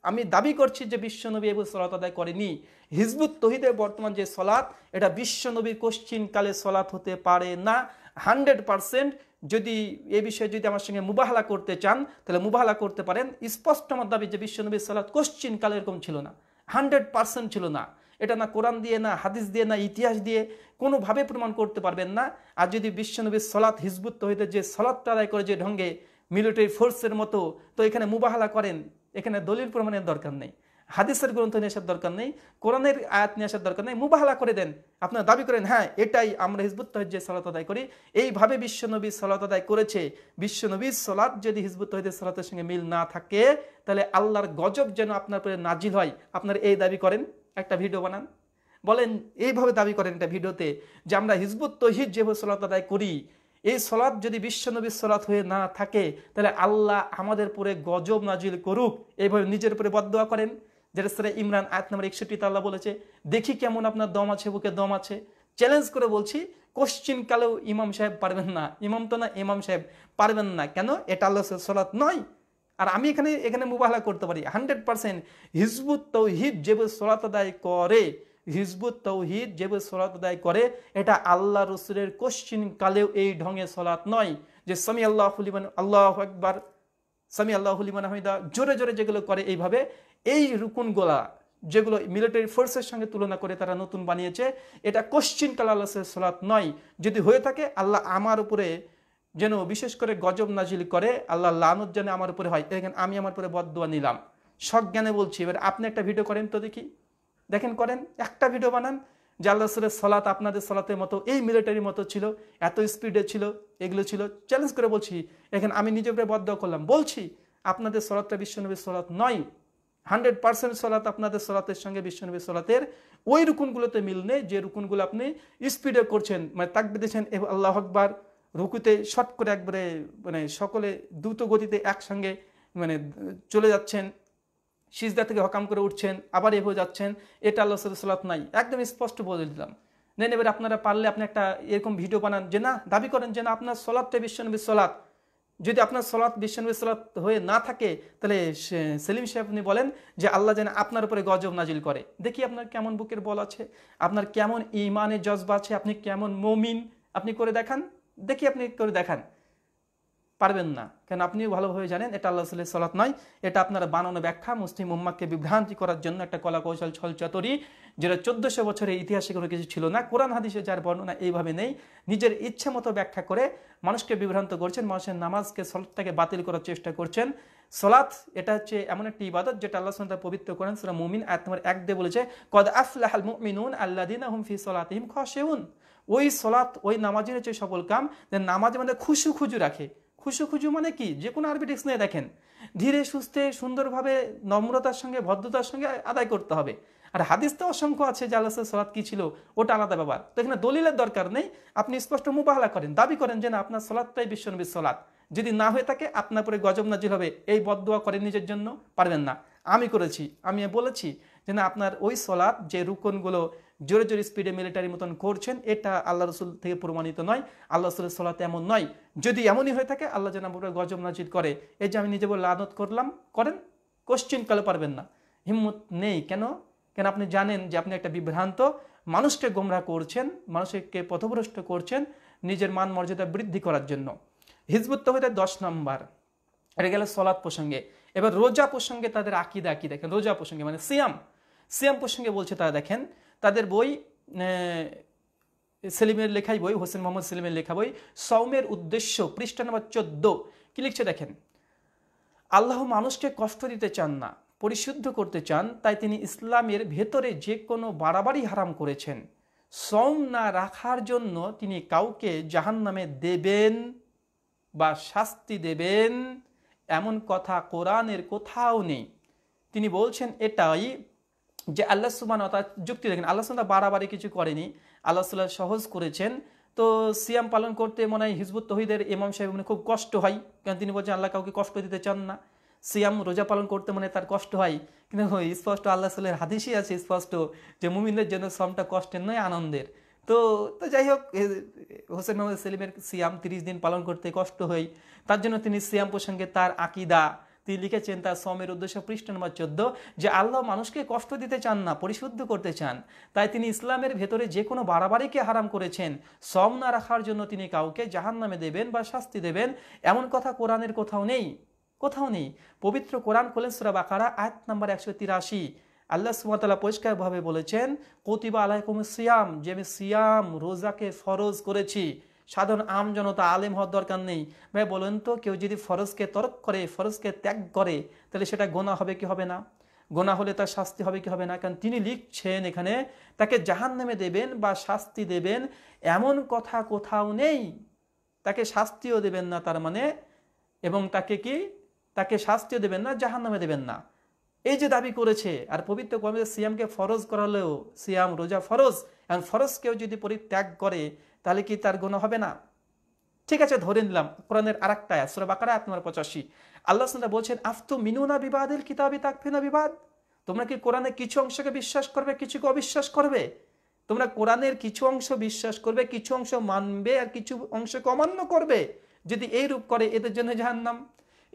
আমি দাবি করছি যে বিশ্বনবী এবু সলাত আদায় করেনি হিজবুত তহিদে বর্তমান যে সলাৎ এটা বিশ্বনবীর কোশ্চিন কালে সলাৎ হতে পারে না হান্ড্রেড পারসেন্ট যদি এ বিষয়ে যদি আমার সঙ্গে মুবাহলা করতে চান তাহলে মুবাহলা করতে পারেন স্পষ্ট আমার দাবি যে বিশ্বনবী সালাত কোশ্চিন কালে এরকম ছিল না হান্ড্রেড পারসেন্ট ছিল না এটা না কোরআন দিয়ে না হাদিস দিয়ে না ইতিহাস দিয়ে কোনোভাবে প্রমাণ করতে পারবেন না আর যদি বিশ্বনবীর সলাৎ হিজবুত তহিদের যে সলাৎটা আদায় করে যে ঢঙ্গে মিলিটারি ফোর্সের মতো তো এখানে মুবাহলা করেন এখানে দলিল প্রমাণের দরকার নেই হাদিসের গ্রন্থ নিয়ে আসার দরকার নেই কোরআনের আয়াত নিয়ে আসার দরকার নেই মুবাহলা করে দেন আপনারা দাবি করেন হ্যাঁ এটাই আমরা হিজবুত তহজ্জে সলাত আদায় করি এইভাবে বিশ্বনবী সলাত আদায় করেছে বিশ্বনবী সলাত যদি হিজবুত তহদের সলাতের সঙ্গে মিল না থাকে তাহলে আল্লাহর গজব যেন আপনার পরে নাজিল হয় আপনার এই দাবি করেন একটা ভিডিও বানান বলেন এইভাবে দাবি করেন একটা ভিডিওতে যে আমরা হিজবুত তহিদ যেভাবে সলাত আদায় করি এই সলাদ যদি বিশ্বনবী সলাত হয়ে না থাকে তাহলে আল্লাহ আমাদের পরে গজব নাজিল করুক এইভাবে নিজের উপরে বদোয়া করেন যেটা সেটা ইমরান আয়াত নম্বর একষট্টি তাল্লাহ বলেছে দেখি কেমন আপনার দম আছে বুকে দম আছে চ্যালেঞ্জ করে বলছি কোশ্চিন কালেও ইমাম সাহেব পারবেন না ইমাম তো না ইমাম সাহেব পারবেন না কেন এটা আল্লাহ সলাৎ নয় আর আমি এখানে এখানে মুবাহলা করতে পারি হান্ড্রেড পার্সেন্ট হিজবুত তৌহিদ যে সলাত আদায় করে হিজবুত তৌহিদ যেভাবে সলাত আদায় করে এটা আল্লাহ রসুলের কোশ্চিন কালেও এই ঢঙে সলাত নয় যে সামি আল্লাহ আল্লাহ একবার সামি আল্লাহ হুলিমান হামিদা জোরে জোরে যেগুলো করে এইভাবে এই রুকুন গোলা যেগুলো মিলিটারি ফোর্সের সঙ্গে তুলনা করে তারা নতুন বানিয়েছে এটা কোশ্চিন কাল আল্লাহ সলাত নয় যদি হয়ে থাকে আল্লাহ আমার উপরে যেন বিশেষ করে গজব নাজিল করে আল্লাহ লানত যেন আমার উপরে হয় এখানে আমি আমার উপরে বদুয়া নিলাম সজ্ঞানে বলছি এবার আপনি একটা ভিডিও করেন তো দেখি দেখেন করেন একটা ভিডিও বানান যে আল্লাহ রসুলের সলাত আপনাদের সলাতের মতো এই মিলিটারির মতো ছিল এত স্পিডে ছিল এগুলো ছিল চ্যালেঞ্জ করে বলছি এখন আমি নিজে বদ্ধ করলাম বলছি আপনাদের সলাতটা বিশ্বনবীর সলাত নয় হান্ড্রেড পার্সেন্ট সলাত আপনাদের সলাতের সঙ্গে বিশ্বনবী সলাতের ওই রুকুনগুলোতে মিল নেই যে রুকুনগুলো আপনি স্পিডে করছেন মানে বেঁধেছেন এ আল্লাহ আকবার রুকুতে শট করে একবারে মানে সকলে দ্রুত গতিতে একসঙ্গে মানে চলে যাচ্ছেন সিজদা থেকে হকাম করে উঠছেন আবার এভাবে যাচ্ছেন এটা আল্লাহ সালাত নাই একদম স্পষ্ট বলে দিলাম নেন এবার আপনারা পারলে আপনি একটা এরকম ভিডিও বানান যে না দাবি করেন যে না আপনার সলাদটা বিশ্বনবী সলাদ যদি আপনার সলাত বিশ্বনবী সলাত হয়ে না থাকে তাহলে সেলিম সাহেব আপনি বলেন যে আল্লাহ যেন আপনার উপরে গজব নাজিল করে দেখি আপনার কেমন বুকের বল আছে আপনার কেমন ইমানে জজবা আছে আপনি কেমন মমিন আপনি করে দেখান দেখি আপনি করে দেখান পারবেন না কেন আপনিও ভালোভাবে জানেন এটা আল্লাহ সাল্লাহ সলাত নয় এটা আপনার বানানো ব্যাখ্যা মুসলিম উম্মাকে বিভ্রান্তি করার জন্য একটা কলা কৌশল ছলচাতরি যেটা চোদ্দশো বছরের ইতিহাসে কোনো কিছু ছিল না কোরআন হাদিসে যার বর্ণনা এইভাবে নেই নিজের ইচ্ছে মতো ব্যাখ্যা করে মানুষকে বিভ্রান্ত করছেন মানুষের নামাজকে সলাতটাকে বাতিল করার চেষ্টা করছেন সলাৎ এটা হচ্ছে এমন একটি ইবাদত যেটা আল্লাহ সুন্দর পবিত্র করেন সুরা মুমিন আয়াত এক দে বলেছে কদ আফলাহ মুমিনুন আল্লাহ দিন আহম ফি ইম খসেউন ওই সলাৎ ওই নামাজের হচ্ছে সবল কাম নামাজ আমাদের খুশু খুজু রাখে খুশু খুশু মানে কি যে কোনো আরবি নিয়ে দেখেন ধীরে সুস্থে সুন্দরভাবে নম্রতার সঙ্গে ভদ্রতার সঙ্গে আদায় করতে হবে আর হাদিস তো অসংখ্য আছে যে সলাদ কী ছিল ওটা আলাদা ব্যাপার তো এখানে দলিলের দরকার নেই আপনি স্পষ্ট মোবাহলা করেন দাবি করেন যে না আপনার সলাদটাই বিশ্বনবীর সলাদ যদি না হয়ে থাকে আপনার পরে গজব নাজিল হবে এই বদুয়া করেন নিজের জন্য পারবেন না আমি করেছি আমি বলেছি যে না আপনার ওই সলাদ যে রুকনগুলো জোরে জোরে স্পিডে মিলিটারি মতন করছেন এটা আল্লাহ রসুল থেকে প্রমাণিত নয় আল্লাহ রসুলের সলাতে এমন নয় যদি এমনই হয়ে থাকে আল্লাহ যেন আমরা গজব নাজির করে এই যে আমি নিজে বলে আদত করলাম করেন কোশ্চিন কালে পারবেন না হিম্মত নেই কেন কেন আপনি জানেন যে আপনি একটা বিভ্রান্ত মানুষকে গোমরা করছেন মানুষকে পথভ্রষ্ট করছেন নিজের মান মর্যাদা বৃদ্ধি করার জন্য হিজবুত তহিদের দশ নম্বর এটা গেলে সলাদ প্রসঙ্গে এবার রোজা প্রসঙ্গে তাদের আকিদা আকি দেখেন রোজা প্রসঙ্গে মানে সিয়াম সিয়াম প্রসঙ্গে বলছে তারা দেখেন তাদের বই সেলিমের লেখাই বই হোসেন মোহাম্মদ সেলিমের লেখা বই সৌমের উদ্দেশ্য পৃষ্ঠা নম্বর চোদ্দ কি লিখছে দেখেন আল্লাহ মানুষকে কষ্ট দিতে চান না পরিশুদ্ধ করতে চান তাই তিনি ইসলামের ভেতরে যে কোনো বাড়াবাড়ি হারাম করেছেন সৌম না রাখার জন্য তিনি কাউকে জাহান নামে দেবেন বা শাস্তি দেবেন এমন কথা কোরআনের কোথাও নেই তিনি বলছেন এটাই যে আল্লাহ সুবান তার যুক্তি দেখেন আল্লাহ সুন্দর বাড়াবাড়ি কিছু করেনি আল্লাহ সাল্লাহ সহজ করেছেন তো সিয়াম পালন করতে মনে হয় হিজবুত তহিদের ইমাম সাহেব মানে খুব কষ্ট হয় কারণ তিনি বলছেন আল্লাহ কাউকে কষ্ট দিতে চান না সিয়াম রোজা পালন করতে মনে তার কষ্ট হয় কিন্তু স্পষ্ট আল্লাহ সাল্লাহের হাদিসই আছে স্পষ্ট যে মুমিনদের জন্য শ্রমটা কষ্টের নয় আনন্দের তো তো যাই হোক হোসেন মোহাম্মদ সেলিমের সিয়াম তিরিশ দিন পালন করতে কষ্ট হয় তার জন্য তিনি সিয়াম প্রসঙ্গে তার আকিদা তিনি লিখেছেন তার সমের উদ্দেশ্য পৃষ্ঠ নম্বর চোদ্দ যে আল্লাহ মানুষকে কষ্ট দিতে চান না পরিশুদ্ধ করতে চান তাই তিনি ইসলামের ভেতরে যে কোনো বাড়াবাড়িকে হারাম করেছেন শ্রম না রাখার জন্য তিনি কাউকে জাহান নামে দেবেন বা শাস্তি দেবেন এমন কথা কোরআনের কোথাও নেই কোথাও নেই পবিত্র কোরআন খোলেন সুরা বাকারা আয়াত নাম্বার একশো তিরাশি আল্লাহ সুমাতাল্লাহ পরিষ্কারভাবে বলেছেন কতিবা আলাইকুম সিয়াম যে আমি সিয়াম রোজাকে ফরজ করেছি সাধারণ আম জনতা আলেম হওয়ার দরকার নেই ভাই বলেন তো কেউ যদি ফরজকে তরক করে ফরজকে ত্যাগ করে তাহলে সেটা গোনা হবে কি হবে না গোনা হলে তার শাস্তি হবে কি হবে না কারণ তিনি লিখছেন এখানে তাকে জাহান নামে দেবেন বা শাস্তি দেবেন এমন কথা কোথাও নেই তাকে শাস্তিও দেবেন না তার মানে এবং তাকে কি তাকে শাস্তিও দেবেন না জাহান নামে দেবেন না এই যে দাবি করেছে আর পবিত্র কর্মে সিয়ামকে ফরজ করালেও সিয়াম রোজা ফরজ এবং ফরজ কেউ যদি পরিত্যাগ করে তাহলে কি তার গুণ হবে না ঠিক আছে ধরে নিলাম কোরআনের আর একটা সুরা বাকারা এক নম্বর পঁচাশি আল্লাহ সাল্লাহ বলছেন আফতু মিনুনা বিবাদের কিতাবি তাকফিনা বিবাদ তোমরা কি কোরআনে কিছু অংশকে বিশ্বাস করবে কিছুকে অবিশ্বাস করবে তোমরা কোরআনের কিছু অংশ বিশ্বাস করবে কিছু অংশ মানবে আর কিছু অংশকে অমান্য করবে যদি এই রূপ করে এদের জন্য জাহান্নাম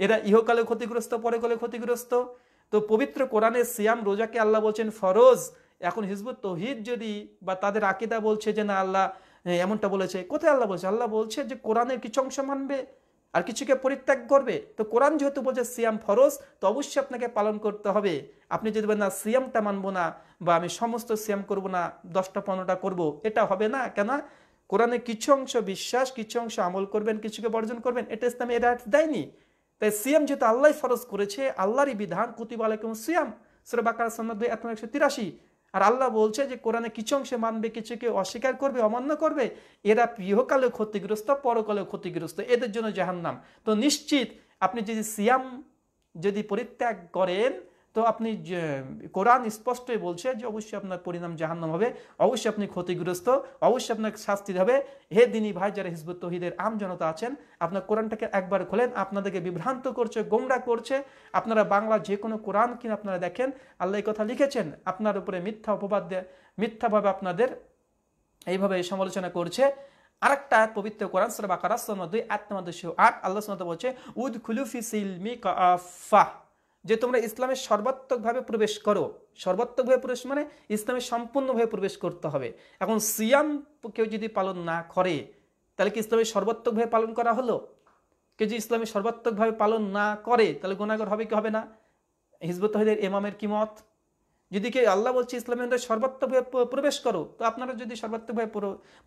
এরা ইহকালে ক্ষতিগ্রস্ত কালে ক্ষতিগ্রস্ত তো পবিত্র কোরআনের সিয়াম রোজাকে আল্লাহ বলছেন ফরজ এখন হিজবুত তহিদ যদি বা তাদের আকিদা বলছে যে না আল্লাহ এমনটা বলেছে কোথায় আল্লাহ বলছে আল্লাহ বলছে যে কোরআনের কিছু অংশ মানবে আর কিছুকে পরিত্যাগ করবে তো কোরআন যেহেতু বলছে সিয়াম ফরজ তো অবশ্যই আপনাকে পালন করতে হবে আপনি যদি না সিয়ামটা মানবো না বা আমি সমস্ত সিয়াম করব না দশটা পনেরোটা করব এটা হবে না কেন কোরআনে কিছু অংশ বিশ্বাস কিছু অংশ আমল করবেন কিছুকে বর্জন করবেন এটা ইসলামে এরা দেয়নি তাই সিয়াম যেহেতু আল্লাহ ফরজ করেছে আল্লাহরই বিধান কুতিব আলাইকুম সিয়াম সুরবাকার এক একশো তিরাশি আর আল্লাহ বলছে যে কোরআনে কিছু অংশে মানবে কিছুকে অস্বীকার করবে অমান্য করবে এরা প্রিয়কালে ক্ষতিগ্রস্ত পরকালে ক্ষতিগ্রস্ত এদের জন্য জাহান্নাম তো নিশ্চিত আপনি যদি সিয়াম যদি পরিত্যাগ করেন তো আপনি কোরআন স্পষ্টই বলছে যে অবশ্যই আপনার পরিণাম জাহান্নাম হবে অবশ্যই আপনি ক্ষতিগ্রস্ত অবশ্যই আপনার শাস্তি হবে হে দিনী ভাই যারা হিজবুত তহিদের আম জনতা আছেন আপনার কোরআনটাকে একবার খোলেন আপনাদেরকে বিভ্রান্ত করছে গোমরা করছে আপনারা বাংলা যে কোনো কোরআন কিনা আপনারা দেখেন আল্লাহ কথা লিখেছেন আপনার উপরে মিথ্যা অপবাদ মিথ্যাভাবে আপনাদের এইভাবে সমালোচনা করছে আরেকটা পবিত্র কোরআন সুরা বাকারা দুই আয়াত আট আল্লাহ বলছে উদ খুলুফি সিলমি কফা যে তোমরা ইসলামে সর্বাত্মকভাবে প্রবেশ করো সর্বাত্মকভাবে প্রবেশ মানে ইসলামে সম্পূর্ণভাবে প্রবেশ করতে হবে এখন সিয়াম কেউ যদি পালন না করে তাহলে কি ইসলামে সর্বাত্মকভাবে পালন করা হলো কেউ যদি ইসলামে সর্বাত্মকভাবে পালন না করে তাহলে গোনাগর হবে কি হবে না হিজবত তহিদের এমামের কি মত যদি কেউ আল্লাহ বলছে ইসলামের মধ্যে সর্বাত্মকভাবে প্রবেশ করো তো আপনারা যদি সর্বাত্মকভাবে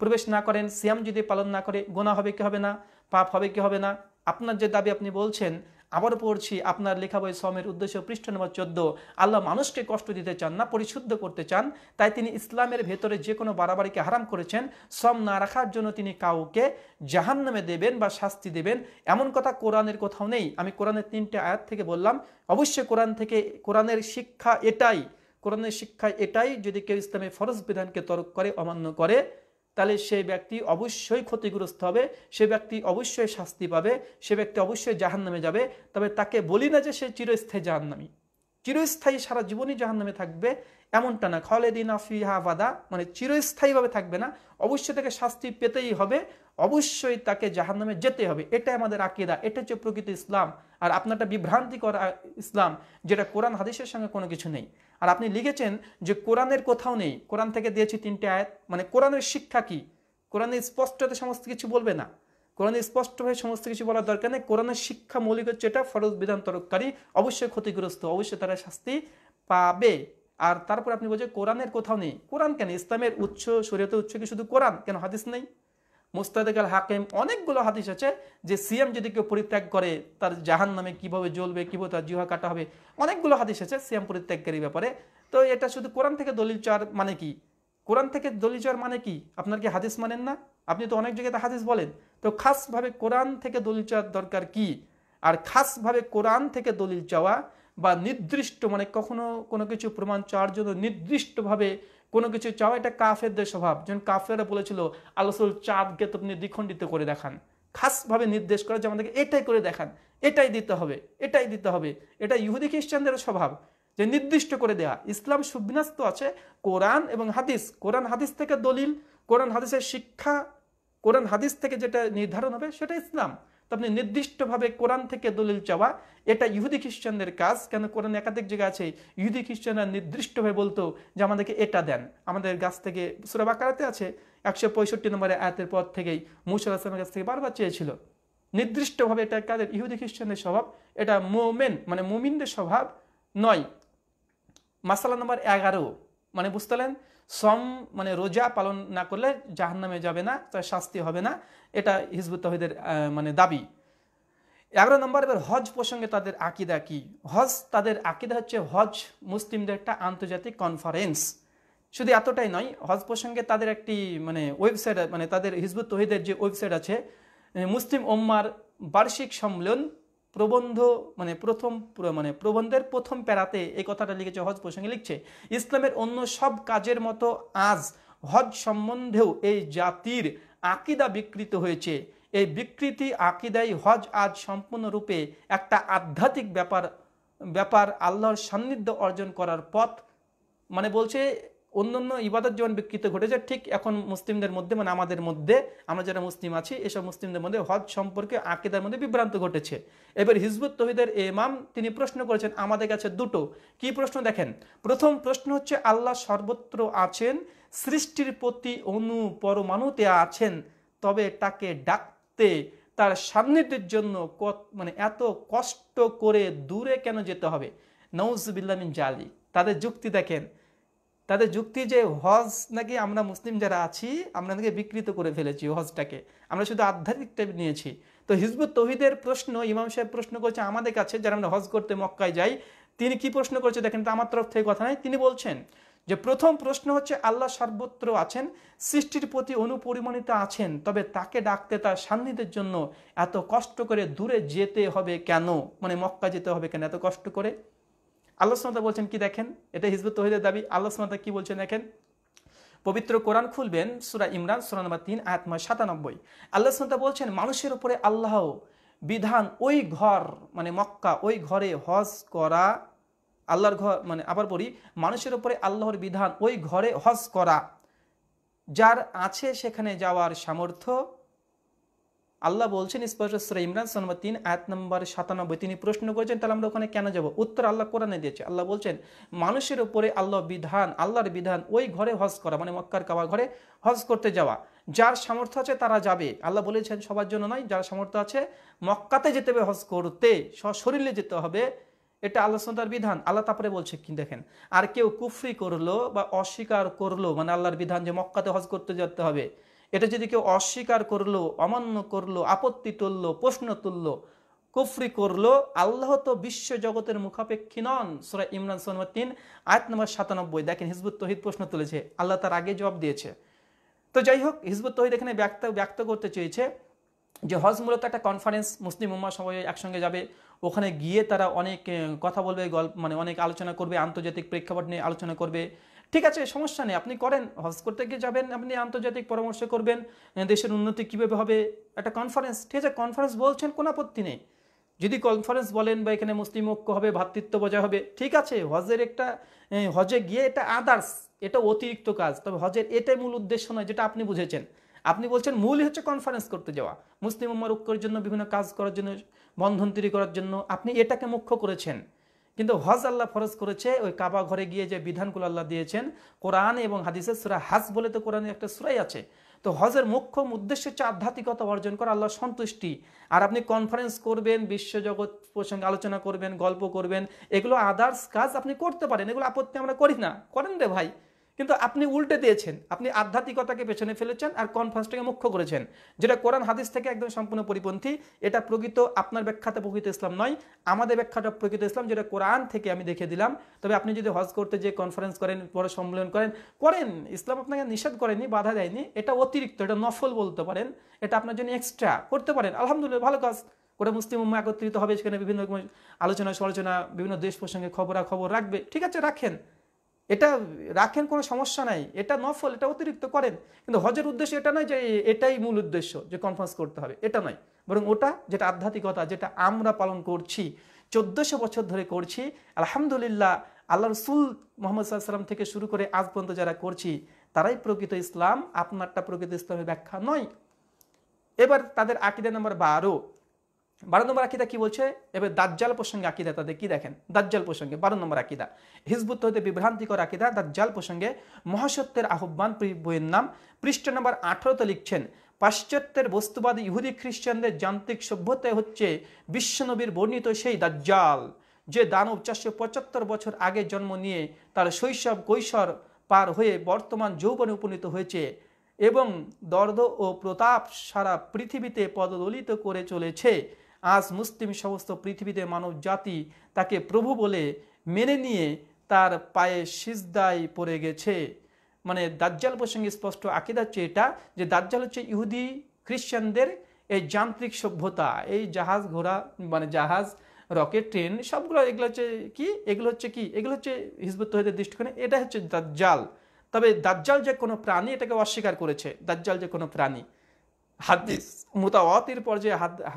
প্রবেশ না করেন সিয়াম যদি পালন না করে গোনা হবে কি হবে না পাপ হবে কি হবে না আপনার যে দাবি আপনি বলছেন আবারও পড়ছি আপনার লেখা বই সমের উদ্দেশ্য পৃষ্ঠ নম্বর চোদ্দ আল্লাহ মানুষকে কষ্ট দিতে চান না পরিশুদ্ধ করতে চান তাই তিনি ইসলামের ভেতরে যে কোনো বাড়াবাড়িকে হারাম করেছেন সম না রাখার জন্য তিনি কাউকে জাহান্নামে দেবেন বা শাস্তি দেবেন এমন কথা কোরআনের কোথাও নেই আমি কোরআনের তিনটে আয়াত থেকে বললাম অবশ্যই কোরআন থেকে কোরআনের শিক্ষা এটাই কোরআনের শিক্ষা এটাই যদি কেউ ইসলামের ফরজ বিধানকে তরক করে অমান্য করে তাহলে সেই ব্যক্তি অবশ্যই ক্ষতিগ্রস্ত হবে সে ব্যক্তি অবশ্যই শাস্তি পাবে সে ব্যক্তি অবশ্যই জাহান নামে যাবে তবে তাকে বলি না যে সে চিরস্থায়ী জাহান্নামী চিরস্থায়ী সারা জীবনই জাহান নামে থাকবে এমনটা না খলেদিন আফিহা বাদা মানে চিরস্থায়ীভাবে থাকবে না অবশ্যই তাকে শাস্তি পেতেই হবে অবশ্যই তাকে জাহান নামে যেতে হবে এটাই আমাদের আকিদা এটা হচ্ছে প্রকৃত ইসলাম আর আপনারটা বিভ্রান্তিকর ইসলাম যেটা কোরআন হাদিসের সঙ্গে কোনো কিছু নেই আর আপনি লিখেছেন যে কোরআনের কোথাও নেই কোরআন থেকে দিয়েছি তিনটে আয়াত মানে কোরআনের শিক্ষা কি কোরআনে স্পষ্টতে সমস্ত কিছু বলবে না কোরআনে স্পষ্টভাবে সমস্ত কিছু বলার দরকার নেই কোরআনের শিক্ষা মৌলিক হচ্ছে এটা ফরজ বিধান তরককারী অবশ্যই ক্ষতিগ্রস্ত অবশ্যই তারা শাস্তি পাবে আর তারপর আপনি বলছেন কোরআনের কোথাও নেই কোরআন কেন ইসলামের উৎস শরীয়তের উৎস কি শুধু কোরআন কেন হাদিস নেই মোস্তাদেক আল হাকিম অনেকগুলো হাদিস আছে যে সিএম যদি কেউ পরিত্যাগ করে তার জাহান নামে কীভাবে জ্বলবে কীভাবে তার জিহা কাটা হবে অনেকগুলো হাদিস আছে সিএম পরিত্যাগকারী ব্যাপারে তো এটা শুধু কোরআন থেকে দলিল চার মানে কি কোরআন থেকে দলিল চার মানে কি আপনার কি হাদিস মানেন না আপনি তো অনেক জায়গায় হাদিস বলেন তো খাসভাবে কোরআন থেকে দলিল চার দরকার কি আর খাসভাবে কোরআন থেকে দলিল চাওয়া বা নির্দিষ্ট মানে কখনো কোনো কিছু প্রমাণ চাওয়ার জন্য নির্দিষ্টভাবে কোনো কিছু চাও এটা কাফেরদের স্বভাব যেমন কাফেররা বলেছিল আল্লাহ চাঁদকে তো আপনি দ্বিখণ্ডিত করে দেখান খাসভাবে নির্দেশ করে যে আমাদেরকে এটাই করে দেখান এটাই দিতে হবে এটাই দিতে হবে এটা ইহুদি খ্রিস্টানদের স্বভাব যে নির্দিষ্ট করে দেয়া ইসলাম সুবিন্যস্ত আছে কোরআন এবং হাদিস কোরআন হাদিস থেকে দলিল কোরআন হাদিসের শিক্ষা কোরআন হাদিস থেকে যেটা নির্ধারণ হবে সেটা ইসলাম আপনি নির্দিষ্টভাবে কোরআন থেকে দলিল চাওয়া এটা ইহুদি খ্রিস্টানদের কাজ কেন কোরআন একাধিক জায়গা আছে ইহুদি খ্রিস্টানরা নির্দিষ্টভাবে বলতো যে আমাদেরকে এটা দেন আমাদের গাছ থেকে সুরাবাকারাতে আছে একশো পঁয়ষট্টি নম্বরের আয়াতের পর থেকেই মুসুল আসলামের কাছ থেকে বারবার চেয়েছিল নির্দিষ্টভাবে এটা কাদের ইহুদি খ্রিস্টানদের স্বভাব এটা মোমেন মানে মোমিনদের স্বভাব নয় মাসালা নম্বর এগারো মানে বুঝতে সম মানে রোজা পালন না করলে জাহান্নামে যাবে না তার শাস্তি হবে না এটা হিজবুত তহিদের মানে দাবি এগারো নম্বর এবার হজ প্রসঙ্গে তাদের আকিদা কি হজ তাদের আকিদা হচ্ছে হজ মুসলিমদের একটা আন্তর্জাতিক কনফারেন্স শুধু এতটাই নয় হজ প্রসঙ্গে তাদের একটি মানে ওয়েবসাইট মানে তাদের হিজবুত তহিদের যে ওয়েবসাইট আছে মুসলিম ওম্মার বার্ষিক সম্মেলন প্রবন্ধ মানে প্রথম মানে প্রবন্ধের প্রথম প্যারাতে এই কথাটা লিখেছে হজ প্রসঙ্গে লিখছে ইসলামের অন্য সব কাজের মতো আজ হজ সম্বন্ধেও এই জাতির আকিদা বিকৃত হয়েছে এই বিকৃতি আকিদাই হজ আজ সম্পূর্ণরূপে একটা আধ্যাত্মিক ব্যাপার ব্যাপার আল্লাহর সান্নিধ্য অর্জন করার পথ মানে বলছে অন্যান্য ইবাদত জীবন বিকৃত ঘটেছে ঠিক এখন মুসলিমদের মধ্যে মানে আমাদের মধ্যে আমরা যারা মুসলিম আছি এসব মুসলিমদের মধ্যে হজ সম্পর্কে আকিদার মধ্যে বিভ্রান্ত ঘটেছে এবার হিজবুত তহিদের এমাম তিনি প্রশ্ন করেছেন আমাদের কাছে দুটো কি প্রশ্ন দেখেন প্রথম প্রশ্ন হচ্ছে আল্লাহ সর্বত্র আছেন সৃষ্টির প্রতি অনু পরমাণুতে আছেন তবে তাকে ডাকতে তার সান্নিধ্যের জন্য মানে এত কষ্ট করে দূরে কেন যেতে হবে বিল্লামিন জালি তাদের যুক্তি দেখেন তাদের যুক্তি যে হজ নাকি আমরা মুসলিম যারা আছি আমরা নাকি বিকৃত করে ফেলেছি হজটাকে আমরা শুধু আধ্যাত্মিকটা নিয়েছি তো হিজবুত তহিদের প্রশ্ন ইমাম সাহেব প্রশ্ন করছে আমাদের কাছে যারা আমরা হজ করতে মক্কায় যাই তিনি কি প্রশ্ন করছে দেখেন আমার তরফ থেকে কথা নাই তিনি বলছেন যে প্রথম প্রশ্ন হচ্ছে আল্লাহ সর্বত্র আছেন সৃষ্টির প্রতি অনুপরিমাণিত আছেন তবে তাকে ডাকতে তার সান্নিধ্যের জন্য এত কষ্ট করে দূরে যেতে হবে কেন মানে মক্কা যেতে হবে কেন এত কষ্ট করে আল্লাহমাতা বলছেন কি দেখেন এটা হিজবুত তহিদের দাবি আল্লাহমাতা কি বলছেন দেখেন পবিত্র কোরআন খুলবেন সুরা ইমরান সুরা নম্বর তিন আত্মা সাতানব্বই আল্লাহমাতা বলছেন মানুষের উপরে আল্লাহ বিধান ওই ঘর মানে মক্কা ওই ঘরে হজ করা আল্লাহর ঘর মানে আবার বলি মানুষের উপরে আল্লাহর বিধান ওই ঘরে হজ করা যার আছে সেখানে যাওয়ার সামর্থ্য আল্লাহ বলছেন স্পষ্ট ইমরান সন্মা তিন আয়াত নম্বর সাতানব্বই তিনি প্রশ্ন করেছেন তাহলে আমরা ওখানে কেন যাব উত্তর আল্লাহ কোরআনে দিয়েছে আল্লাহ বলছেন মানুষের উপরে আল্লাহ বিধান আল্লাহর বিধান ওই ঘরে হজ করা মানে মক্কার কাবা ঘরে হজ করতে যাওয়া যার সামর্থ্য আছে তারা যাবে আল্লাহ বলেছেন সবার জন্য নয় যার সামর্থ্য আছে মক্কাতে যেতে হবে হজ করতে সশরীরে যেতে হবে এটা আল্লাহ সন্তার বিধান আল্লাহ তারপরে বলছে কি দেখেন আর কেউ কুফরি করলো বা অস্বীকার করলো মানে আল্লাহর বিধান যে মক্কাতে হজ করতে যেতে হবে এটা যদি কেউ অস্বীকার করলো অমান্য করলো আপত্তি তুললো প্রশ্ন তুললো কুফরি করলো আল্লাহ তো বিশ্ব জগতের মুখাপেক্ষী নন সুরা ইমরান সোনমা তিন আয়াত নম্বর সাতানব্বই দেখেন হিজবুত তহিদ প্রশ্ন তুলেছে আল্লাহ তার আগে জবাব দিয়েছে তো যাই হোক হিজবুত তহিদ এখানে ব্যক্ত ব্যক্ত করতে চেয়েছে যে হজ মূলত একটা কনফারেন্স মুসলিম উম্মা সবাই একসঙ্গে যাবে ওখানে গিয়ে তারা অনেক কথা বলবে গল্প মানে অনেক আলোচনা করবে আন্তর্জাতিক প্রেক্ষাপট নিয়ে আলোচনা করবে ঠিক আছে সমস্যা নেই আপনি করেন হজ করতে গিয়ে যাবেন আপনি আন্তর্জাতিক পরামর্শ করবেন দেশের উন্নতি কীভাবে হবে একটা কনফারেন্স ঠিক আছে কনফারেন্স বলছেন কোনো আপত্তি নেই যদি কনফারেন্স বলেন বা এখানে মুসলিম ঐক্য হবে ভ্রাতৃত্ব বজায় হবে ঠিক আছে হজের একটা হজে গিয়ে এটা আদার্স এটা অতিরিক্ত কাজ তবে হজের এটাই মূল উদ্দেশ্য নয় যেটা আপনি বুঝেছেন আপনি বলছেন মূলই হচ্ছে কনফারেন্স করতে যাওয়া মুসলিম উম্মার ঐক্যের জন্য বিভিন্ন কাজ করার জন্য বন্ধন তৈরি করার জন্য আপনি এটাকে মুখ্য করেছেন কিন্তু হজ আল্লাহ ফরজ করেছে ওই কাবা ঘরে গিয়ে যে বিধানগুলো আল্লাহ দিয়েছেন কোরআন এবং হাদিসের সুরা হাজ বলে তো কোরআনে একটা সুরাই আছে তো হজের মুখ্য উদ্দেশ্য হচ্ছে আধ্যাত্মিকতা অর্জন করা আল্লাহ সন্তুষ্টি আর আপনি কনফারেন্স করবেন বিশ্বজগৎ প্রসঙ্গে আলোচনা করবেন গল্প করবেন এগুলো আদার্স কাজ আপনি করতে পারেন এগুলো আপত্তি আমরা করি না করেন রে ভাই কিন্তু আপনি উল্টে দিয়েছেন আপনি আধ্যাত্মিকতাকে পেছনে ফেলেছেন আর কনফারেন্সটাকে মুখ্য করেছেন যেটা কোরআন হাদিস থেকে একদম সম্পূর্ণ পরিপন্থী এটা প্রকৃত আপনার ব্যাখ্যাটা প্রকৃত ইসলাম নয় আমাদের ব্যাখ্যাটা প্রকৃত ইসলাম যেটা কোরআন থেকে আমি দেখে দিলাম তবে আপনি যদি হজ করতে যে কনফারেন্স করেন বড় সম্মেলন করেন করেন ইসলাম আপনাকে নিষেধ করেনি বাধা দেয়নি এটা অতিরিক্ত এটা নফল বলতে পারেন এটা আপনার জন্য এক্সট্রা করতে পারেন আলহামদুলিল্লাহ ভালো কাজ ওটা মুসলিম উম্মা একত্রিত হবে সেখানে বিভিন্ন রকম আলোচনা সমালোচনা বিভিন্ন দেশ প্রসঙ্গে খবরাখবর রাখবে ঠিক আছে রাখেন এটা রাখেন কোনো সমস্যা নাই এটা নফল এটা অতিরিক্ত করেন কিন্তু হজের উদ্দেশ্য এটা নয় যে এটাই মূল উদ্দেশ্য যে কনফারেন্স করতে হবে এটা নয় বরং ওটা যেটা আধ্যাত্মিকতা যেটা আমরা পালন করছি চোদ্দশো বছর ধরে করছি আলহামদুলিল্লাহ আল্লাহ রসুল মোহাম্মদ সাল্লাম থেকে শুরু করে আজ পর্যন্ত যারা করছি তারাই প্রকৃত ইসলাম আপনারটা প্রকৃত ইসলামের ব্যাখ্যা নয় এবার তাদের আকিদা নম্বর বারো বারো নম্বর আকিদা কি বলছে এবার দাজ্জাল প্রসঙ্গে আকিদা তাদের কি দেখেন দাজ্জাল প্রসঙ্গে বারো নম্বর আকিদা হিজবুত হতে বিভ্রান্তিকর আকিদা দাজ্জাল প্রসঙ্গে মহাসত্যের আহ্বান বইয়ের নাম পৃষ্ঠ নম্বর আঠারোতে লিখছেন পাশ্চাত্যের বস্তুবাদী ইহুদি খ্রিস্টানদের যান্ত্রিক সভ্যতায় হচ্ছে বিশ্বনবীর বর্ণিত সেই দাজ্জাল যে দানব চারশো পঁচাত্তর বছর আগে জন্ম নিয়ে তার শৈশব কৈশোর পার হয়ে বর্তমান যৌবনে উপনীত হয়েছে এবং দর্দ ও প্রতাপ সারা পৃথিবীতে পদদলিত করে চলেছে আজ মুসলিম সমস্ত পৃথিবীতে মানব জাতি তাকে প্রভু বলে মেনে নিয়ে তার পায়ে সিজদায় পড়ে গেছে মানে দাজ্জাল প্রসঙ্গে স্পষ্ট আকিদা হচ্ছে এটা যে দাজ্জাল হচ্ছে ইহুদি খ্রিশ্চানদের এই যান্ত্রিক সভ্যতা এই জাহাজ ঘোড়া মানে জাহাজ রকেট ট্রেন সবগুলো এগুলো হচ্ছে কি এগুলো হচ্ছে কি এগুলো হচ্ছে হিজবুত তহিদের দৃষ্টিকোণে এটা হচ্ছে দাজ্জাল তবে দাজ্জাল যে কোনো প্রাণী এটাকে অস্বীকার করেছে দাজ্জাল যে কোনো প্রাণী হাদিস পর যে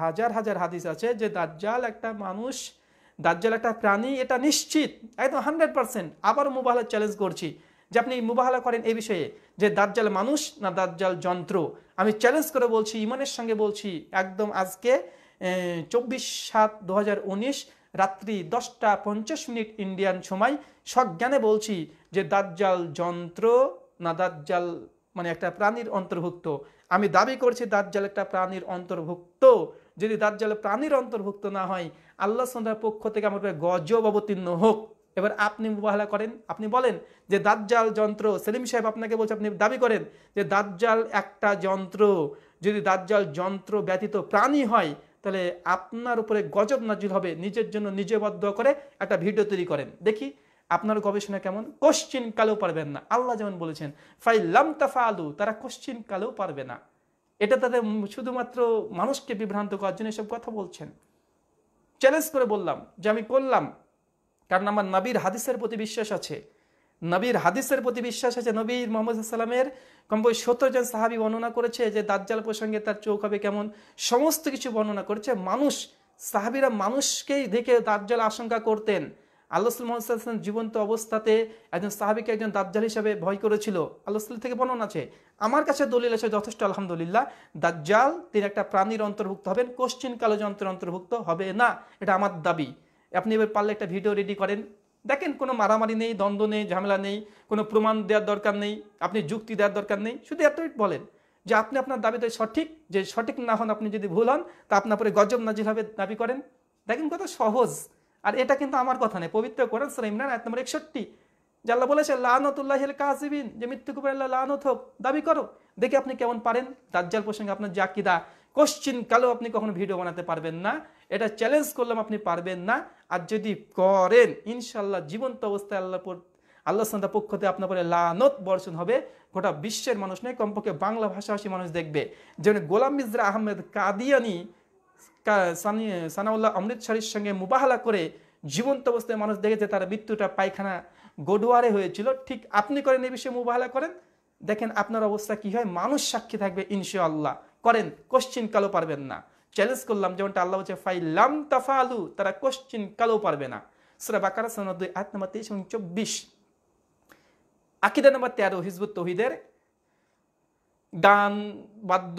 হাজার হাজার হাদিস আছে যে দাজ্জাল একটা মানুষ দাজ্জাল একটা প্রাণী এটা নিশ্চিত একদম হান্ড্রেড পারসেন্ট আবার মুবাহলা চ্যালেঞ্জ করছি যে আপনি মুবাহলা করেন এই বিষয়ে যে দাজ্জাল মানুষ না দাজ্জাল যন্ত্র আমি চ্যালেঞ্জ করে বলছি ইমানের সঙ্গে বলছি একদম আজকে চব্বিশ সাত দু রাত্রি দশটা পঞ্চাশ মিনিট ইন্ডিয়ান সময় সজ্ঞানে বলছি যে দাজ্জাল যন্ত্র না দাজ্জাল মানে একটা প্রাণীর অন্তর্ভুক্ত আমি দাবি করছি জাল একটা প্রাণীর অন্তর্ভুক্ত যদি জাল প্রাণীর অন্তর্ভুক্ত না হয় আল্লাহ সন্ধ্যার পক্ষ থেকে আমার গজব অবতীর্ণ হোক এবার আপনি মোবাহলা করেন আপনি বলেন যে জাল যন্ত্র সেলিম সাহেব আপনাকে বলছে আপনি দাবি করেন যে জাল একটা যন্ত্র যদি জাল যন্ত্র ব্যতীত প্রাণী হয় তাহলে আপনার উপরে গজব নাজিল হবে নিজের জন্য নিজে বদ্ধ করে একটা ভিডিও তৈরি করেন দেখি আপনার গবেষণা কেমন কোশ্চিন কালেও পারবেন না আল্লাহ যেমন বলেছেন ফাই লামতাফা আলু তারা কোশ্চিন কালেও পারবে না এটা তাদের শুধুমাত্র মানুষকে বিভ্রান্ত করার জন্য এসব কথা বলছেন চ্যালেঞ্জ করে বললাম যে আমি করলাম কারণ আমার নবীর হাদিসের প্রতি বিশ্বাস আছে নবীর হাদিসের প্রতি বিশ্বাস আছে নবীর মোহাম্মদ সাল্লামের কমপক্ষে সত্তর জন সাহাবি বর্ণনা করেছে যে দাজ্জাল প্রসঙ্গে তার চোখ হবে কেমন সমস্ত কিছু বর্ণনা করেছে মানুষ সাহাবিরা মানুষকেই দেখে দাজ্জাল আশঙ্কা করতেন আল্লাহ মোহাম্মদ জীবন্ত অবস্থাতে একজন সাহাবিকে একজন দাজ্জাল হিসাবে ভয় করেছিল আল্লাহসুল থেকে বর্ণনা আছে আমার কাছে দলিল আছে যথেষ্ট আলহামদুলিল্লাহ দাজ্জাল তিনি একটা প্রাণীর অন্তর্ভুক্ত হবেন কোশ্চিন কালো যন্ত্রের অন্তর্ভুক্ত হবে না এটা আমার দাবি আপনি এবার পারলে একটা ভিডিও রেডি করেন দেখেন কোনো মারামারি নেই দ্বন্দ্ব নেই ঝামেলা নেই কোনো প্রমাণ দেওয়ার দরকার নেই আপনি যুক্তি দেওয়ার দরকার নেই শুধু এতই বলেন যে আপনি আপনার দাবিতে সঠিক যে সঠিক না হন আপনি যদি ভুল হন তা আপনার পরে গজব নাজিল হবে দাবি করেন দেখেন কত সহজ আর এটা কিন্তু আমার কথা নয় পবিত্র কোরআন সুরা ইমরান আয়াত নম্বর একষট্টি যে আল্লাহ বলেছে লানতুল্লাহিল কাযিবিন যে মৃত্যু উপরে আল্লাহ লানত হোক দাবি করো দেখি আপনি কেমন পারেন দাজ্জাল প্রসঙ্গে আপনার জাকিদা কোশ্চিন কালো আপনি কখনো ভিডিও বানাতে পারবেন না এটা চ্যালেঞ্জ করলাম আপনি পারবেন না আর যদি করেন ইনশাল্লাহ জীবন্ত অবস্থায় আল্লাহ আল্লাহ সন্তার পক্ষ থেকে আপনার পরে লানত বর্ষণ হবে গোটা বিশ্বের মানুষ নেই কমপক্ষে বাংলা ভাষাভাষী মানুষ দেখবে যেমন গোলাম মিজরা আহমেদ কাদিয়ানি সানাউল্লাহ অমৃতসরের সঙ্গে মুবাহলা করে জীবন্ত অবস্থায় মানুষ দেখেছে তার মৃত্যুটা পায়খানা গডুয়ারে হয়েছিল ঠিক আপনি করেন এই বিষয়ে মুবাহলা করেন দেখেন আপনার অবস্থা কি হয় মানুষ সাক্ষী থাকবে ইনশাআল্লাহ করেন কোশ্চিন কালো পারবেন না চ্যালেঞ্জ করলাম যেমনটা আল্লাহ হচ্ছে লাম তাফা আলু তারা কোশ্চিন কালো পারবে না সুরা বাকারা সনদ আট নম্বর তেইশ এবং চব্বিশ আকিদা নম্বর তেরো হিজবুত তহিদের গান বাদ্য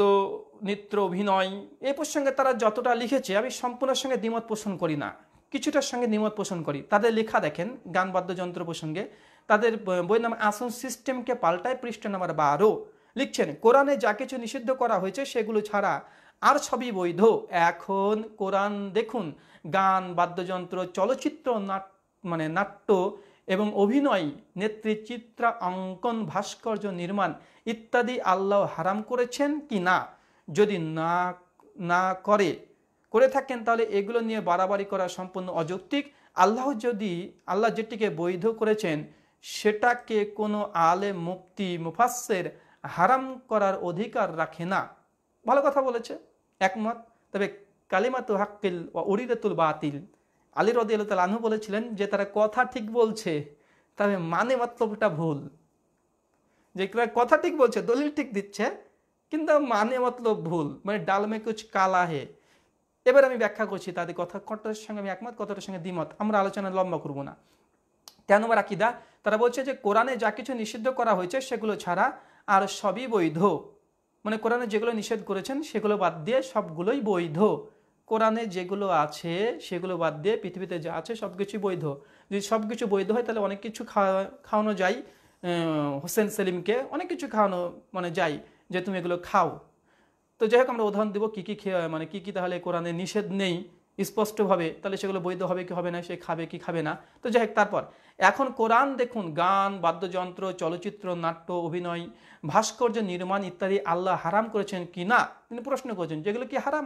নৃত্য অভিনয় এই প্রসঙ্গে তারা যতটা লিখেছে আমি সম্পূর্ণের সঙ্গে দ্বিমত পোষণ করি না কিছুটার সঙ্গে দ্বিমত পোষণ করি তাদের লেখা দেখেন গান বাদ্যযন্ত্র প্রসঙ্গে তাদের বই নাম আসন সিস্টেমকে পাল্টায় পৃষ্ঠা নাম্বার বারো লিখছেন কোরআনে যা কিছু নিষিদ্ধ করা হয়েছে সেগুলো ছাড়া আর সবই বৈধ এখন কোরআন দেখুন গান বাদ্যযন্ত্র চলচ্চিত্র নাট মানে নাট্য এবং অভিনয় নেতৃচিত্রা অঙ্কন ভাস্কর্য নির্মাণ ইত্যাদি আল্লাহ হারাম করেছেন কি না যদি না না করে করে থাকেন তাহলে এগুলো নিয়ে বাড়াবাড়ি করা সম্পূর্ণ অযৌক্তিক আল্লাহ যদি আল্লাহ যেটিকে বৈধ করেছেন সেটাকে কোনো আলে মুক্তি মুফাসের হারাম করার অধিকার রাখে না ভালো কথা বলেছে একমত তবে কালিমাতু হাক্কিল ও উরিদাতুল বাতিল আলী রদি আল্লাহ আনহু বলেছিলেন যে তারা কথা ঠিক বলছে তবে মানে মতলবটা ভুল যে কথা ঠিক বলছে দলিল ঠিক দিচ্ছে কিন্তু মানে মতলব ভুল মানে ডালমে কুচ কালা হে এবার আমি ব্যাখ্যা করছি তাদের কথা কতটার সঙ্গে আমি একমত কতটার সঙ্গে দ্বিমত আমরা আলোচনা লম্বা করব না তেন নম্বর আকিদা তারা বলছে যে কোরআনে যা কিছু নিষিদ্ধ করা হয়েছে সেগুলো ছাড়া আর সবই বৈধ মানে কোরআনে যেগুলো নিষেধ করেছেন সেগুলো বাদ দিয়ে সবগুলোই বৈধ কোরআনে যেগুলো আছে সেগুলো বাদ দিয়ে পৃথিবীতে যা আছে সব কিছুই বৈধ যদি সব কিছু বৈধ হয় তাহলে অনেক কিছু খাওয়ানো যায় হোসেন সেলিমকে অনেক কিছু খাওয়ানো মানে যায় যে তুমি এগুলো খাও তো যাই হোক আমরা উদাহরণ দেবো কী কী খেয়ে মানে কী কী তাহলে কোরআনে নিষেধ নেই স্পষ্টভাবে তাহলে সেগুলো বৈধ হবে কি হবে না সে খাবে কি খাবে না তো যাই হোক তারপর এখন কোরআন দেখুন গান বাদ্যযন্ত্র চলচ্চিত্র নাট্য অভিনয় ভাস্কর্য নির্মাণ ইত্যাদি আল্লাহ হারাম করেছেন কি না তিনি প্রশ্ন করেছেন যেগুলো কি হারাম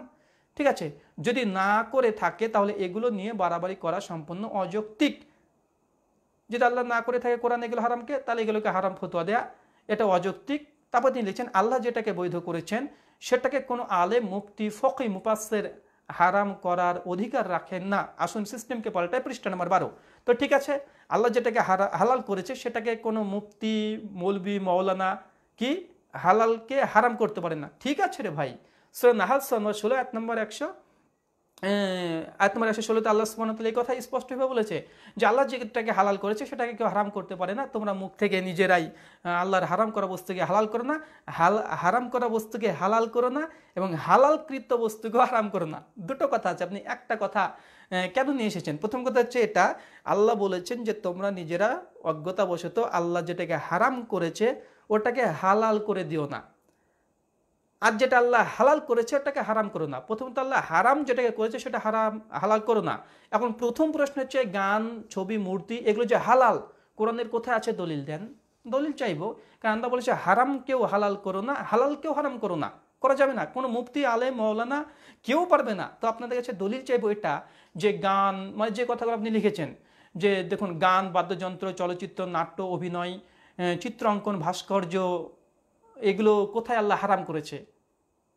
ঠিক আছে যদি না করে থাকে তাহলে এগুলো নিয়ে বাড়াবাড়ি করা সম্পূর্ণ অযৌক্তিক যদি আল্লাহ না করে থাকে কোরআন এগুলো হারামকে তাহলে এগুলোকে হারাম ফতুয়া দেয়া এটা অযৌক্তিক তারপর তিনি লিখছেন আল্লাহ যেটাকে বৈধ করেছেন সেটাকে কোনো আলে মুক্তি ফকি মুপাসের হারাম করার অধিকার রাখেন না আসুন সিস্টেমকে পাল্টায় পৃষ্ঠা নম্বর বারো তো ঠিক আছে আল্লাহ যেটাকে হারা হালাল করেছে সেটাকে কোনো মুক্তি মৌলবি মৌলানা কি হালালকে হারাম করতে পারে না ঠিক আছে রে ভাই সৈয়দ নাহাল সন্দ ষোলো এক নম্বর একশো আত্মার আসে ষোলোতে আল্লাহ সুবাহতাল এই কথা স্পষ্টভাবে বলেছে যে আল্লাহ যেটাকে হালাল করেছে সেটাকে কেউ হারাম করতে পারে না তোমরা মুখ থেকে নিজেরাই আল্লাহর হারাম করা বস্তুকে হালাল করো না হাল হারাম করা বস্তুকে হালাল করো না এবং হালালকৃত বস্তুকেও হারাম করো না দুটো কথা আছে আপনি একটা কথা কেন নিয়ে এসেছেন প্রথম কথা হচ্ছে এটা আল্লাহ বলেছেন যে তোমরা নিজেরা অজ্ঞতাবশত আল্লাহ যেটাকে হারাম করেছে ওটাকে হালাল করে দিও না আর যেটা আল্লাহ হালাল করেছে ওটাকে হারাম করো না প্রথমত আল্লাহ হারাম যেটাকে করেছে সেটা হারাম হালাল করো না এখন প্রথম প্রশ্ন হচ্ছে গান ছবি মূর্তি এগুলো যে হালাল কোরআনের কোথায় আছে দলিল দেন দলিল চাইবো কারণ আন্দা বলেছে হারাম কেউ হালাল করো না হালাল কেউ হারাম করো না করা যাবে না কোনো মুফতি আলে মৌলানা কেউ পারবে না তো আপনাদের কাছে দলিল চাইবো এটা যে গান মানে যে কথাগুলো আপনি লিখেছেন যে দেখুন গান বাদ্যযন্ত্র চলচ্চিত্র নাট্য অভিনয় চিত্র অঙ্কন ভাস্কর্য এগুলো কোথায় আল্লাহ হারাম করেছে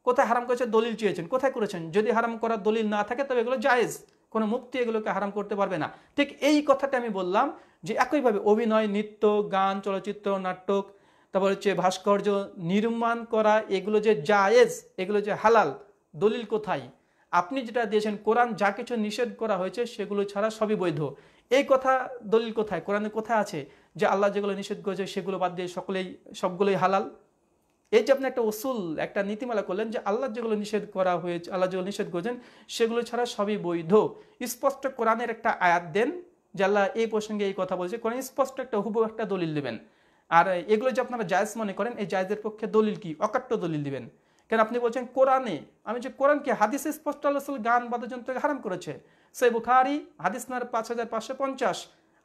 কোথায় হারাম করেছে দলিল চেয়েছেন কোথায় করেছেন যদি হারাম করার দলিল না থাকে তবে এগুলো জায়েজ কোনো মুক্তি এগুলোকে হারাম করতে পারবে না ঠিক এই কথাটা আমি বললাম যে একইভাবে অভিনয় নৃত্য গান চলচ্চিত্র নাটক তারপর হচ্ছে ভাস্কর্য নির্মাণ করা এগুলো যে জায়েজ এগুলো যে হালাল দলিল কোথায় আপনি যেটা দিয়েছেন কোরআন যা কিছু নিষেধ করা হয়েছে সেগুলো ছাড়া সবই বৈধ এই কথা দলিল কোথায় কোরআনে কোথায় আছে যে আল্লাহ যেগুলো নিষেধ করেছে সেগুলো বাদ দিয়ে সকলেই সবগুলোই হালাল এই যে আপনি একটা ওসুল একটা নীতিমালা করলেন যে আল্লাহ যেগুলো নিষেধ করা হয়েছে আল্লাহ যেগুলো নিষেধ করেছেন সেগুলো ছাড়া সবই বৈধ স্পষ্ট কোরআনের একটা আয়াত দেন যে আল্লাহ এই প্রসঙ্গে এই কথা বলছে কোরআন স্পষ্ট একটা হুব একটা দলিল দেবেন আর এগুলো যে আপনারা জায়জ মনে করেন এই জায়জের পক্ষে দলিল কি অকাট্য দলিল দিবেন কেন আপনি বলছেন কোরআনে আমি যে কোরআনকে হাদিসে স্পষ্ট আল্লাহ গান বাদযন্ত্র হারাম করেছে সে বুখারি হাদিস নার পাঁচ হাজার পাঁচশো পঞ্চাশ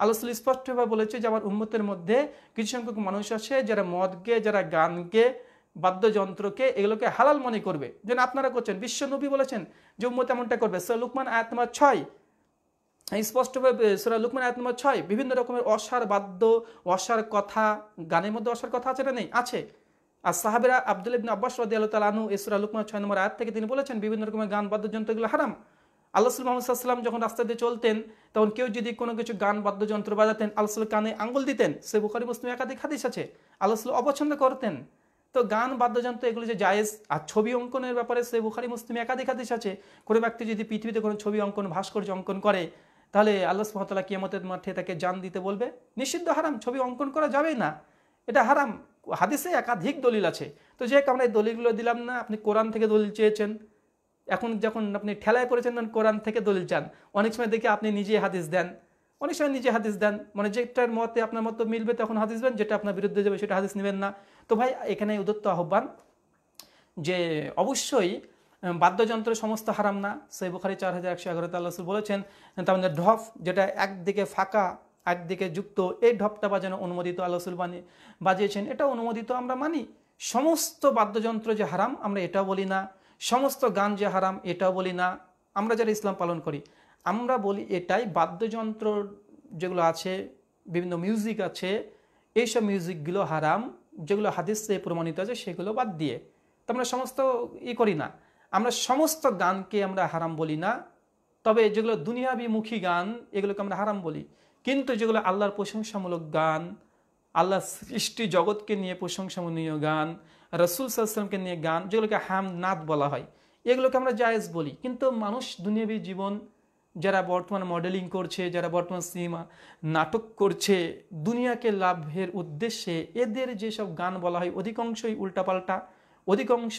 আলোচনা স্পষ্টভাবে বলেছে যে আমার উন্মতের মধ্যে কিছু সংখ্যক মানুষ আছে যারা মদকে যারা গানকে বাদ্যযন্ত্রকে এগুলোকে হালাল মনে করবে যেন আপনারা করছেন বিশ্ব নবী বলেছেন যে উম্মত এমনটা করবে সে লুকমান আয়াত নম্বর ছয় স্পষ্টভাবে সুরা লুকমান আয়াত নম্বর ছয় বিভিন্ন রকমের অসার বাদ্য অসার কথা গানের মধ্যে অসার কথা আছে না নেই আছে আর সাহাবেরা আব্দুল ইবিন আব্বাস রদি আল্লাহ আনু ইসরা লুকমান ছয় নম্বর আয়াত থেকে তিনি বলেছেন বিভিন্ন রকমের গান বাদ্যযন্ত্রগুলো হারাম আল্লাহ মোহাম্মদাম যখন রাস্তা দিয়ে চলতেন তখন কেউ যদি কোনো কিছু গান বাদ্যযন্ত্র বাজাতেন আল্লাহ কানে আঙ্গুল দিতেন সে বুখারি মুসলিম একাধিক হাদিস আছে আল্লাহ অপছন্দ করতেন তো গান বাদ্যযন্ত্র এগুলো যে জায়েজ আর ছবি অঙ্কনের ব্যাপারে সে বুখারি মুসলিম একাধিক হাদিস আছে কোনো ব্যক্তি যদি পৃথিবীতে কোনো ছবি অঙ্কন ভাস্কর্য অঙ্কন করে তাহলে আল্লাহ সুমতলা কিয়মতের মাঠে তাকে জান দিতে বলবে নিষিদ্ধ হারাম ছবি অঙ্কন করা যাবে না এটা হারাম হাদিসে একাধিক দলিল আছে তো যে আমরা এই দলিলগুলো দিলাম না আপনি কোরআন থেকে দলিল চেয়েছেন এখন যখন আপনি ঠেলায় করেছেন তখন কোরআন থেকে দলিল চান অনেক সময় দেখে আপনি নিজে হাদিস দেন অনেক সময় নিজে হাদিস দেন মানে যেটার মতে আপনার মতো মিলবে তখন হাদিস দেন যেটা আপনার বিরুদ্ধে যাবে সেটা হাদিস নেবেন না তো ভাই এখানে উদত্ত আহ্বান যে অবশ্যই বাদ্যযন্ত্র সমস্ত হারাম না সেই বুখারি চার হাজার একশো এগারো তাল্লাসুল বলেছেন তার মধ্যে যেটা একদিকে ফাঁকা একদিকে যুক্ত এই ঢপটা বাজানো অনুমোদিত আল্লাহসুল বানিয়ে বাজিয়েছেন এটা অনুমোদিত আমরা মানি সমস্ত বাদ্যযন্ত্র যে হারাম আমরা এটাও বলি না সমস্ত গান যে হারাম এটাও বলি না আমরা যারা ইসলাম পালন করি আমরা বলি এটাই বাদ্যযন্ত্র যেগুলো আছে বিভিন্ন মিউজিক আছে এইসব মিউজিকগুলো হারাম যেগুলো হাদিসে প্রমাণিত আছে সেগুলো বাদ দিয়ে তো আমরা সমস্ত ই করি না আমরা সমস্ত গানকে আমরা হারাম বলি না তবে যেগুলো দুনিয়াবিমুখী গান এগুলোকে আমরা হারাম বলি কিন্তু যেগুলো আল্লাহর প্রশংসামূলক গান আল্লাহ সৃষ্টি জগৎকে নিয়ে প্রশংসামনীয় গান রসুল সাল্লামকে নিয়ে গান যেগুলোকে হাম নাদ বলা হয় এগুলোকে আমরা জায়েজ বলি কিন্তু মানুষ দুনিয়াবী জীবন যারা বর্তমান মডেলিং করছে যারা বর্তমান সিনেমা নাটক করছে দুনিয়াকে লাভের উদ্দেশ্যে এদের যেসব গান বলা হয় অধিকাংশই উল্টাপাল্টা অধিকাংশ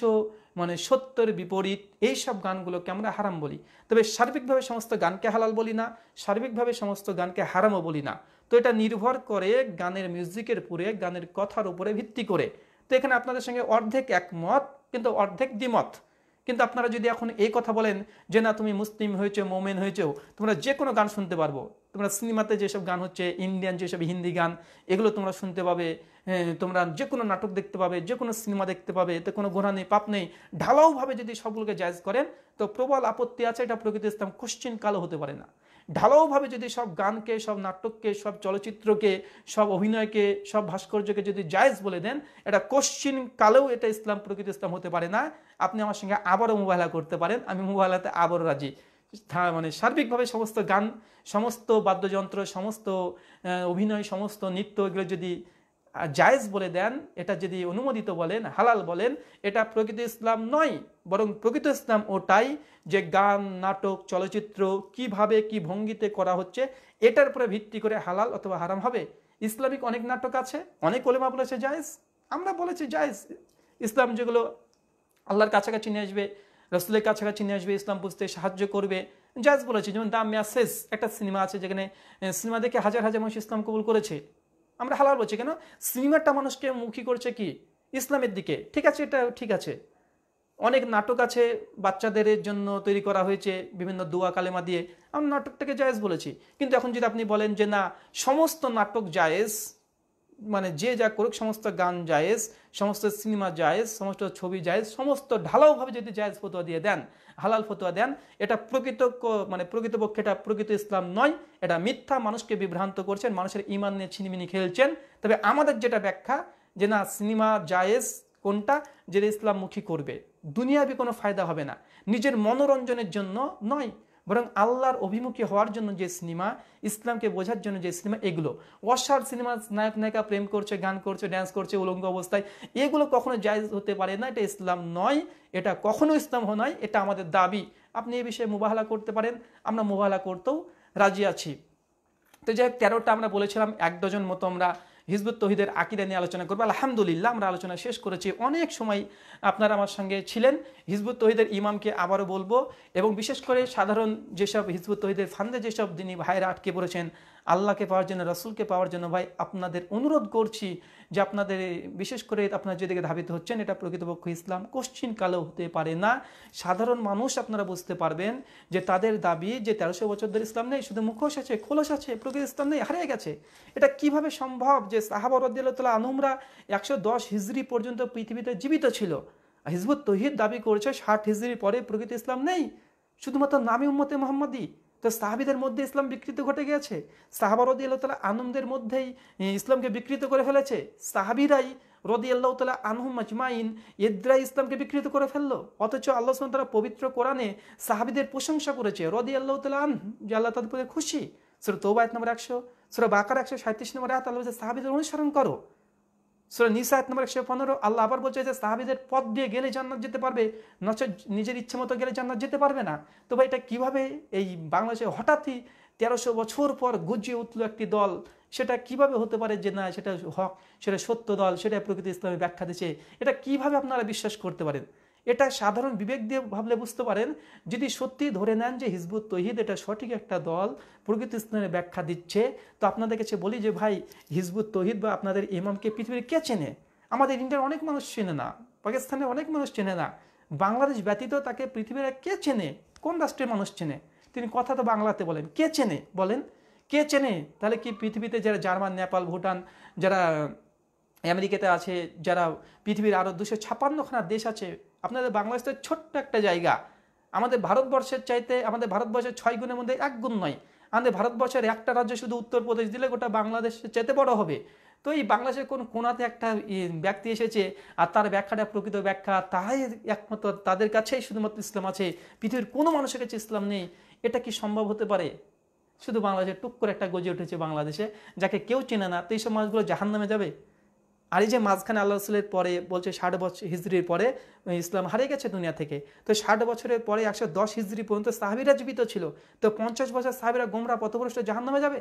মানে সত্যের বিপরীত এই সব গানগুলোকে আমরা হারাম বলি তবে সার্বিকভাবে সমস্ত গানকে হালাল বলি না সার্বিকভাবে সমস্ত গানকে হারামও বলি না তো এটা নির্ভর করে গানের মিউজিকের উপরে গানের কথার উপরে ভিত্তি করে তো এখানে আপনাদের সঙ্গে অর্ধেক একমত কিন্তু অর্ধেক দ্বিমত কিন্তু আপনারা যদি এখন এই কথা বলেন যে না তুমি মুসলিম হয়েছে মোমেন হয়েছে তোমরা যে কোনো গান শুনতে পারবো তোমরা সিনেমাতে যেসব গান হচ্ছে ইন্ডিয়ান যেসব হিন্দি গান এগুলো তোমরা শুনতে পাবে তোমরা যে কোনো নাটক দেখতে পাবে যে কোনো সিনেমা দেখতে পাবে এতে কোনো ঘোরা নেই পাপ নেই ঢালাওভাবে যদি সবগুলোকে জায়জ করেন তো প্রবল আপত্তি আছে এটা প্রকৃত ইসলাম কোশ্চিন কালো হতে পারে না ঢালাওভাবে যদি সব গানকে সব নাটককে সব চলচ্চিত্রকে সব অভিনয়কে সব ভাস্কর্যকে যদি জায়েজ বলে দেন এটা কোশ্চিন কালেও এটা ইসলাম প্রকৃত ইসলাম হতে পারে না আপনি আমার সঙ্গে আবারও মোবাইলা করতে পারেন আমি মোবাইলাতে আবারও রাজি মানে সার্বিকভাবে সমস্ত গান সমস্ত বাদ্যযন্ত্র সমস্ত অভিনয় সমস্ত নৃত্য এগুলো যদি জায়জ বলে দেন এটা যদি অনুমোদিত বলেন হালাল বলেন এটা প্রকৃত ইসলাম নয় বরং প্রকৃত ইসলাম ওটাই যে গান নাটক চলচ্চিত্র কিভাবে কি ভঙ্গিতে করা হচ্ছে এটার উপরে ভিত্তি করে হালাল অথবা হারাম হবে ইসলামিক অনেক নাটক আছে অনেক ওলেমা বলেছে জায়জ আমরা বলেছি জায়জ ইসলাম যেগুলো আল্লাহর কাছাকাছি নিয়ে আসবে রসুলের কাছাকাছি নিয়ে আসবে ইসলাম বুঝতে সাহায্য করবে জায়জ বলেছে যেমন দ্য মেয়াসেস একটা সিনেমা আছে যেখানে সিনেমা দেখে হাজার হাজার মানুষ ইসলাম কবুল করেছে আমরা হালাল বলছি কেন সিনেমাটা মানুষকে মুখী করছে কি ইসলামের দিকে ঠিক আছে এটা ঠিক আছে অনেক নাটক আছে বাচ্চাদের জন্য তৈরি করা হয়েছে বিভিন্ন দোয়া কালেমা দিয়ে আমি নাটকটাকে জায়েজ বলেছি কিন্তু এখন যদি আপনি বলেন যে না সমস্ত নাটক জায়েজ মানে যে যা করুক সমস্ত গান জায়েজ সমস্ত সিনেমা জায়েজ সমস্ত ছবি জায়েজ সমস্ত ঢালাওভাবে যদি জায়েজ ফতোয়া দিয়ে দেন হালাল ফতোয়া দেন এটা প্রকৃত মানে প্রকৃতপক্ষে এটা প্রকৃত ইসলাম নয় এটা মিথ্যা মানুষকে বিভ্রান্ত করছেন মানুষের ইমান নিয়ে ছিনিমিনি খেলছেন তবে আমাদের যেটা ব্যাখ্যা যে না সিনেমা জায়েজ কোনটা যেটা ইসলামমুখী করবে দুনিয়াবি কোনো ফায়দা হবে না নিজের মনোরঞ্জনের জন্য নয় বরং আল্লাহর অভিমুখী হওয়ার জন্য যে সিনেমা ইসলামকে বোঝার জন্য যে সিনেমা এগুলো অসার সিনেমা নায়ক নায়িকা প্রেম করছে গান করছে ড্যান্স করছে উলঙ্গ অবস্থায় এগুলো কখনো জায়জ হতে পারে না এটা ইসলাম নয় এটা কখনো ইসলাম নয় এটা আমাদের দাবি আপনি এ বিষয়ে মোবাহলা করতে পারেন আমরা মোবাহলা করতেও রাজি আছি তো যাই হোক তেরোটা আমরা বলেছিলাম এক ডজন মতো আমরা হিজবুত তহিদের আকিদা নিয়ে আলোচনা করবো আলহামদুলিল্লাহ আমরা আলোচনা শেষ করেছি অনেক সময় আপনারা আমার সঙ্গে ছিলেন হিজবুত তহিদের ইমামকে আবারও বলবো এবং বিশেষ করে সাধারণ যেসব হিজবুত তহিদের ফান্দে যেসব দিনী ভাইরা আটকে পড়েছেন আল্লাহকে পাওয়ার জন্য রাসুলকে পাওয়ার জন্য ভাই আপনাদের অনুরোধ করছি যে আপনাদের বিশেষ করে আপনারা যেদিকে ধাবিত হচ্ছেন এটা প্রকৃতপক্ষ ইসলাম কোশ্চিন কালেও হতে পারে না সাধারণ মানুষ আপনারা বুঝতে পারবেন যে তাদের দাবি যে তেরোশো বছর ধরে ইসলাম নেই শুধু মুখোশ আছে খোলস আছে প্রকৃত ইসলাম নেই হারিয়ে গেছে এটা কিভাবে সম্ভব যে সাহাবরদ্দাল্লাহ আনুমরা একশো দশ হিজড়ি পর্যন্ত পৃথিবীতে জীবিত ছিল হিজবুত তহিদ দাবি করছে ষাট হিজড়ির পরে প্রকৃত ইসলাম নেই শুধুমাত্র নামি উম্মতে মোহাম্মদী তো সাহাবিদের মধ্যে ইসলাম বিকৃত ঘটে গেছে সাহাবা রদি আল্লাহ তালা আনন্দের মধ্যেই ইসলামকে বিকৃত করে ফেলেছে সাহাবিরাই রদি আল্লাহ তালা আনহু মাজমাইন ইদ্রাই ইসলামকে বিকৃত করে ফেললো অথচ আল্লাহ সালাম তারা পবিত্র কোরআনে সাহাবিদের প্রশংসা করেছে রদি আল্লাহ তালা আনহু যে আল্লাহ তাদের প্রতি খুশি সুরত তৌবায়ত নম্বর একশো সুরত বাকার একশো সাঁত্রিশ নম্বর আয়াত আল্লাহ সাহাবিদের অনুসরণ করো সুরা নিসা এক নম্বর একশো পনেরো আল্লাহ আবার বলছে যে সাহাবিদের পথ দিয়ে গেলে জান্নাত যেতে পারবে নচ নিজের ইচ্ছে মতো গেলে জান্নাত যেতে পারবে না তো ভাই এটা কীভাবে এই বাংলাদেশে হঠাৎই তেরোশো বছর পর গুজিয়ে উঠল একটি দল সেটা কিভাবে হতে পারে যে না সেটা হক সেটা সত্য দল সেটা প্রকৃতি ইসলামী ব্যাখ্যা দিচ্ছে এটা কিভাবে আপনারা বিশ্বাস করতে পারেন এটা সাধারণ বিবেক দিয়ে ভাবলে বুঝতে পারেন যদি সত্যি ধরে নেন যে হিজবুত তহিদ এটা সঠিক একটা দল প্রকৃত স্থানে ব্যাখ্যা দিচ্ছে তো আপনাদের কাছে বলি যে ভাই হিজবুত তহিদ বা আপনাদের ইমামকে পৃথিবীর কে চেনে আমাদের ইন্ডিয়ার অনেক মানুষ চেনে না পাকিস্তানের অনেক মানুষ চেনে না বাংলাদেশ ব্যতীত তাকে পৃথিবীর কে চেনে কোন রাষ্ট্রের মানুষ চেনে তিনি কথা তো বাংলাতে বলেন কে চেনে বলেন কে চেনে তাহলে কি পৃথিবীতে যারা জার্মান নেপাল ভুটান যারা আমেরিকাতে আছে যারা পৃথিবীর আরও দুশো ছাপান্নখানা দেশ আছে আপনাদের বাংলাদেশের ছোট্ট একটা জায়গা আমাদের ভারতবর্ষের চাইতে আমাদের ভারতবর্ষের ছয় গুণের মধ্যে এক গুণ নয় আমাদের ভারতবর্ষের একটা রাজ্য শুধু উত্তরপ্রদেশ দিলে গোটা বাংলাদেশের চাইতে বড় হবে তো এই বাংলাদেশের কোন কোনাতে একটা ব্যক্তি এসেছে আর তার ব্যাখ্যাটা প্রকৃত ব্যাখ্যা তাই একমাত্র তাদের কাছেই শুধুমাত্র ইসলাম আছে পৃথিবীর কোনো মানুষের কাছে ইসলাম নেই এটা কি সম্ভব হতে পারে শুধু বাংলাদেশের টুক করে একটা গজে উঠেছে বাংলাদেশে যাকে কেউ চেনে না তো এই সব মানুষগুলো জাহান নামে যাবে আর এই যে মাঝখানে আল্লাহ রসুলের পরে বলছে ষাট বছর হিজড়ির পরে ইসলাম হারে গেছে দুনিয়া থেকে তো ষাট বছরের পরে একশো দশ হিজড়ি পর্যন্ত সাহাবিরা জীবিত ছিল তো পঞ্চাশ বছর সাহাবিরা গোমরা পথভ্রষ্ট জাহান নামে যাবে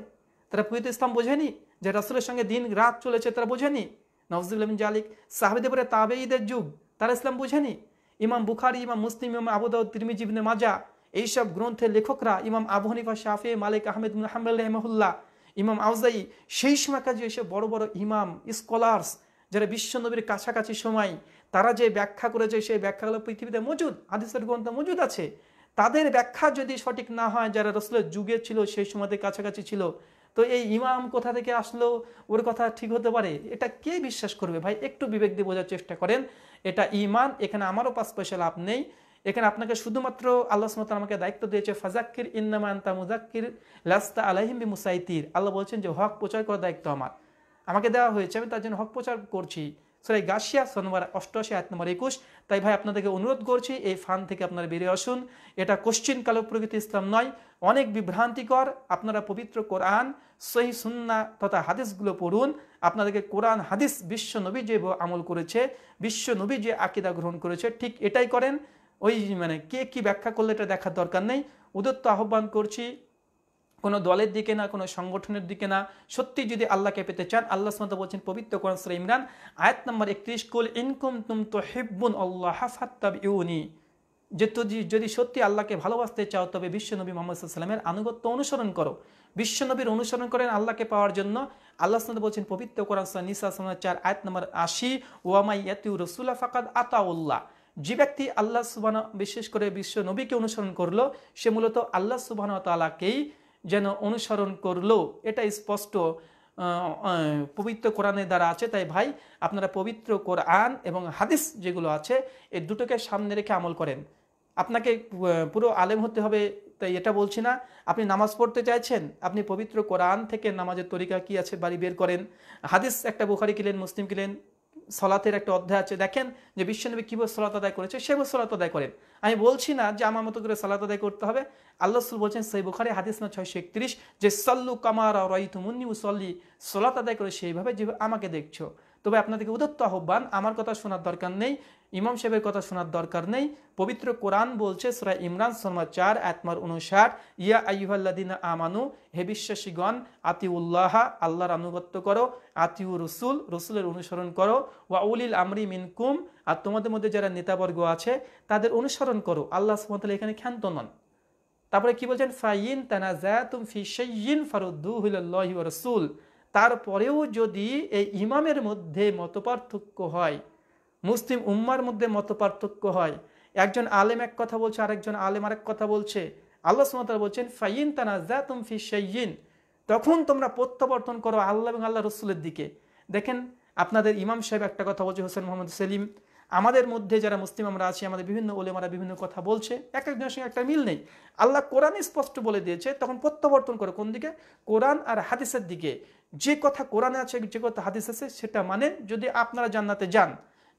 তারা পুজিত ইসলাম বোঝেনি যে রসুলের সঙ্গে দিন রাত চলেছে তারা বোঝেনি নফজুল্লাম জালিক সাহাবিদের পরে তাবে যুগ তারা ইসলাম বোঝেনি ইমাম বুখারি ইমাম মুসলিম ইমাম আবুদাউদ তিরমিজিবনে মাজা এইসব গ্রন্থের লেখকরা ইমাম আবু হানিফা শাফি মালিক আহমেদ হামদুল্লাহ ইমাম আউজাই সেই সময় কাজে এসে বড় বড় ইমাম স্কলার্স যারা বিশ্বনবীর কাছাকাছি সময় তারা যে ব্যাখ্যা করেছে সেই ব্যাখ্যাগুলো পৃথিবীতে মজুদ আদিসের গ্রন্থ মজুদ আছে তাদের ব্যাখ্যা যদি সঠিক না হয় যারা রসলের যুগে ছিল সেই সময়তে কাছাকাছি ছিল তো এই ইমাম কোথা থেকে আসলো ওর কথা ঠিক হতে পারে এটা কে বিশ্বাস করবে ভাই একটু বিবেক দিয়ে বোঝার চেষ্টা করেন এটা ইমান এখানে আমারও পাঁচ পয়সা লাভ নেই এখানে আপনাকে শুধুমাত্র আল্লাহ সুমত আমাকে দায়িত্ব দিয়েছে ফাজাক্কির ইন্নামা আন্তা মুজাক্কির লাস্তা আলাহিম মুসাইতির আল্লাহ বলছেন যে হক প্রচার করার দায়িত্ব আমার আমাকে দেওয়া হয়েছে আমি তার জন্য হক প্রচার করছি সরাই গাছিয়া ছ নম্বর অষ্টআশি আট নম্বর একুশ তাই ভাই আপনাদেরকে অনুরোধ করছি এই ফান থেকে আপনারা বেরিয়ে আসুন এটা কোশ্চিন কালো প্রকৃতি ইসলাম নয় অনেক বিভ্রান্তিকর আপনারা পবিত্র কোরআন সহি সুন্না তথা হাদিসগুলো পড়ুন আপনাদেরকে কোরআন হাদিস বিশ্ব নবী যে আমল করেছে বিশ্ব নবী যে আকিদা গ্রহণ করেছে ঠিক এটাই করেন ওই মানে কে কি ব্যাখ্যা করলে এটা দেখার দরকার নেই উদত্ত আহ্বান করছি কোনো দলের দিকে না কোনো সংগঠনের দিকে না সত্যি যদি আল্লাহকে পেতে চান আল্লাহ সামত বলছেন পবিত্র কোরআন সুরা ইমরান আয়াত নম্বর একত্রিশ কুল ইনকুম তুম তো হেব্বুন আল্লাহ ফাত্তাব ইউনি যে তুই যদি সত্যি আল্লাহকে ভালোবাসতে চাও তবে বিশ্বনবী মোহাম্মদ সাল্লামের আনুগত্য অনুসরণ করো বিশ্বনবীর অনুসরণ করেন আল্লাহকে পাওয়ার জন্য আল্লাহ সালাদ বলছেন পবিত্র কোরআন নিসা চার আয়াত নম্বর আশি ওয়ামাই ইয়াতিউ রসুল্লাহ ফাকাদ আতাউল্লাহ যে ব্যক্তি আল্লাহ সুবানা বিশেষ করে বিশ্ব নবীকে অনুসরণ করলো সে মূলত আল্লাহ সুবাহ তালাকেই যেন অনুসরণ করলো এটা স্পষ্ট পবিত্র কোরআনের দ্বারা আছে তাই ভাই আপনারা পবিত্র কোরআন এবং হাদিস যেগুলো আছে এই দুটোকে সামনে রেখে আমল করেন আপনাকে পুরো আলেম হতে হবে তাই এটা বলছি না আপনি নামাজ পড়তে চাইছেন আপনি পবিত্র কোরআন থেকে নামাজের তরিকা কি আছে বাড়ি বের করেন হাদিস একটা বুখারি কিলেন মুসলিম কিলেন সলাতের একটা অধ্যায় আছে দেখেন যে বিশ্বনবী কীভাবে সলাত আদায় করেছে সেভাবে সলাত আদায় করেন আমি বলছি না যে আমার মতো করে সলাত আদায় করতে হবে আল্লাহ সুল বলছেন সেই বুখারে হাদিস না ছয়শো একত্রিশ যে সল্লু কামার তুমি সল্লি সলাত আদায় করে সেইভাবে যেভাবে আমাকে দেখছো তবে আপনাদেরকে উদত্ত আহ্বান আমার কথা শোনার দরকার নেই ইমাম সাহেবের কথা শোনার দরকার নেই পবিত্র কোরআন বলছে সুরা ইমরান শর্মা চার আত্মার অনুসার ইয়া আইহাল্লাদিন আমানু হে বিশ্বাসীগণ আতিউল্লাহ আল্লাহর আনুগত্য করো আতিউ রসুল রসুলের অনুসরণ করো ওয়া উলিল আমরি মিনকুম আর তোমাদের মধ্যে যারা নেতাবর্গ আছে তাদের অনুসরণ করো আল্লাহ সুমতাল এখানে ক্ষান্ত নন তারপরে কি বলছেন ফাইন তানা জায়াতুম ফি সেইন ফারুদ্দু রসুল তারপরেও যদি এই ইমামের মধ্যে মতপার্থক্য হয় মুসলিম উম্মার মধ্যে মতপার্থক্য হয় একজন আলেম এক কথা বলছে আরেকজন আলেম আরেক কথা বলছে আল্লাহ সুমতার বলছেন ফাইন তানাজা তুমফি সাইয়িন তখন তোমরা প্রত্যাবর্তন করো আল্লাহ এবং আল্লাহ রসুলের দিকে দেখেন আপনাদের ইমাম সাহেব একটা কথা বলছে হোসেন মোহাম্মদ সেলিম আমাদের মধ্যে যারা মুসলিম আমরা আছি আমাদের বিভিন্ন ওলেমারা বিভিন্ন কথা বলছে এক একজনের সঙ্গে একটা মিল নেই আল্লাহ কোরআন স্পষ্ট বলে দিয়েছে তখন প্রত্যাবর্তন করো কোন দিকে কোরআন আর হাদিসের দিকে যে কথা কোরআনে আছে যে কথা হাদিস আছে সেটা মানেন যদি আপনারা জান্নাতে যান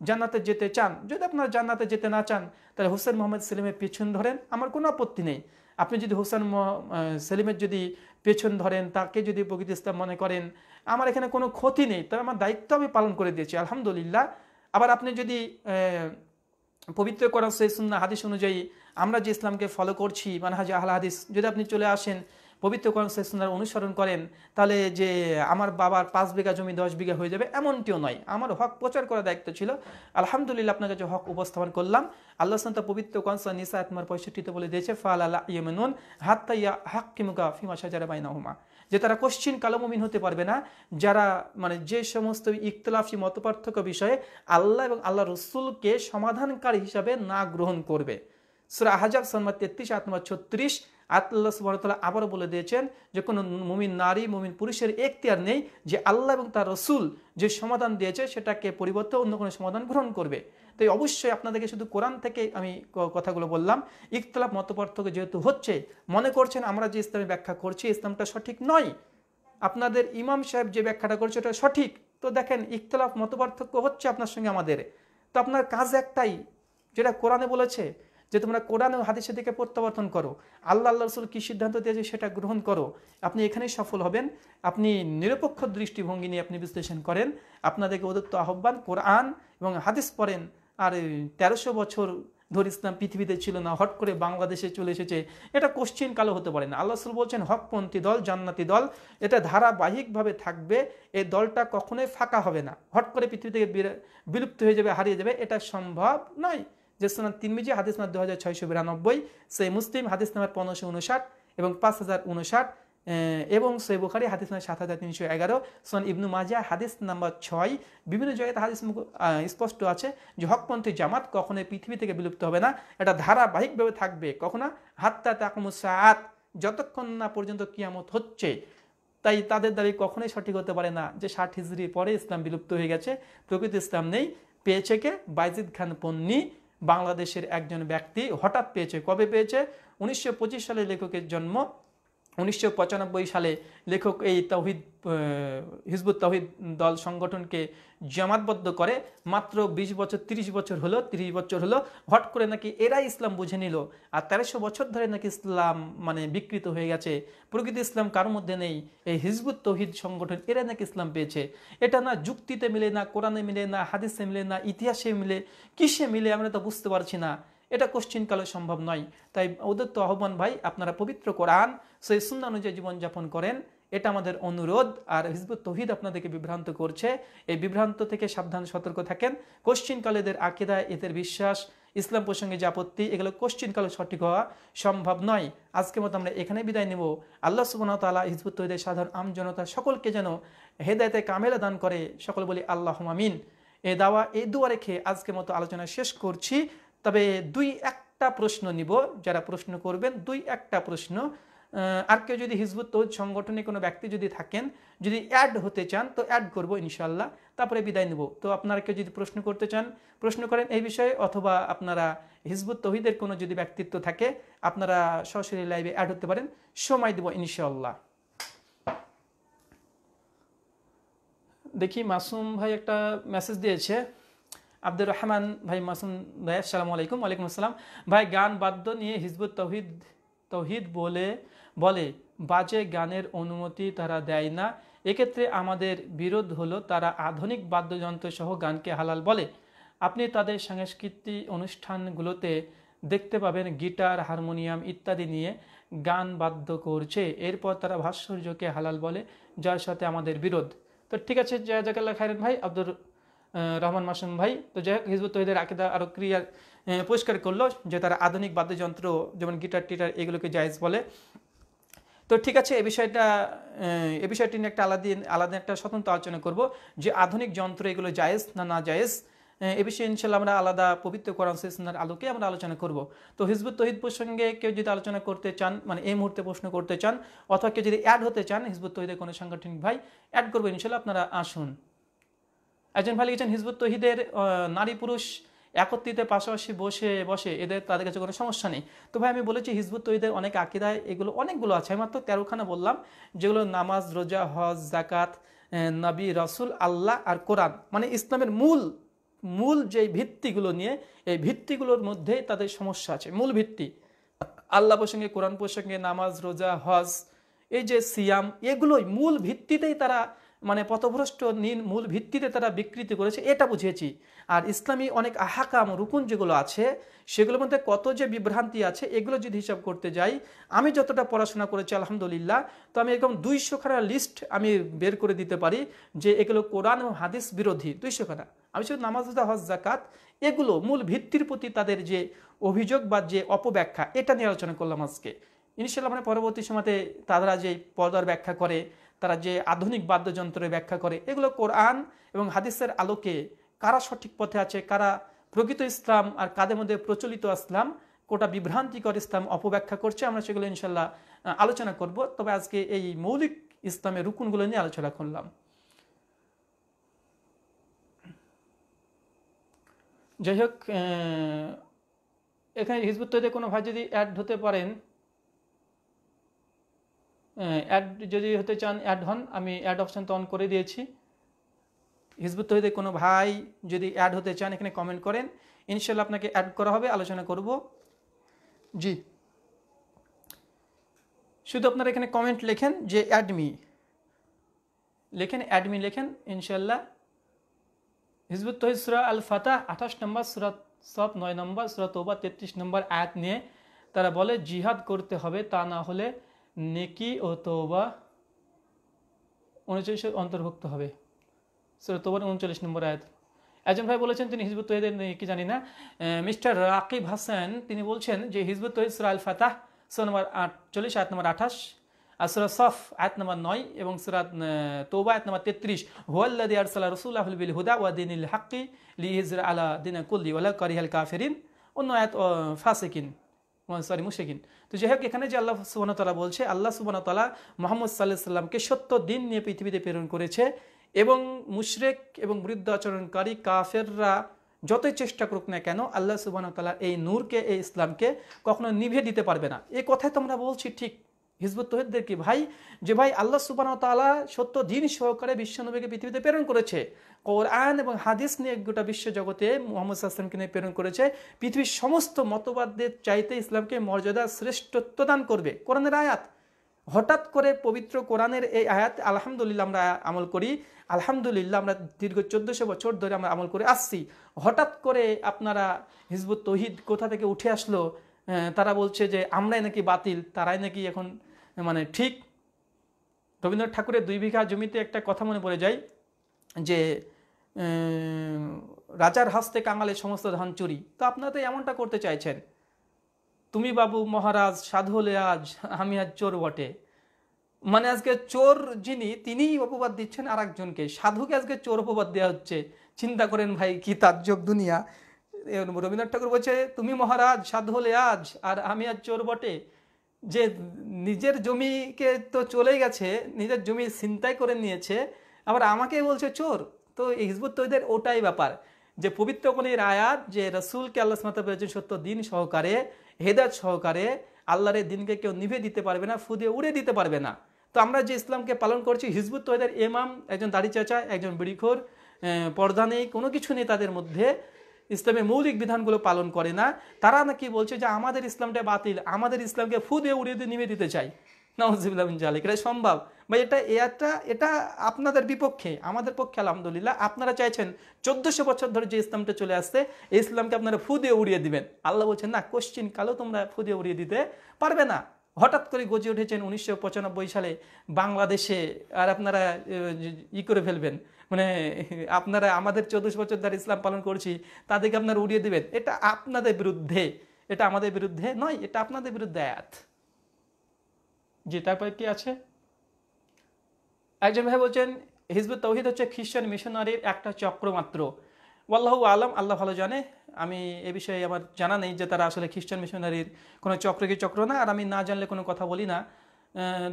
জান্নাতে যেতে চান যদি আপনারা জান্নাতে যেতে না চান তাহলে হোসেন মোহাম্মদ সেলিমের পেছন ধরেন আমার কোনো আপত্তি নেই আপনি যদি হোসেন সেলিমের যদি পেছন ধরেন তাকে যদি প্রকৃতি ইসলাম মনে করেন আমার এখানে কোনো ক্ষতি নেই তার আমার দায়িত্ব আমি পালন করে দিয়েছি আলহামদুলিল্লাহ আবার আপনি যদি পবিত্র করা সেই সুন্না হাদিস অনুযায়ী আমরা যে ইসলামকে ফলো করছি মানহাজ আহ হাদিস যদি আপনি চলে আসেন পবিত্র কনসেশনার অনুসরণ করেন তাহলে যে আমার বাবার পাঁচ বিঘা জমি দশ বিঘা হয়ে যাবে এমনটিও নয় আমার হক প্রচার করার দায়িত্ব ছিল আলহামদুলিল্লাহ আপনার কাছে হক উপস্থাপন করলাম আল্লাহ সন্ত পবিত্র কনসা নিসা আত্মার পঁয়ষট্টিতে বলে দিয়েছে ফাল আল্লাহ ইয়েমেনুন হাত তাইয়া হাক কিমুকা ফিমা সাজারা বাইনা হুমা যে তারা কোশ্চিন কালামুমিন হতে পারবে না যারা মানে যে সমস্ত ইকতলাফি মতপার্থক্য বিষয়ে আল্লাহ এবং আল্লাহ রসুলকে সমাধানকারী হিসাবে না গ্রহণ করবে সুরা আহাজাব সন্মাদ তেত্রিশ আত্মা ছত্রিশ আল্লাহ সুবাহতাল্লাহ আবারও বলে দিয়েছেন যে কোনো মুমিন নারী মুমিন পুরুষের এখতিয়ার নেই যে আল্লাহ এবং তার রসুল যে সমাধান দিয়েছে সেটাকে পরিবর্তে অন্য কোনো সমাধান গ্রহণ করবে তাই অবশ্যই আপনাদেরকে শুধু কোরআন থেকে আমি কথাগুলো বললাম ইকতলাপ মতপার্থক্য যেহেতু হচ্ছে মনে করছেন আমরা যে ইসলামে ব্যাখ্যা করছি ইসলামটা সঠিক নয় আপনাদের ইমাম সাহেব যে ব্যাখ্যাটা করছে ওটা সঠিক তো দেখেন ইকতলাফ মতপার্থক্য হচ্ছে আপনার সঙ্গে আমাদের তো আপনার কাজ একটাই যেটা কোরআনে বলেছে যে তোমরা কোরআন ও হাদিসের দিকে প্রত্যাবর্তন করো আল্লাহ আল্লাহ রসুল কী সিদ্ধান্ত দিয়েছে সেটা গ্রহণ করো আপনি এখানেই সফল হবেন আপনি নিরপেক্ষ দৃষ্টিভঙ্গি নিয়ে আপনি বিশ্লেষণ করেন আপনাদেরকে প্রদত্ত আহ্বান কোরআন এবং হাদিস পড়েন আর তেরোশো বছর ধর ইসলাম পৃথিবীতে ছিল না হট করে বাংলাদেশে চলে এসেছে এটা কোশ্চিন কালো হতে পারে না আল্লাহ রসুল বলছেন হকপন্থী দল জান্নাতি দল এটা ধারাবাহিকভাবে থাকবে এই দলটা কখনোই ফাঁকা হবে না হট করে পৃথিবী থেকে বিলুপ্ত হয়ে যাবে হারিয়ে যাবে এটা সম্ভব নয় যে সোনান তিনমিজি হাদিস নাম্বার দু হাজার ছয়শো বিরানব্বই সেই মুসলিম হাদিস নাম্বার পনেরোশো উনষাট এবং পাঁচ হাজার উনষাট এবং সৈব বুখারি হাদিস নাম্বার সাত হাজার তিনশো এগারো সোন ইবনু মাজিয়া হাদিস নাম্বার ছয় বিভিন্ন জায়গায় হাদিস স্পষ্ট আছে যে হকপন্থী জামাত কখনোই পৃথিবী থেকে বিলুপ্ত হবে না এটা ধারাবাহিকভাবে থাকবে কখনো হাত্তা তাকমুসাত যতক্ষণ না পর্যন্ত কিয়ামত হচ্ছে তাই তাদের দাবি কখনোই সঠিক হতে পারে না যে ষাট হিজড়ি পরে ইসলাম বিলুপ্ত হয়ে গেছে প্রকৃত ইসলাম নেই পেয়েছে কে বাইজিদ খান পন্নী বাংলাদেশের একজন ব্যক্তি হঠাৎ পেয়েছে কবে পেয়েছে উনিশশো সালে লেখকের জন্ম উনিশশো সালে লেখক এই তৌহিদ হিজবুত তৌহিদ দল সংগঠনকে জামাতবদ্ধ করে মাত্র ২০ বছর ৩০ বছর হলো ৩০ বছর হলো হট করে নাকি এরাই ইসলাম বুঝে নিল আর তেরোশো বছর ধরে নাকি ইসলাম মানে বিকৃত হয়ে গেছে প্রকৃত ইসলাম কারোর মধ্যে নেই এই হিজবুত তৌহিদ সংগঠন এরাই নাকি ইসলাম পেয়েছে এটা না যুক্তিতে মিলে না কোরআনে মিলে না হাদিসে মিলে না ইতিহাসে মিলে কিসে মিলে আমরা তো বুঝতে পারছি না এটা কোশ্চিনকালে সম্ভব নয় তাই উদত্ত আহ্বান ভাই আপনারা পবিত্র কোরআন সেই সুন্না অনুযায়ী জীবনযাপন করেন এটা আমাদের অনুরোধ আর হিজবুত তহিদ আপনাদেরকে বিভ্রান্ত করছে এই বিভ্রান্ত থেকে সাবধান সতর্ক থাকেন এদের আকিদা এদের বিশ্বাস ইসলাম প্রসঙ্গে যে আপত্তি এগুলো কোশ্চিনকালে সঠিক হওয়া সম্ভব নয় আজকের মতো আমরা এখানে বিদায় নেব আল্লাহ সুবাহতালা হিজবুত তহিদের সাধারণ আম জনতা সকলকে যেন হেদায়তে কামেলা দান করে সকল বলি আল্লাহ মামিন এ দাওয়া এই দুয়া রেখে আজকের মতো আলোচনা শেষ করছি তবে দুই একটা প্রশ্ন নিব যারা প্রশ্ন করবেন দুই একটা প্রশ্ন আর কেউ যদি হিজবুত তৌদ সংগঠনে কোনো ব্যক্তি যদি থাকেন যদি অ্যাড হতে চান তো অ্যাড করবো ইনশাল্লাহ তারপরে বিদায় নেব তো আপনারা কেউ যদি প্রশ্ন করতে চান প্রশ্ন করেন এই বিষয়ে অথবা আপনারা হিজবুত তহিদের কোনো যদি ব্যক্তিত্ব থাকে আপনারা সরাসরি লাইভে অ্যাড হতে পারেন সময় দেব ইনশাল্লাহ দেখি মাসুম ভাই একটা মেসেজ দিয়েছে আব্দুর রহমান ভাই মাসুম ভাই আসসালামু আলাইকুম ওয়ালাইকুম আসসালাম ভাই গান বাদ্য নিয়ে হিজবুত তৌহিদ তৌহিদ বলে বলে বাজে গানের অনুমতি তারা দেয় না এক্ষেত্রে আমাদের বিরোধ হলো তারা আধুনিক বাদ্যযন্ত্র সহ গানকে হালাল বলে আপনি তাদের সাংস্কৃতিক অনুষ্ঠানগুলোতে দেখতে পাবেন গিটার হারমোনিয়াম ইত্যাদি নিয়ে গান বাদ্য করছে এরপর তারা ভাস্কর্যকে হালাল বলে যার সাথে আমাদের বিরোধ তো ঠিক আছে জয়াজাকাল্লা খাইরেন ভাই আব্দুর রহমান মাসুম ভাই তো যাই হোক হিজবুত তহিদের আকিদা আরও ক্রিয়া পরিষ্কার করলো যে তারা আধুনিক বাদ্যযন্ত্র যেমন গিটার টিটার এগুলোকে জায়জ বলে তো ঠিক আছে এ বিষয়টা এ বিষয়টি নিয়ে একটা আলাদা আলাদা একটা স্বতন্ত্র আলোচনা করব যে আধুনিক যন্ত্র এগুলো জায়েজ না না জায়েজ এ বিষয়ে ইনশাল্লাহ আমরা আলাদা পবিত্র কোরআন সিসনার আলোকে আমরা আলোচনা করব তো হিজবুত তহিদ প্রসঙ্গে কেউ যদি আলোচনা করতে চান মানে এই মুহূর্তে প্রশ্ন করতে চান অথবা কেউ যদি অ্যাড হতে চান হিজবুত তহিদের কোনো সাংগঠনিক ভাই অ্যাড করবো ইনশাল্লাহ আপনারা আসুন একজন ভাই লিখেছেন হিজবুত তহিদের নারী পুরুষ একত্রিতের পাশাপাশি বসে বসে এদের তাদের কাছে কোনো সমস্যা নেই তো ভাই আমি বলেছি হিজবুত তহিদের অনেক আকিদায় এগুলো অনেকগুলো আছে আমি মাত্র তেরোখানা বললাম যেগুলো নামাজ রোজা হজ জাকাত নবী রসুল আল্লাহ আর কোরআন মানে ইসলামের মূল মূল যে ভিত্তিগুলো নিয়ে এই ভিত্তিগুলোর মধ্যেই তাদের সমস্যা আছে মূল ভিত্তি আল্লাহ প্রসঙ্গে কোরআন প্রসঙ্গে নামাজ রোজা হজ এই যে সিয়াম এগুলোই মূল ভিত্তিতেই তারা মানে পথভ্রষ্ট নীল মূল ভিত্তিতে তারা বিকৃতি করেছে এটা বুঝেছি আর ইসলামী অনেক আহাকাম রুকুন যেগুলো আছে সেগুলোর মধ্যে কত যে বিভ্রান্তি আছে এগুলো যদি হিসাব করতে যাই আমি যতটা পড়াশোনা করেছি আলহামদুলিল্লাহ তো আমি এরকম দুইশোখানা লিস্ট আমি বের করে দিতে পারি যে এগুলো কোরআন ও হাদিস বিরোধী দুইশোখানা আমি শুধু নামাজ হজ জাকাত এগুলো মূল ভিত্তির প্রতি তাদের যে অভিযোগ বা যে অপব্যাখ্যা এটা নিয়ে আলোচনা করলাম আজকে ইনশাল্লাহ মানে পরবর্তী সময়তে তারা যে পর্দার ব্যাখ্যা করে তারা যে আধুনিক বাদ্যযন্ত্রে ব্যাখ্যা করে এগুলো কোরআন এবং হাদিসের আলোকে কারা সঠিক পথে আছে কারা প্রকৃত ইসলাম আর কাদের মধ্যে প্রচলিত ইসলাম কোটা বিভ্রান্তিকর ইসলাম অপব্যাখ্যা করছে আমরা সেগুলো ইনশাল্লাহ আলোচনা করব তবে আজকে এই মৌলিক ইসলামের রুকুনগুলো নিয়ে আলোচনা করলাম যাই হোক এখানে হিজবুত কোনো ভাই যদি অ্যাড হতে পারেন অ্যাড যদি হতে চান অ্যাড হন আমি অ্যাড অপশান তো অন করে দিয়েছি হিজবুত তহিদের কোনো ভাই যদি অ্যাড হতে চান এখানে কমেন্ট করেন ইনশাল্লাহ আপনাকে অ্যাড করা হবে আলোচনা করব জি শুধু আপনারা এখানে কমেন্ট লেখেন যে অ্যাডমি লেখেন অ্যাডমি লেখেন ইনশাল্লাহ হিজবুত তহিদ সুরা আল ফাতা আঠাশ নম্বর সুরাত সব নয় নম্বর সুরাত ওবা তেত্রিশ নম্বর অ্যাড নিয়ে তারা বলে জিহাদ করতে হবে তা না হলে নেকি ও তৌবা উনচল্লিশ অন্তর্ভুক্ত হবে সুরা তোবার উনচল্লিশ নম্বর আয়াত একজন ভাই বলেছেন তিনি হিজবুত তহিদের কি জানি না মিস্টার রাকিব হাসান তিনি বলছেন যে হিজবুত তহিদ সুরা আল ফাতাহ সুরা নম্বর আটচল্লিশ আয়াত নম্বর আঠাশ আর সুরা সফ আয়াত নম্বর নয় এবং সুরা তোবা আয়াত নম্বর তেত্রিশ হুয়াল্লাদি আরসাল্লাহ রসুল্লাহুল বিল হুদা ওয়া ওয়াদিনিল হাক্কি লি হিজরা আলা দিন কুল্লি ওয়ালা করিহাল কাফেরিন অন্য আয়াত ফাসেকিন সরি মুশেকিন তো যাই হোক এখানে যে আল্লাহ সুবানতলা বলছে আল্লাহ সুবানতলা মোহাম্মদ সাল্লাহ সাল্লামকে সত্য দিন নিয়ে পৃথিবীতে প্রেরণ করেছে এবং মুশরেক এবং বৃদ্ধ আচরণকারী কাফেররা যতই চেষ্টা করুক না কেন আল্লাহ সুবাহতালা এই নূরকে এই ইসলামকে কখনো নিভে দিতে পারবে না এই কথাই তোমরা বলছি ঠিক হিজবুত তহিদদের কি ভাই যে ভাই আল্লাহ সুবান তালা সত্য দিন সহকারে বিশ্বনবীকে পৃথিবীতে প্রেরণ করেছে কোরআন এবং হাদিস নিয়ে গোটা বিশ্বজগতে মোহাম্মদ আসলামকে নিয়ে প্রেরণ করেছে পৃথিবীর সমস্ত মতবাদদের চাইতে ইসলামকে মর্যাদা শ্রেষ্ঠত্ব দান করবে কোরআনের আয়াত হঠাৎ করে পবিত্র কোরআনের এই আয়াত আলহামদুলিল্লাহ আমরা আমল করি আলহামদুলিল্লাহ আমরা দীর্ঘ চোদ্দোশো বছর ধরে আমরা আমল করে আসছি হঠাৎ করে আপনারা হিজবুত তহিদ কোথা থেকে উঠে আসলো তারা বলছে যে আমরাই নাকি বাতিল তারাই নাকি এখন মানে ঠিক রবীন্দ্রনাথ ঠাকুরের দুই বিঘা জমিতে একটা কথা মনে পড়ে যায় যে রাজার হাসতে কাঙালে সমস্ত ধান চুরি তো আপনারা তো এমনটা করতে চাইছেন তুমি বাবু মহারাজ সাধু হলে আজ আমি আজ চোর বটে মানে আজকে চোর যিনি তিনিই অপবাদ দিচ্ছেন আর একজনকে সাধুকে আজকে চোর অপবাদ দেওয়া হচ্ছে চিন্তা করেন ভাই কি তাজ্জব দুনিয়া রবীন্দ্রনাথ ঠাকুর বলছে তুমি মহারাজ সাধু হলে আজ আর আমি আজ চোর বটে যে নিজের জমিকে তো চলে গেছে নিজের জমি চিন্তাই করে নিয়েছে আবার আমাকে বলছে চোর তো হিজবুত তৈদের ওটাই ব্যাপার যে পবিত্র কোনির আয়াত যে রসুলকে আল্লাহ স্মাত পেয়েছেন সত্য দিন সহকারে হেদাত সহকারে আল্লাহরের দিনকে কেউ নিভে দিতে পারবে না ফুদে উড়ে দিতে পারবে না তো আমরা যে ইসলামকে পালন করছি হিজবুত তৈদের এমাম একজন দাড়ি চাচা একজন বিড়িখোর পর্দা নেই কোনো কিছু নেই তাদের মধ্যে ইসলামের মৌলিক বিধানগুলো পালন করে না তারা নাকি বলছে যে আমাদের ইসলামটা বাতিল আমাদের ইসলামকে ফু দিয়ে উড়িয়ে দিয়ে নিয়ে দিতে চাই নওয়াজিবুল্লাহিক এটা সম্ভব বা এটা এটা এটা আপনাদের বিপক্ষে আমাদের পক্ষে আলহামদুলিল্লাহ আপনারা চাইছেন চোদ্দশো বছর ধরে যে ইসলামটা চলে আসছে এই ইসলামকে আপনারা ফু দিয়ে উড়িয়ে দিবেন আল্লাহ বলছেন না কোশ্চিন কালো তোমরা ফু দিয়ে উড়িয়ে দিতে পারবে না হঠাৎ করে গজে উঠেছেন উনিশশো সালে বাংলাদেশে আর আপনারা ই করে ফেলবেন মানে আপনারা আমাদের চৌত্রিশ বছর ধরে ইসলাম পালন করছি তাদেরকে আপনারা উড়িয়ে দেবেন এটা আপনাদের বিরুদ্ধে এটা আমাদের বিরুদ্ধে নয় এটা আপনাদের বিরুদ্ধে আয়াত জি তারপরে কি আছে একজন ভাই বলছেন হিজবুত তৌহিদ হচ্ছে খ্রিস্টান মিশনারির একটা চক্র মাত্র ওয়াল্লাহ আলম আল্লাহ ভালো জানে আমি এ বিষয়ে আমার জানা নেই যে তারা আসলে খ্রিস্টান মিশনারির কোনো চক্র কি চক্র না আর আমি না জানলে কোনো কথা বলি না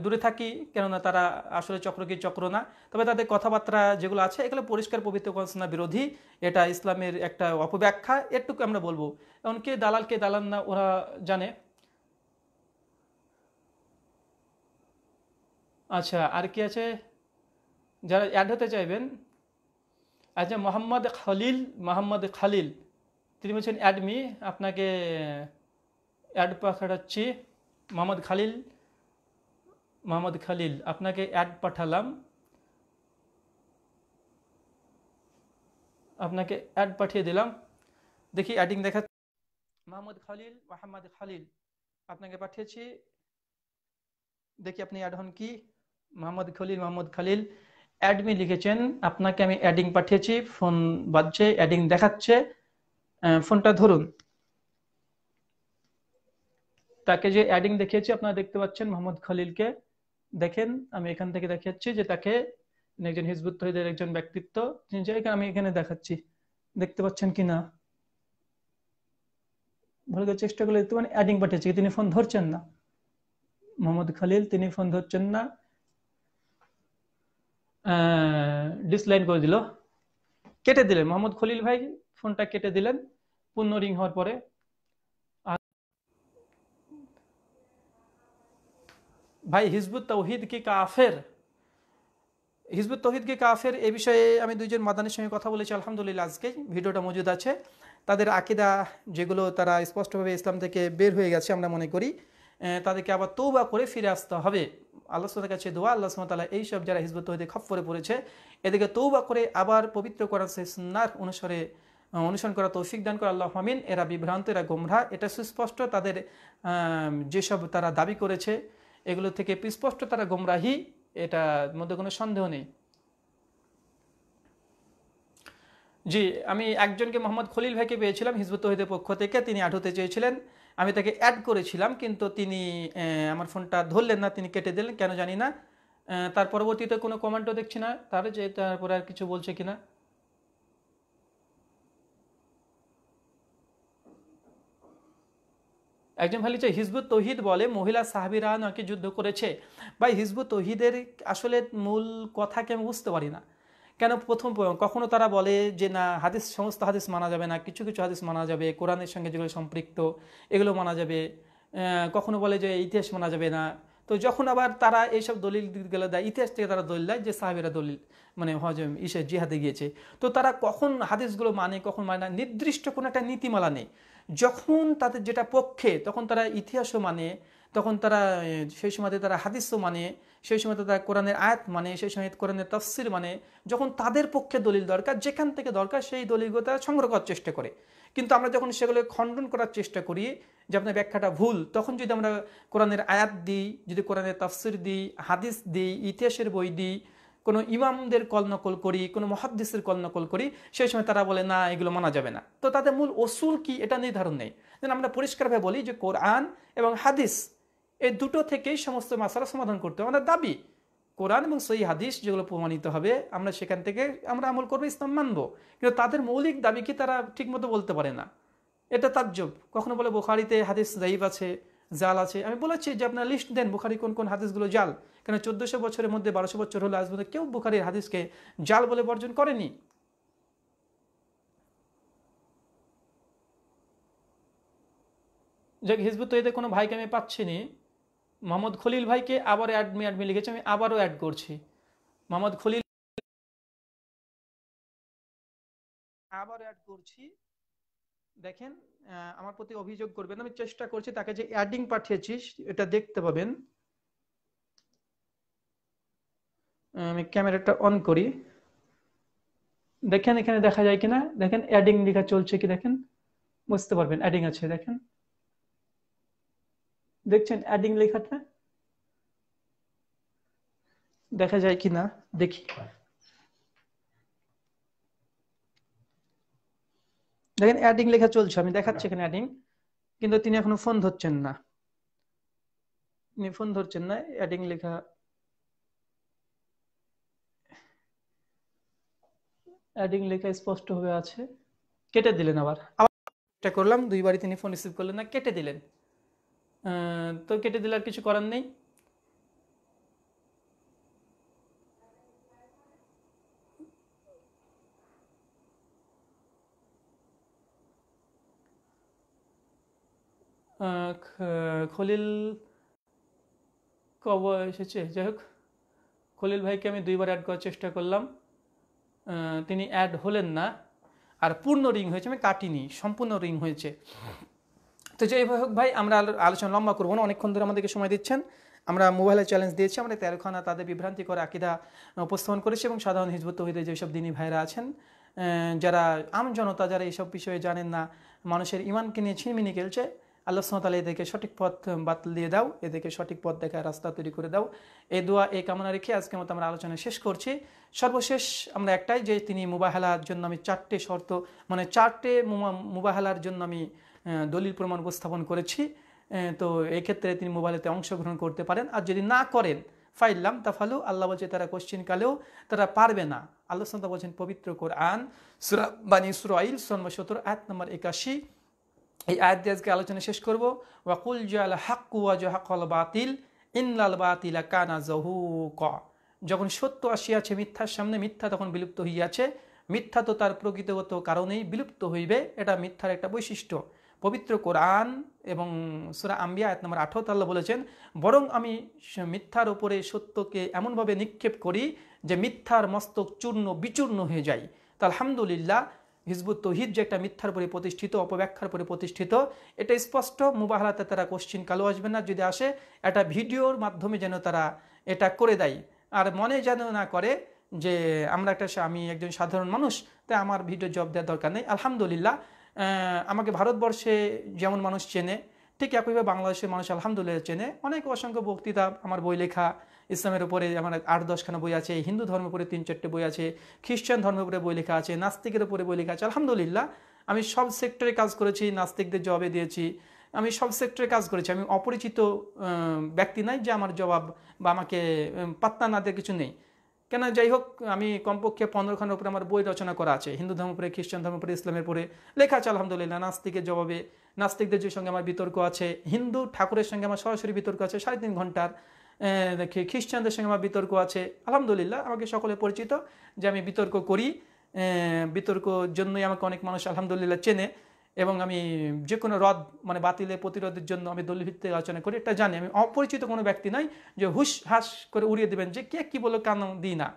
দূরে থাকি কেননা তারা আসলে চক্র কি চক্র না তবে তাদের কথাবার্তা যেগুলো আছে এগুলো পরিষ্কার পবিত্র কনসনা বিরোধী এটা ইসলামের একটা অপব্যাখ্যা এটুকু আমরা বলবো এমনকি দালালকে দালাল না ওরা জানে আচ্ছা আর কি আছে যারা অ্যাড হতে চাইবেন আচ্ছা মোহাম্মদ খালিল মোহাম্মদ খালিল তিনি বলছেন অ্যাডমি আপনাকে অ্যাড পাঠাচ্ছি মোহাম্মদ খালিল মোহাম্মদ খালিল আপনাকে অ্যাড পাঠালাম আপনাকে অ্যাড পাঠিয়ে দিলাম দেখি অ্যাডিং দেখা মোহাম্মদ খালিল মোহাম্মদ খালিল আপনাকে পাঠিয়েছি দেখি আপনি অ্যাড হন কি মোহাম্মদ খলিল মোহাম্মদ খালিল অ্যাডমি লিখেছেন আপনাকে আমি অ্যাডিং পাঠিয়েছি ফোন বাজছে অ্যাডিং দেখাচ্ছে ফোনটা ধরুন তাকে যে অ্যাডিং দেখিয়েছি আপনারা দেখতে পাচ্ছেন মোহাম্মদ খলিলকে দেখেন আমি এখান থেকে দেখাচ্ছি যে তাকে একজন হিজবুত তহিদের একজন ব্যক্তিত্ব আমি এখানে দেখাচ্ছি দেখতে পাচ্ছেন কি না ভুলে চেষ্টা করলে মানে অ্যাডিং পাঠিয়েছে তিনি ফোন ধরছেন না মোহাম্মদ খালিল তিনি ফোন ধরছেন না ডিসলাইন করে দিল কেটে দিলেন মোহাম্মদ খলিল ভাই ফোনটা কেটে দিলেন পুনরিং হওয়ার পরে ভাই হিজবুত তৌহিদ কি কাফের হিজবুত তৌহিদ কি কাফের এ বিষয়ে আমি দুইজন মাদানের সঙ্গে কথা বলেছি আলহামদুলিল্লাহ আজকে ভিডিওটা মজুদ আছে তাদের আকিদা যেগুলো তারা স্পষ্টভাবে ইসলাম থেকে বের হয়ে গেছে আমরা মনে করি তাদেরকে আবার তৌবা করে ফিরে আসতে হবে আল্লাহ সুতার কাছে দোয়া আল্লাহ এই এইসব যারা হিজবুত তৌহিদে করে পড়েছে এদেরকে তৌবা করে আবার পবিত্র করার সুন্নার অনুসারে অনুসরণ করা তৌফিক দান করা আল্লাহ হামিন এরা বিভ্রান্ত এরা গোমরা এটা সুস্পষ্ট তাদের যেসব তারা দাবি করেছে এগুলো থেকে স্পষ্ট তারা গোমরাহি এটার মধ্যে কোনো সন্দেহ নেই জি আমি একজনকে মোহাম্মদ খলিল ভাইকে পেয়েছিলাম হিজবুত তহিদের পক্ষ থেকে তিনি অ্যাড হতে চেয়েছিলেন আমি তাকে অ্যাড করেছিলাম কিন্তু তিনি আমার ফোনটা ধরলেন না তিনি কেটে দিলেন কেন জানি না তার পরবর্তীতে কোনো কমেন্টও দেখছি না তার যে তারপরে আর কিছু বলছে কিনা একজন ভাই লিখছে হিজবু তহিদ বলে মহিলা সাহাবিরা নাকি যুদ্ধ করেছে বা হিজবুত তহিদের আসলে মূল কথাকে আমি বুঝতে পারি না কেন প্রথম কখনো তারা বলে যে না হাদিস সমস্ত হাদিস মানা যাবে না কিছু কিছু হাদিস মানা যাবে কোরআনের সঙ্গে যেগুলো সম্পৃক্ত এগুলো মানা যাবে কখনো বলে যে ইতিহাস মানা যাবে না তো যখন আবার তারা এইসব দলিল গেলে দেয় ইতিহাস থেকে তারা দলিল দেয় যে সাহেবেরা দলিল মানে হজম ইসে জিহাদে গিয়েছে তো তারা কখন হাদিসগুলো মানে কখন মানে না নির্দিষ্ট কোনো একটা নীতিমালা নেই যখন তাদের যেটা পক্ষে তখন তারা ইতিহাসও মানে তখন তারা সেই সময়তে তারা হাদিসও মানে সেই সময়তে তারা কোরআনের আয়াত মানে সেই সময় কোরআনের তফসির মানে যখন তাদের পক্ষে দলিল দরকার যেখান থেকে দরকার সেই দলিলগুলো তারা সংগ্রহ করার চেষ্টা করে কিন্তু আমরা যখন সেগুলো খণ্ডন করার চেষ্টা করি যে আপনার ব্যাখ্যাটা ভুল তখন যদি আমরা কোরআনের আয়াত দিই যদি কোরআনের তফসির দিই হাদিস দিই ইতিহাসের বই দিই কোনো ইমামদের কলনকল করি কোনো মহাদ্দেশের কলনকল করি সেই সময় তারা বলে না এগুলো মানা যাবে না তো তাদের মূল অসুল কি এটা নির্ধারণ নেই যেন আমরা পরিষ্কারভাবে বলি যে কোরআন এবং হাদিস এই দুটো থেকেই সমস্ত মাসারা সমাধান করতে হবে আমাদের দাবি কোরআন এবং সেই হাদিস যেগুলো প্রমাণিত হবে আমরা সেখান থেকে আমরা আমল করবো ইসলাম মানবো কিন্তু তাদের মৌলিক দাবি কি তারা ঠিকমতো বলতে পারে না এটা তাজ্জব কখনো বলে বোখারিতে হাদিস জাইব আছে জাল আছে আমি বলেছি যে আপনার লিস্ট দেন বুখারি কোন কোন হাদিসগুলো জাল কেন চোদ্দোশো বছরের মধ্যে বারোশো বছর হলো আজ মধ্যে কেউ বুখারির হাদিসকে জাল বলে বর্জন করেনি যাক হিজবুত তৈরিতে কোনো ভাইকে আমি পাচ্ছি নি মোহাম্মদ খলিল ভাইকে আবার অ্যাডমি অ্যাডমি লিখেছি আমি আবারও অ্যাড করছি মোহাম্মদ খলিল আবার অ্যাড করছি দেখেন আমার প্রতি অভিযোগ করবেন আমি চেষ্টা করছি তাকে যে অ্যাডিং পাঠিয়েছিস এটা দেখতে পাবেন আমি ক্যামেরাটা অন করি দেখেন এখানে দেখা যায় কিনা দেখেন অ্যাডিং লেখা চলছে কি দেখেন বুঝতে পারবেন অ্যাডিং আছে দেখেন দেখছেন অ্যাডিং লেখাটা দেখা যায় কিনা দেখি দেখেন অ্যাডিং লেখা চলছে আমি দেখাচ্ছি এখানে অ্যাডিং কিন্তু তিনি এখনো ফোন ধরছেন না তিনি ফোন ধরছেন না অ্যাডিং লেখা অ্যাডিং লেখা স্পষ্টভাবে আছে কেটে দিলেন আবার আবার করলাম দুইবারই তিনি ফোন রিসিভ করলেন না কেটে দিলেন তো কেটে দিলে আর কিছু করার নেই খলিল কব এসেছে যাই হোক খলিল ভাইকে আমি দুইবার অ্যাড করার চেষ্টা করলাম তিনি অ্যাড হলেন না আর পূর্ণ রিং হয়েছে আমি কাটিনি সম্পূর্ণ রিং হয়েছে তো যাই হোক ভাই আমরা আলোচনা লম্বা করবো না অনেকক্ষণ ধরে আমাদেরকে সময় দিচ্ছেন আমরা মোবাইলে চ্যালেঞ্জ দিয়েছি আমরা তেরোখানা তাদের বিভ্রান্তিকর আকিদা উপস্থাপন করেছি এবং সাধারণ হিজবুত হইতে যেসব দিনী ভাইরা আছেন যারা আম জনতা যারা এইসব বিষয়ে জানেন না মানুষের ইমানকে নিয়ে ছিনমিনি খেলছে আল্লাহ সাঁতালা এদেরকে সঠিক পথ বাতিল দিয়ে দাও এদেরকে সঠিক পথ দেখায় রাস্তা তৈরি করে দাও এই দোয়া এই কামনা রেখে আজকে মতো আমরা আলোচনা শেষ করছি সর্বশেষ আমরা একটাই যে তিনি মুবাহেলার জন্য আমি চারটে শর্ত মানে চারটে মুবাহেলার জন্য আমি দলিল প্রমাণ উপস্থাপন করেছি তো এক্ষেত্রে তিনি মোবাইলেতে অংশগ্রহণ করতে পারেন আর যদি না করেন তা ফালু আল্লাহ বলছে তারা কোশ্চিনকালেও তারা পারবে না আল্লাহ সন্তা বলছেন পবিত্র কোরআন সুরা বানি সুরাইল সন্ম সতেরো এক নম্বর একাশি এই আয়াত দিয়ে আজকে আলোচনা শেষ করব ওয়াকুল জাল হাক্কু ওয়াজহাকল বাতিল ইনলাল বাতিলা কানা জহু ক যখন সত্য আসিয়াছে মিথ্যার সামনে মিথ্যা তখন বিলুপ্ত হইয়াছে মিথ্যা তো তার প্রকৃতিগত কারণেই বিলুপ্ত হইবে এটা মিথ্যার একটা বৈশিষ্ট্য পবিত্র কোরআন এবং সুরা আম্বিয়া এক নম্বর আঠারো তাল্লা বলেছেন বরং আমি মিথ্যার ওপরে সত্যকে এমনভাবে নিক্ষেপ করি যে মিথ্যার মস্তক চূর্ণ বিচূর্ণ হয়ে যায় তা আলহামদুলিল্লাহ হিজবুত তহিদ যে একটা মিথ্যার পরে প্রতিষ্ঠিত অপব্যাখ্যার পরে প্রতিষ্ঠিত এটা স্পষ্ট মুবাহালাতে তারা কোশ্চিন কালো আসবে না যদি আসে এটা ভিডিওর মাধ্যমে যেন তারা এটা করে দেয় আর মনে যেন না করে যে আমরা একটা আমি একজন সাধারণ মানুষ তাই আমার ভিডিও জব দেওয়ার দরকার নেই আলহামদুলিল্লাহ আমাকে ভারতবর্ষে যেমন মানুষ চেনে ঠিক একইভাবে বাংলাদেশের মানুষ আলহামদুলিল্লাহ চেনে অনেক অসংখ্য বক্তৃতা আমার বই লেখা ইসলামের উপরে আমার আট দশখানা বই আছে হিন্দু ধর্মের উপরে তিন চারটে বই আছে খ্রিস্টান ধর্মের উপরে বই লেখা আছে নাস্তিকের উপরে বই লেখা আছে আলহামদুলিল্লাহ আমি সব সেক্টরে কাজ করেছি নাস্তিকদের জবাবে দিয়েছি আমি সব সেক্টরে কাজ করেছি আমি অপরিচিত ব্যক্তি নাই যে আমার জবাব বা আমাকে পাত্তা না দেওয়ার কিছু নেই কেন যাই হোক আমি কমপক্ষে পনেরোখানের উপরে আমার বই রচনা করা আছে হিন্দু ধর্ম উপরে খ্রিস্টান ধর্ম উপরে ইসলামের উপরে লেখা আছে আলহামদুলিল্লাহ নাস্তিকের জবাবে নাস্তিকদের যে সঙ্গে আমার বিতর্ক আছে হিন্দু ঠাকুরের সঙ্গে আমার সরাসরি বিতর্ক আছে সাড়ে তিন ঘন্টার খ্রিস্টানদের সঙ্গে আমার বিতর্ক আছে আলহামদুলিল্লাহ আমাকে সকলে পরিচিত যে আমি বিতর্ক করি বিতর্ক জন্যই আমাকে অনেক মানুষ আলহামদুলিল্লাহ চেনে এবং আমি যে কোনো রদ মানে বাতিলে প্রতিরোধের জন্য আমি দলভিত্তিক আলোচনা করি এটা জানি আমি অপরিচিত কোনো ব্যক্তি নাই যে হুস হাস করে উড়িয়ে দেবেন যে কে কী বলো কান দিই না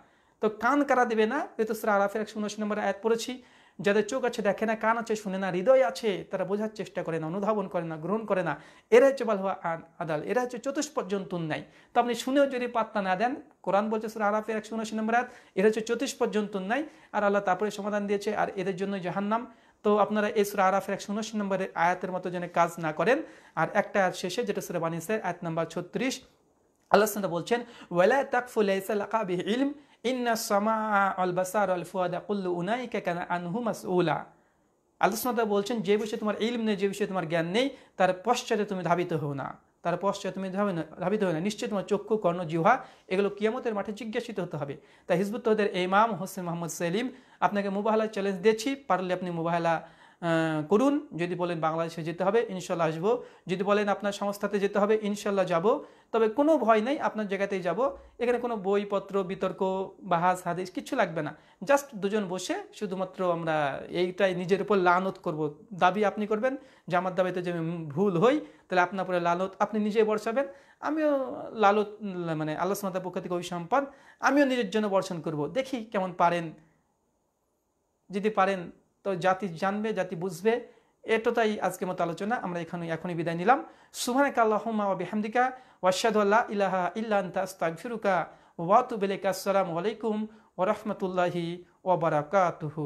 তো কান কারা দেবে না সারা আরাফের একশো উনআশি নম্বর অ্যাড পড়েছি যাদের চোখ আছে দেখে না কান আছে শুনে না হৃদয় আছে তারা বোঝার চেষ্টা করে না অনুধাবন করে না গ্রহণ করে না এরা হচ্ছে বাল হওয়া আদাল এরা হচ্ছে চতুষ্পর্যন্ত নাই তো আপনি শুনেও যদি পাত্তা না দেন কোরআন বলছে সুরা আরাফের একশো উনআশি নম্বর আয়াত এরা হচ্ছে পর্যন্ত নাই আর আল্লাহ তারপরে সমাধান দিয়েছে আর এদের জন্য জাহান্নাম তো আপনারা এই সুরা আরাফের একশো উনআশি নম্বরের আয়াতের মতো যেন কাজ না করেন আর একটা আয়াত শেষে যেটা সুরা বানিসের আয়াত নম্বর ছত্রিশ আল্লাহ বলছেন ওয়েলা তাকফুল ইলম ইন্না সামা আল বাসার আল ফুয়াদা কুল্লু উনাই কানা আনহুমাস উলা আল্লাহ বলছেন যে বিষয়ে তোমার ইলম নেই যে বিষয়ে তোমার জ্ঞান নেই তার পশ্চাতে তুমি ধাবিত হও না তার পশ্চাতে তুমি ধাবিত হও না নিশ্চয়ই তোমার চক্ষু কর্ণ জিহা এগুলো কিয়ামতের মাঠে জিজ্ঞাসিত হতে হবে তাই হিজবুত তহদের ইমাম হোসেন মোহাম্মদ সেলিম আপনাকে মুবাহলা চ্যালেঞ্জ দিয়েছি পারলে আপনি মুবাহলা করুন যদি বলেন বাংলাদেশে যেতে হবে ইনশাল্লাহ আসবো যদি বলেন আপনার সংস্থাতে যেতে হবে ইনশাল্লাহ যাব তবে কোনো ভয় নেই আপনার জায়গাতেই যাব এখানে কোনো বইপত্র বিতর্ক বাহাজ হাদিস কিছু লাগবে না জাস্ট দুজন বসে শুধুমাত্র আমরা এইটাই নিজের উপর লানত করব দাবি আপনি করবেন যে আমার দাবিতে যে ভুল হই তাহলে আপনার উপরে লালত আপনি নিজেই বর্ষাবেন আমিও লালত মানে আল্লাহ সামাতার পক্ষ থেকে ওই সম্পদ আমিও নিজের জন্য বর্ষণ করব দেখি কেমন পারেন যদি পারেন তো জাতি জানবে জাতি বুঝবে এতটাই আজকে মতো আলোচনা আমরা এখানে এখনই বিদায় নিলাম সুভানে কাল্লাহমা বিহামদিকা ওয়াশাদুল্লাহ ইলাহা ইস্তাক ফিরুকা ওয়াতুবিলিকা আসসালামু আলাইকুম ওরহমতুল্লাহি ওবরাকাতুহু